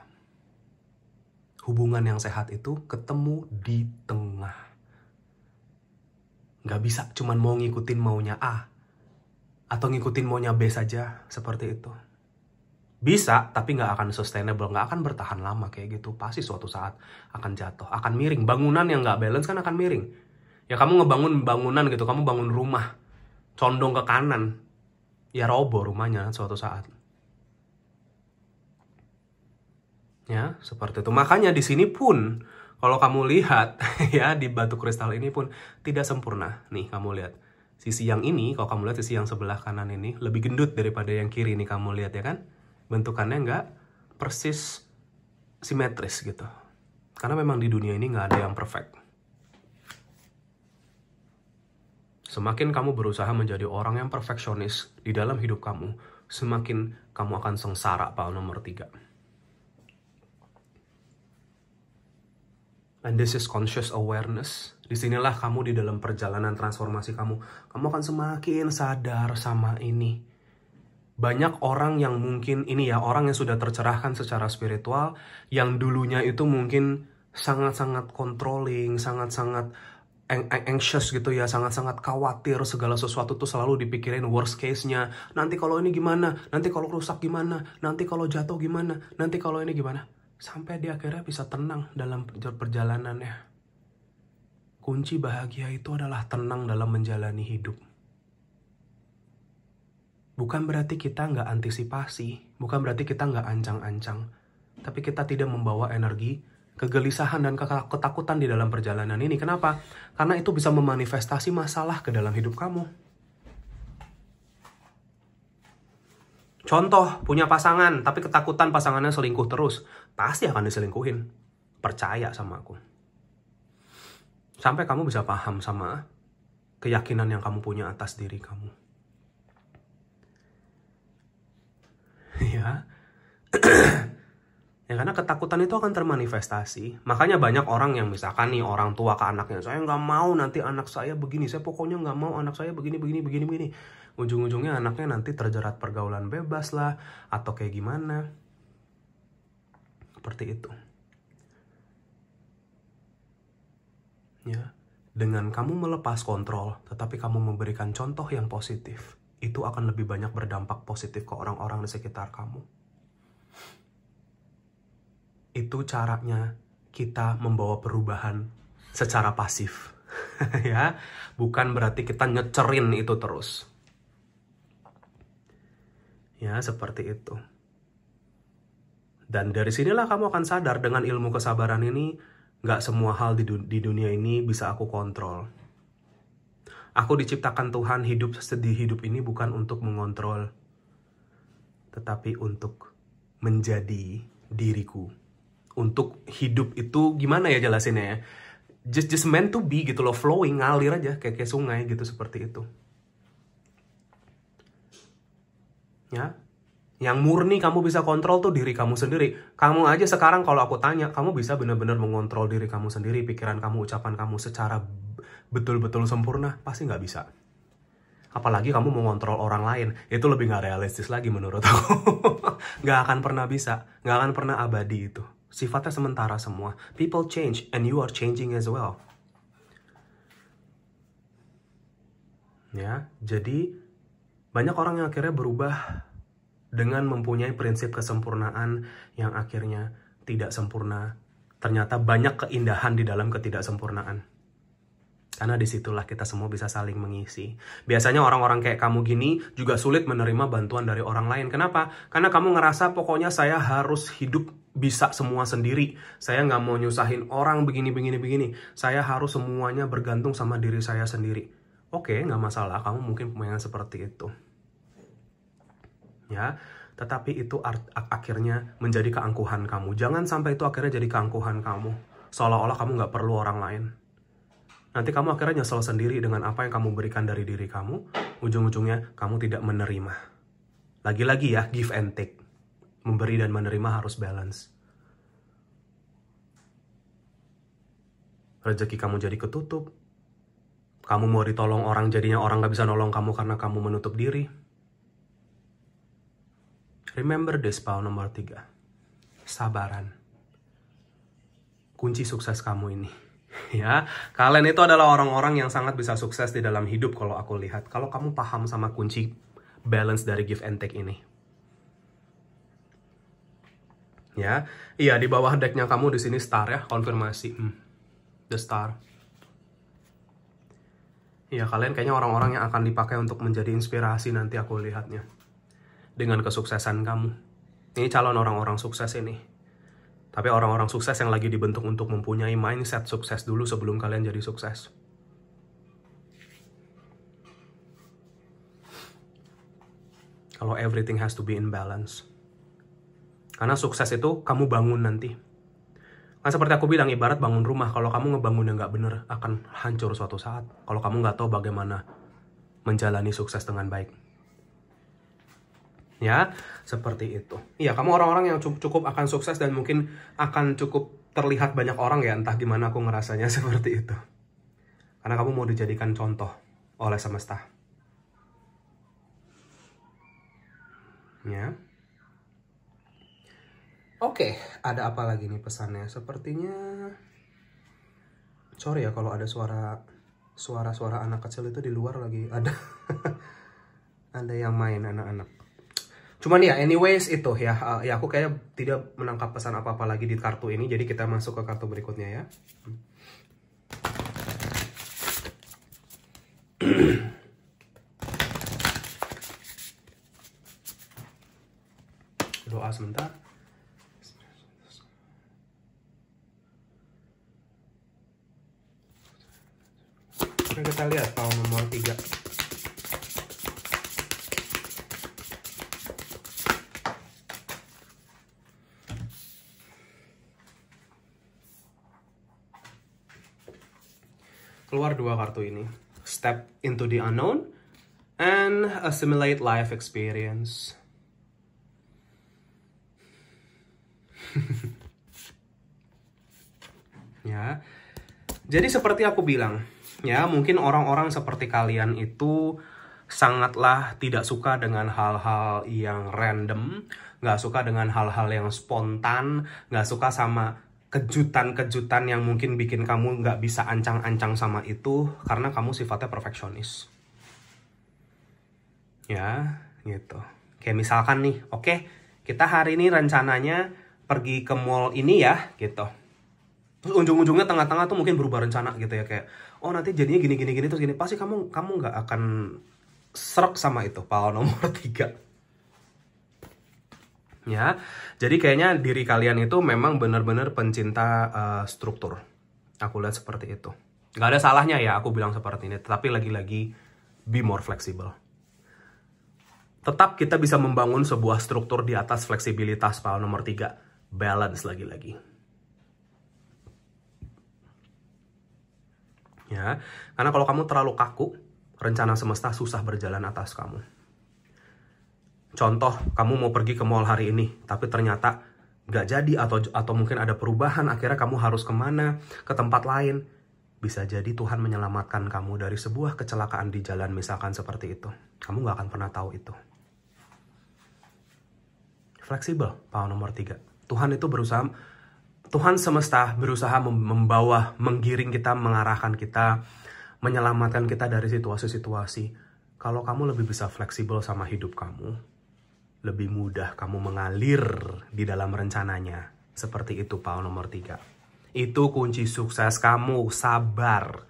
Hubungan yang sehat itu ketemu di tengah. Gak bisa cuman mau ngikutin maunya A, atau ngikutin maunya B saja, seperti itu. Bisa, tapi nggak akan sustainable, nggak akan bertahan lama kayak gitu. Pasti suatu saat akan jatuh, akan miring. Bangunan yang nggak balance kan akan miring. Ya kamu ngebangun bangunan gitu, kamu bangun rumah condong ke kanan, ya roboh rumahnya suatu saat. Ya, seperti itu. Makanya di sini pun kalau kamu lihat ya di batu kristal ini pun tidak sempurna. Nih, kamu lihat. Sisi yang ini, kalau kamu lihat sisi yang sebelah kanan ini lebih gendut daripada yang kiri ini kamu lihat ya kan? Bentukannya nggak persis simetris gitu. Karena memang di dunia ini nggak ada yang perfect. Semakin kamu berusaha menjadi orang yang perfeksionis di dalam hidup kamu, semakin kamu akan sengsara, Pak nomor tiga. And this is conscious awareness. Disinilah kamu di dalam perjalanan transformasi kamu. Kamu akan semakin sadar sama ini. Banyak orang yang mungkin ini ya, orang yang sudah tercerahkan secara spiritual, yang dulunya itu mungkin sangat-sangat controlling, sangat-sangat anxious gitu ya sangat-sangat khawatir segala sesuatu tuh selalu dipikirin worst case-nya nanti kalau ini gimana nanti kalau rusak gimana nanti kalau jatuh gimana nanti kalau ini gimana sampai dia akhirnya bisa tenang dalam perjalanannya kunci bahagia itu adalah tenang dalam menjalani hidup bukan berarti kita nggak antisipasi bukan berarti kita nggak ancang-ancang tapi kita tidak membawa energi kegelisahan dan ketakutan di dalam perjalanan ini. Kenapa? Karena itu bisa memanifestasi masalah ke dalam hidup kamu. Contoh, punya pasangan tapi ketakutan pasangannya selingkuh terus, pasti akan diselingkuhin. Percaya sama aku. Sampai kamu bisa paham sama keyakinan yang kamu punya atas diri kamu. ya. Ya karena ketakutan itu akan termanifestasi. Makanya banyak orang yang misalkan nih orang tua ke anaknya, saya nggak mau nanti anak saya begini, saya pokoknya nggak mau anak saya begini, begini, begini, begini. Ujung-ujungnya anaknya nanti terjerat pergaulan bebas lah, atau kayak gimana. Seperti itu. Ya, dengan kamu melepas kontrol, tetapi kamu memberikan contoh yang positif, itu akan lebih banyak berdampak positif ke orang-orang di sekitar kamu itu caranya kita membawa perubahan secara pasif. ya, bukan berarti kita nyecerin itu terus. Ya, seperti itu. Dan dari sinilah kamu akan sadar dengan ilmu kesabaran ini, nggak semua hal di, di dunia ini bisa aku kontrol. Aku diciptakan Tuhan hidup sedih hidup ini bukan untuk mengontrol, tetapi untuk menjadi diriku untuk hidup itu gimana ya jelasinnya ya just just meant to be gitu loh flowing ngalir aja kayak kayak sungai gitu seperti itu ya yang murni kamu bisa kontrol tuh diri kamu sendiri. Kamu aja sekarang kalau aku tanya, kamu bisa benar-benar mengontrol diri kamu sendiri, pikiran kamu, ucapan kamu secara betul-betul sempurna? Pasti nggak bisa. Apalagi kamu mengontrol orang lain, itu lebih nggak realistis lagi menurut aku. nggak akan pernah bisa, nggak akan pernah abadi itu. Sifatnya sementara semua. People change and you are changing as well. Ya, jadi banyak orang yang akhirnya berubah dengan mempunyai prinsip kesempurnaan yang akhirnya tidak sempurna. Ternyata banyak keindahan di dalam ketidaksempurnaan. Karena disitulah kita semua bisa saling mengisi. Biasanya orang-orang kayak kamu gini juga sulit menerima bantuan dari orang lain. Kenapa? Karena kamu ngerasa pokoknya saya harus hidup bisa semua sendiri. Saya nggak mau nyusahin orang begini, begini, begini. Saya harus semuanya bergantung sama diri saya sendiri. Oke, nggak masalah. Kamu mungkin pemain seperti itu. Ya, tetapi itu akhirnya menjadi keangkuhan kamu. Jangan sampai itu akhirnya jadi keangkuhan kamu. Seolah-olah kamu nggak perlu orang lain. Nanti kamu akhirnya nyesel sendiri dengan apa yang kamu berikan dari diri kamu. Ujung-ujungnya kamu tidak menerima. Lagi-lagi ya, give and take memberi dan menerima harus balance. Rezeki kamu jadi ketutup. Kamu mau ditolong orang jadinya orang gak bisa nolong kamu karena kamu menutup diri. Remember this pau nomor tiga, Sabaran. Kunci sukses kamu ini. Ya, kalian itu adalah orang-orang yang sangat bisa sukses di dalam hidup kalau aku lihat. Kalau kamu paham sama kunci balance dari give and take ini ya. Iya, di bawah decknya kamu di sini star ya, konfirmasi. Hmm. The star. Iya, kalian kayaknya orang-orang yang akan dipakai untuk menjadi inspirasi nanti aku lihatnya. Dengan kesuksesan kamu. Ini calon orang-orang sukses ini. Tapi orang-orang sukses yang lagi dibentuk untuk mempunyai mindset sukses dulu sebelum kalian jadi sukses. Kalau everything has to be in balance. Karena sukses itu kamu bangun nanti. Kan seperti aku bilang, ibarat bangun rumah. Kalau kamu ngebangun yang nggak bener, akan hancur suatu saat. Kalau kamu nggak tahu bagaimana menjalani sukses dengan baik. Ya, seperti itu. Iya, kamu orang-orang yang cukup akan sukses dan mungkin akan cukup terlihat banyak orang ya. Entah gimana aku ngerasanya seperti itu. Karena kamu mau dijadikan contoh oleh semesta. Ya. Oke, okay, ada apa lagi nih pesannya? Sepertinya sorry ya kalau ada suara suara-suara anak kecil itu di luar lagi ada ada yang main anak-anak. Cuman ya anyways itu ya eh, ya aku kayak tidak menangkap pesan apa-apa lagi di kartu ini jadi kita masuk ke kartu berikutnya ya. Doa sebentar. Nah, kita lihat tahun nomor 3 keluar dua kartu ini step into the unknown and assimilate life experience ya. Jadi seperti aku bilang, ya hmm. mungkin orang-orang seperti kalian itu sangatlah tidak suka dengan hal-hal yang random, nggak suka dengan hal-hal yang spontan, nggak suka sama kejutan-kejutan yang mungkin bikin kamu nggak bisa ancang-ancang sama itu karena kamu sifatnya perfeksionis. Ya, gitu. Kayak misalkan nih, oke, okay, kita hari ini rencananya pergi ke mall ini ya, gitu. Terus ujung-ujungnya tengah-tengah tuh mungkin berubah rencana gitu ya, kayak oh nanti jadinya gini gini gini terus gini pasti kamu kamu nggak akan serak sama itu pal nomor tiga ya jadi kayaknya diri kalian itu memang benar-benar pencinta uh, struktur aku lihat seperti itu nggak ada salahnya ya aku bilang seperti ini tetapi lagi-lagi be more flexible tetap kita bisa membangun sebuah struktur di atas fleksibilitas pal nomor tiga balance lagi-lagi ya. Karena kalau kamu terlalu kaku, rencana semesta susah berjalan atas kamu. Contoh, kamu mau pergi ke mall hari ini, tapi ternyata nggak jadi atau atau mungkin ada perubahan, akhirnya kamu harus kemana, ke tempat lain. Bisa jadi Tuhan menyelamatkan kamu dari sebuah kecelakaan di jalan, misalkan seperti itu. Kamu nggak akan pernah tahu itu. Fleksibel, paham nomor tiga. Tuhan itu berusaha Tuhan semesta berusaha membawa, menggiring kita, mengarahkan kita, menyelamatkan kita dari situasi-situasi. Kalau kamu lebih bisa fleksibel sama hidup kamu, lebih mudah kamu mengalir di dalam rencananya. Seperti itu Paul nomor tiga. Itu kunci sukses kamu, sabar.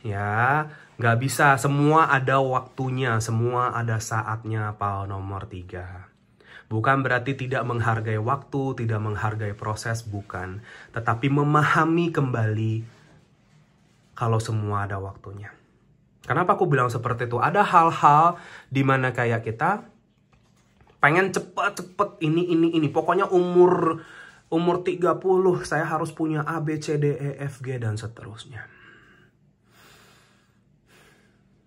Ya, nggak bisa, semua ada waktunya, semua ada saatnya Paul nomor tiga. Bukan berarti tidak menghargai waktu, tidak menghargai proses, bukan. Tetapi memahami kembali kalau semua ada waktunya. Kenapa aku bilang seperti itu? Ada hal-hal di mana kayak kita pengen cepet-cepet ini ini ini. Pokoknya umur umur 30 saya harus punya A B C D E F G dan seterusnya.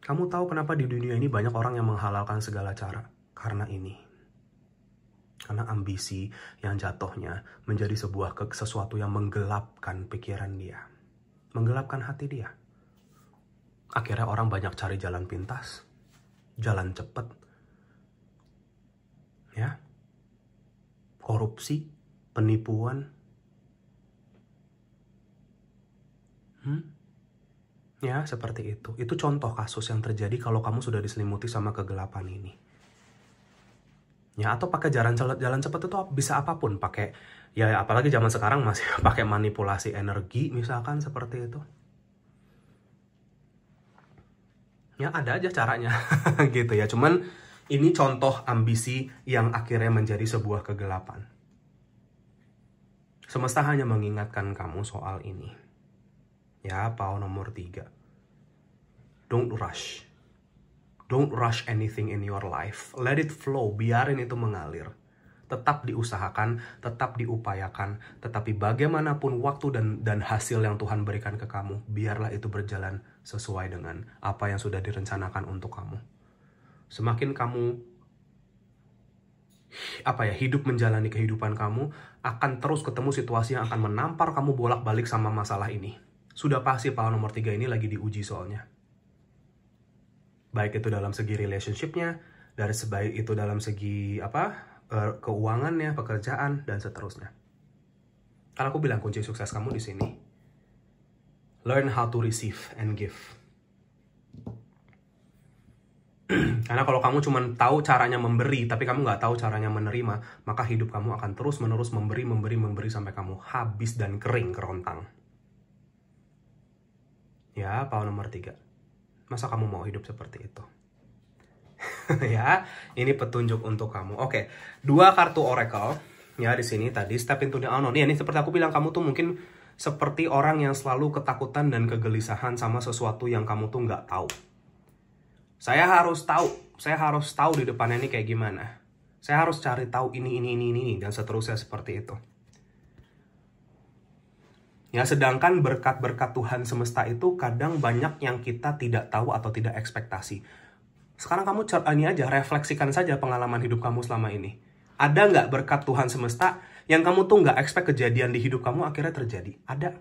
Kamu tahu kenapa di dunia ini banyak orang yang menghalalkan segala cara? Karena ini karena ambisi yang jatuhnya menjadi sebuah sesuatu yang menggelapkan pikiran dia, menggelapkan hati dia. Akhirnya orang banyak cari jalan pintas, jalan cepat, ya, korupsi, penipuan, hmm? ya seperti itu. Itu contoh kasus yang terjadi kalau kamu sudah diselimuti sama kegelapan ini ya atau pakai jalan jalan cepat itu bisa apapun pakai ya apalagi zaman sekarang masih pakai manipulasi energi misalkan seperti itu ya ada aja caranya gitu ya cuman ini contoh ambisi yang akhirnya menjadi sebuah kegelapan semesta hanya mengingatkan kamu soal ini ya pau nomor tiga don't rush Don't rush anything in your life. Let it flow, biarin itu mengalir. Tetap diusahakan, tetap diupayakan, tetapi bagaimanapun waktu dan dan hasil yang Tuhan berikan ke kamu, biarlah itu berjalan sesuai dengan apa yang sudah direncanakan untuk kamu. Semakin kamu apa ya hidup menjalani kehidupan kamu akan terus ketemu situasi yang akan menampar kamu bolak-balik sama masalah ini. Sudah pasti pahala nomor tiga ini lagi diuji soalnya baik itu dalam segi relationshipnya dari sebaik itu dalam segi apa eh, keuangannya pekerjaan dan seterusnya Kalau aku bilang kunci sukses kamu di sini learn how to receive and give karena kalau kamu cuma tahu caranya memberi tapi kamu nggak tahu caranya menerima maka hidup kamu akan terus menerus memberi memberi memberi sampai kamu habis dan kering kerontang ya power nomor tiga Masa kamu mau hidup seperti itu? ya, ini petunjuk untuk kamu. Oke, dua kartu oracle ya di sini tadi step into the unknown. Ya, ini seperti aku bilang kamu tuh mungkin seperti orang yang selalu ketakutan dan kegelisahan sama sesuatu yang kamu tuh nggak tahu. Saya harus tahu, saya harus tahu di depannya ini kayak gimana. Saya harus cari tahu ini, ini, ini, ini, dan seterusnya seperti itu. Ya, sedangkan berkat-berkat Tuhan semesta itu kadang banyak yang kita tidak tahu atau tidak ekspektasi. Sekarang kamu ini aja, refleksikan saja pengalaman hidup kamu selama ini. Ada nggak berkat Tuhan semesta yang kamu tuh nggak expect kejadian di hidup kamu akhirnya terjadi? Ada.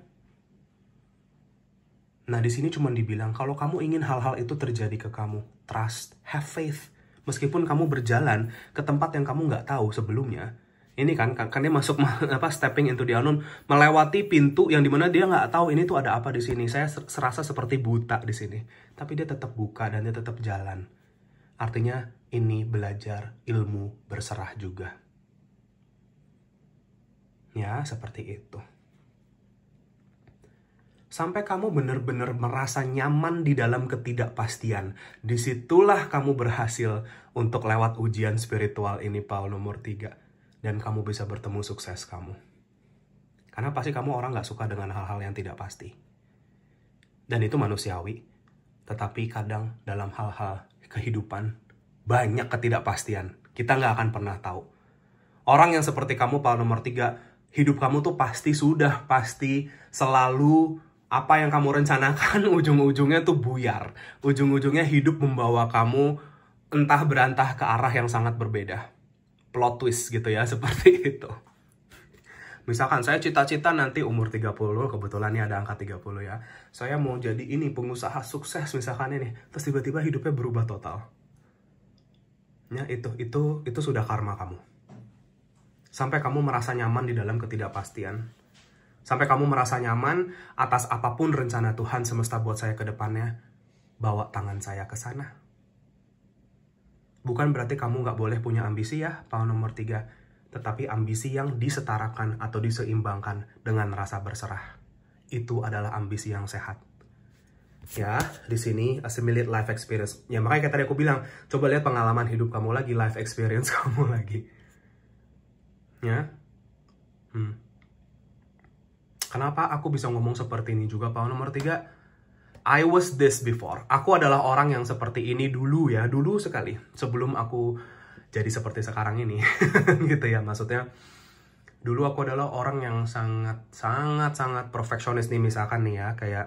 Nah, di sini cuma dibilang, kalau kamu ingin hal-hal itu terjadi ke kamu, trust, have faith. Meskipun kamu berjalan ke tempat yang kamu nggak tahu sebelumnya, ini kan karena kan dia masuk apa stepping into the unknown melewati pintu yang dimana dia nggak tahu ini tuh ada apa di sini saya serasa seperti buta di sini tapi dia tetap buka dan dia tetap jalan artinya ini belajar ilmu berserah juga ya seperti itu sampai kamu benar-benar merasa nyaman di dalam ketidakpastian. Disitulah kamu berhasil untuk lewat ujian spiritual ini, Paul nomor 3 dan kamu bisa bertemu sukses kamu. Karena pasti kamu orang gak suka dengan hal-hal yang tidak pasti. Dan itu manusiawi, tetapi kadang dalam hal-hal kehidupan banyak ketidakpastian. Kita gak akan pernah tahu. Orang yang seperti kamu, pal nomor tiga, hidup kamu tuh pasti sudah, pasti selalu apa yang kamu rencanakan ujung-ujungnya tuh buyar. Ujung-ujungnya hidup membawa kamu entah berantah ke arah yang sangat berbeda plot twist gitu ya seperti itu misalkan saya cita-cita nanti umur 30 kebetulan nih ada angka 30 ya saya mau jadi ini pengusaha sukses misalkan ini terus tiba-tiba hidupnya berubah total ya itu itu itu sudah karma kamu sampai kamu merasa nyaman di dalam ketidakpastian sampai kamu merasa nyaman atas apapun rencana Tuhan semesta buat saya ke depannya bawa tangan saya ke sana Bukan berarti kamu nggak boleh punya ambisi ya, pound nomor tiga, tetapi ambisi yang disetarakan atau diseimbangkan dengan rasa berserah. Itu adalah ambisi yang sehat. Ya, di sini assimilate life experience. Ya, makanya kayak tadi aku bilang, coba lihat pengalaman hidup kamu lagi, life experience kamu lagi. Ya. Hmm. Kenapa aku bisa ngomong seperti ini juga, Pak nomor tiga? I was this before. Aku adalah orang yang seperti ini dulu ya, dulu sekali sebelum aku jadi seperti sekarang ini. gitu ya maksudnya. Dulu aku adalah orang yang sangat sangat sangat perfeksionis nih misalkan nih ya, kayak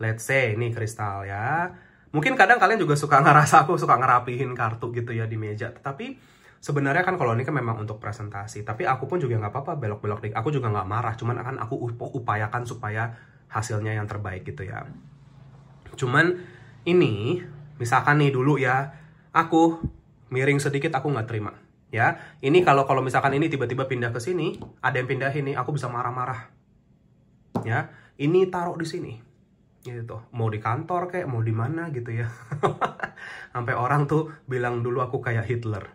let's say ini kristal ya. Mungkin kadang kalian juga suka ngerasa aku suka ngerapihin kartu gitu ya di meja, tetapi sebenarnya kan kalau ini kan memang untuk presentasi tapi aku pun juga nggak apa-apa belok-belok dik aku juga nggak marah cuman akan aku upayakan supaya hasilnya yang terbaik gitu ya cuman ini misalkan nih dulu ya aku miring sedikit aku nggak terima ya ini kalau kalau misalkan ini tiba-tiba pindah ke sini ada yang pindah ini aku bisa marah-marah ya ini taruh di sini gitu mau di kantor kayak mau di mana gitu ya sampai orang tuh bilang dulu aku kayak Hitler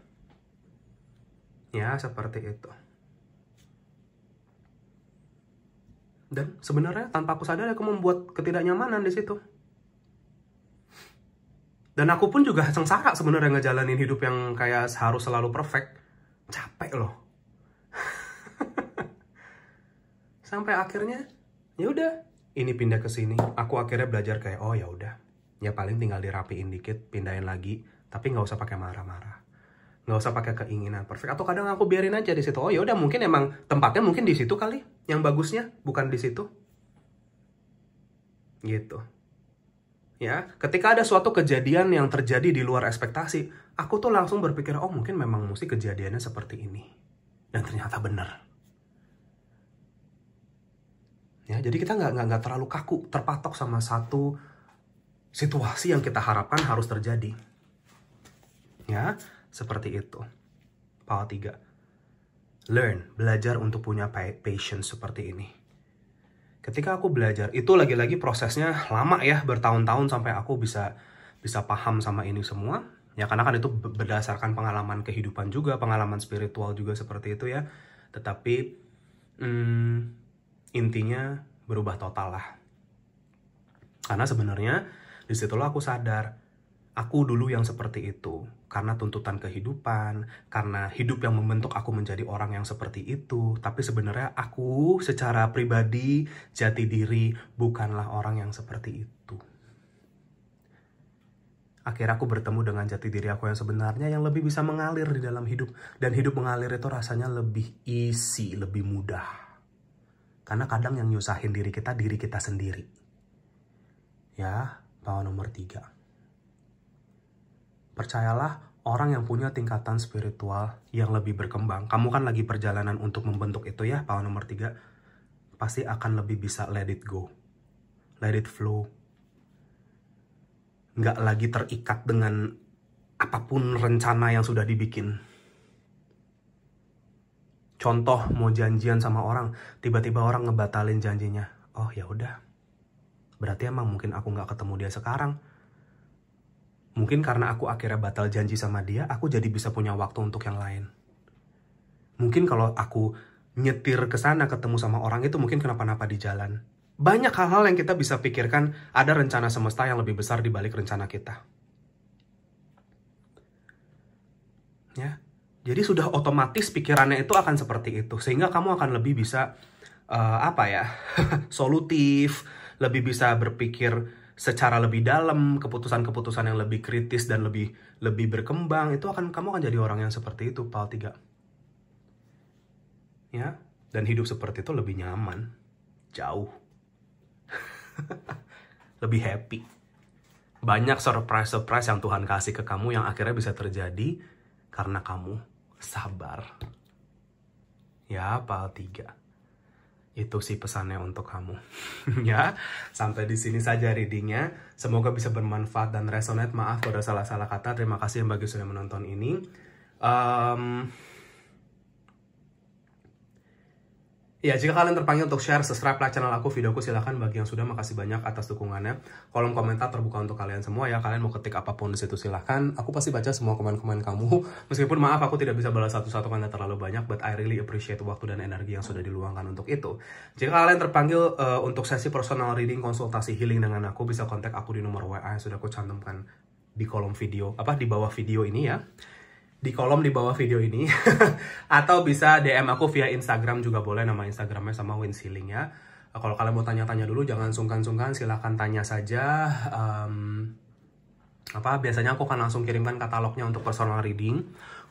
ya seperti itu dan sebenarnya tanpa aku sadar aku membuat ketidaknyamanan di situ dan aku pun juga sengsara sebenarnya ngejalanin hidup yang kayak harus selalu perfect. Capek loh. Sampai akhirnya, ya udah, ini pindah ke sini. Aku akhirnya belajar kayak, oh ya udah, ya paling tinggal dirapiin dikit, pindahin lagi, tapi nggak usah pakai marah-marah nggak usah pakai keinginan perfect atau kadang aku biarin aja di situ oh ya udah mungkin emang tempatnya mungkin di situ kali yang bagusnya bukan di situ gitu ya ketika ada suatu kejadian yang terjadi di luar ekspektasi aku tuh langsung berpikir oh mungkin memang mesti kejadiannya seperti ini dan ternyata benar ya jadi kita nggak nggak terlalu kaku terpatok sama satu situasi yang kita harapkan harus terjadi ya seperti itu Pahal 3 learn belajar untuk punya patience seperti ini ketika aku belajar itu lagi-lagi prosesnya lama ya bertahun-tahun sampai aku bisa bisa paham sama ini semua ya karena kan itu berdasarkan pengalaman kehidupan juga pengalaman spiritual juga seperti itu ya tetapi hmm, intinya berubah total lah karena sebenarnya disitulah aku sadar Aku dulu yang seperti itu, karena tuntutan kehidupan, karena hidup yang membentuk aku menjadi orang yang seperti itu. Tapi sebenarnya aku secara pribadi, jati diri, bukanlah orang yang seperti itu. Akhirnya aku bertemu dengan jati diri aku yang sebenarnya yang lebih bisa mengalir di dalam hidup. Dan hidup mengalir itu rasanya lebih isi, lebih mudah. Karena kadang yang nyusahin diri kita, diri kita sendiri. Ya, bahwa nomor tiga. Percayalah, orang yang punya tingkatan spiritual yang lebih berkembang, kamu kan lagi perjalanan untuk membentuk itu ya, paham nomor tiga, pasti akan lebih bisa let it go, let it flow. Nggak lagi terikat dengan apapun rencana yang sudah dibikin. Contoh mau janjian sama orang, tiba-tiba orang ngebatalin janjinya. Oh ya udah, berarti emang mungkin aku nggak ketemu dia sekarang Mungkin karena aku akhirnya batal janji sama dia, aku jadi bisa punya waktu untuk yang lain. Mungkin kalau aku nyetir ke sana ketemu sama orang itu mungkin kenapa-napa di jalan. Banyak hal-hal yang kita bisa pikirkan ada rencana semesta yang lebih besar di balik rencana kita. Ya. Jadi sudah otomatis pikirannya itu akan seperti itu sehingga kamu akan lebih bisa uh, apa ya? solutif, lebih bisa berpikir secara lebih dalam, keputusan-keputusan yang lebih kritis dan lebih lebih berkembang, itu akan kamu akan jadi orang yang seperti itu, pal 3. Ya, dan hidup seperti itu lebih nyaman, jauh. lebih happy. Banyak surprise-surprise yang Tuhan kasih ke kamu yang akhirnya bisa terjadi karena kamu sabar. Ya, pal 3 itu sih pesannya untuk kamu. ya, sampai di sini saja readingnya. Semoga bisa bermanfaat dan resonate. Maaf kalau ada salah-salah kata. Terima kasih yang bagi sudah menonton ini. Um, Ya, jika kalian terpanggil untuk share, subscribe, like channel aku, videoku silahkan. Bagi yang sudah, makasih banyak atas dukungannya. Kolom komentar terbuka untuk kalian semua ya. Kalian mau ketik apapun di situ silahkan. Aku pasti baca semua komen-komen kamu. Meskipun maaf, aku tidak bisa balas satu-satu karena terlalu banyak. But I really appreciate waktu dan energi yang sudah diluangkan untuk itu. Jika kalian terpanggil uh, untuk sesi personal reading, konsultasi healing dengan aku, bisa kontak aku di nomor WA yang sudah aku cantumkan di kolom video, apa di bawah video ini ya di kolom di bawah video ini atau bisa DM aku via Instagram juga boleh nama Instagramnya sama Win Ceiling ya kalau kalian mau tanya-tanya dulu jangan sungkan-sungkan silahkan tanya saja um, apa biasanya aku akan langsung kirimkan katalognya untuk personal reading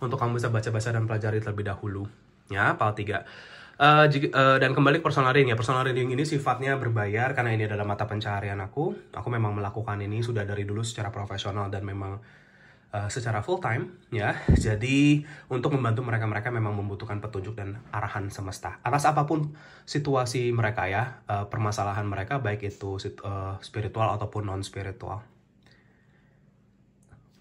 untuk kamu bisa baca-baca dan pelajari terlebih dahulu ya pal 3 Uh, uh, dan kembali ke personal reading ya personal reading ini sifatnya berbayar karena ini adalah mata pencaharian aku aku memang melakukan ini sudah dari dulu secara profesional dan memang Eh, secara full time ya. Jadi untuk membantu mereka-mereka memang membutuhkan petunjuk dan arahan semesta atas apapun situasi mereka ya, uh, permasalahan mereka baik itu uh, spiritual ataupun non spiritual.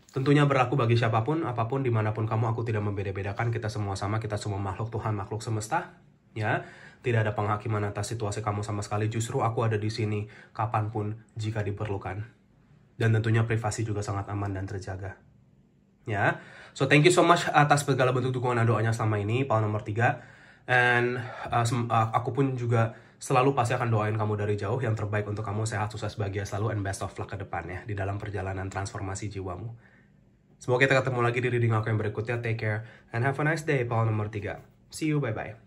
Tentunya berlaku bagi siapapun, apapun, dimanapun kamu, aku tidak membeda-bedakan, kita semua sama, kita semua makhluk Tuhan, makhluk semesta, ya. Tidak ada penghakiman atas situasi kamu sama sekali, justru aku ada di sini, kapanpun, jika diperlukan. Dan tentunya privasi juga sangat aman dan terjaga ya. So thank you so much atas segala bentuk dukungan dan doanya selama ini, Paul nomor 3. And uh, uh, aku pun juga selalu pasti akan doain kamu dari jauh yang terbaik untuk kamu sehat, sukses, bahagia selalu and best of luck ke depannya di dalam perjalanan transformasi jiwamu. Semoga kita ketemu lagi di reading aku yang berikutnya. Take care and have a nice day, Paul nomor 3. See you, bye-bye.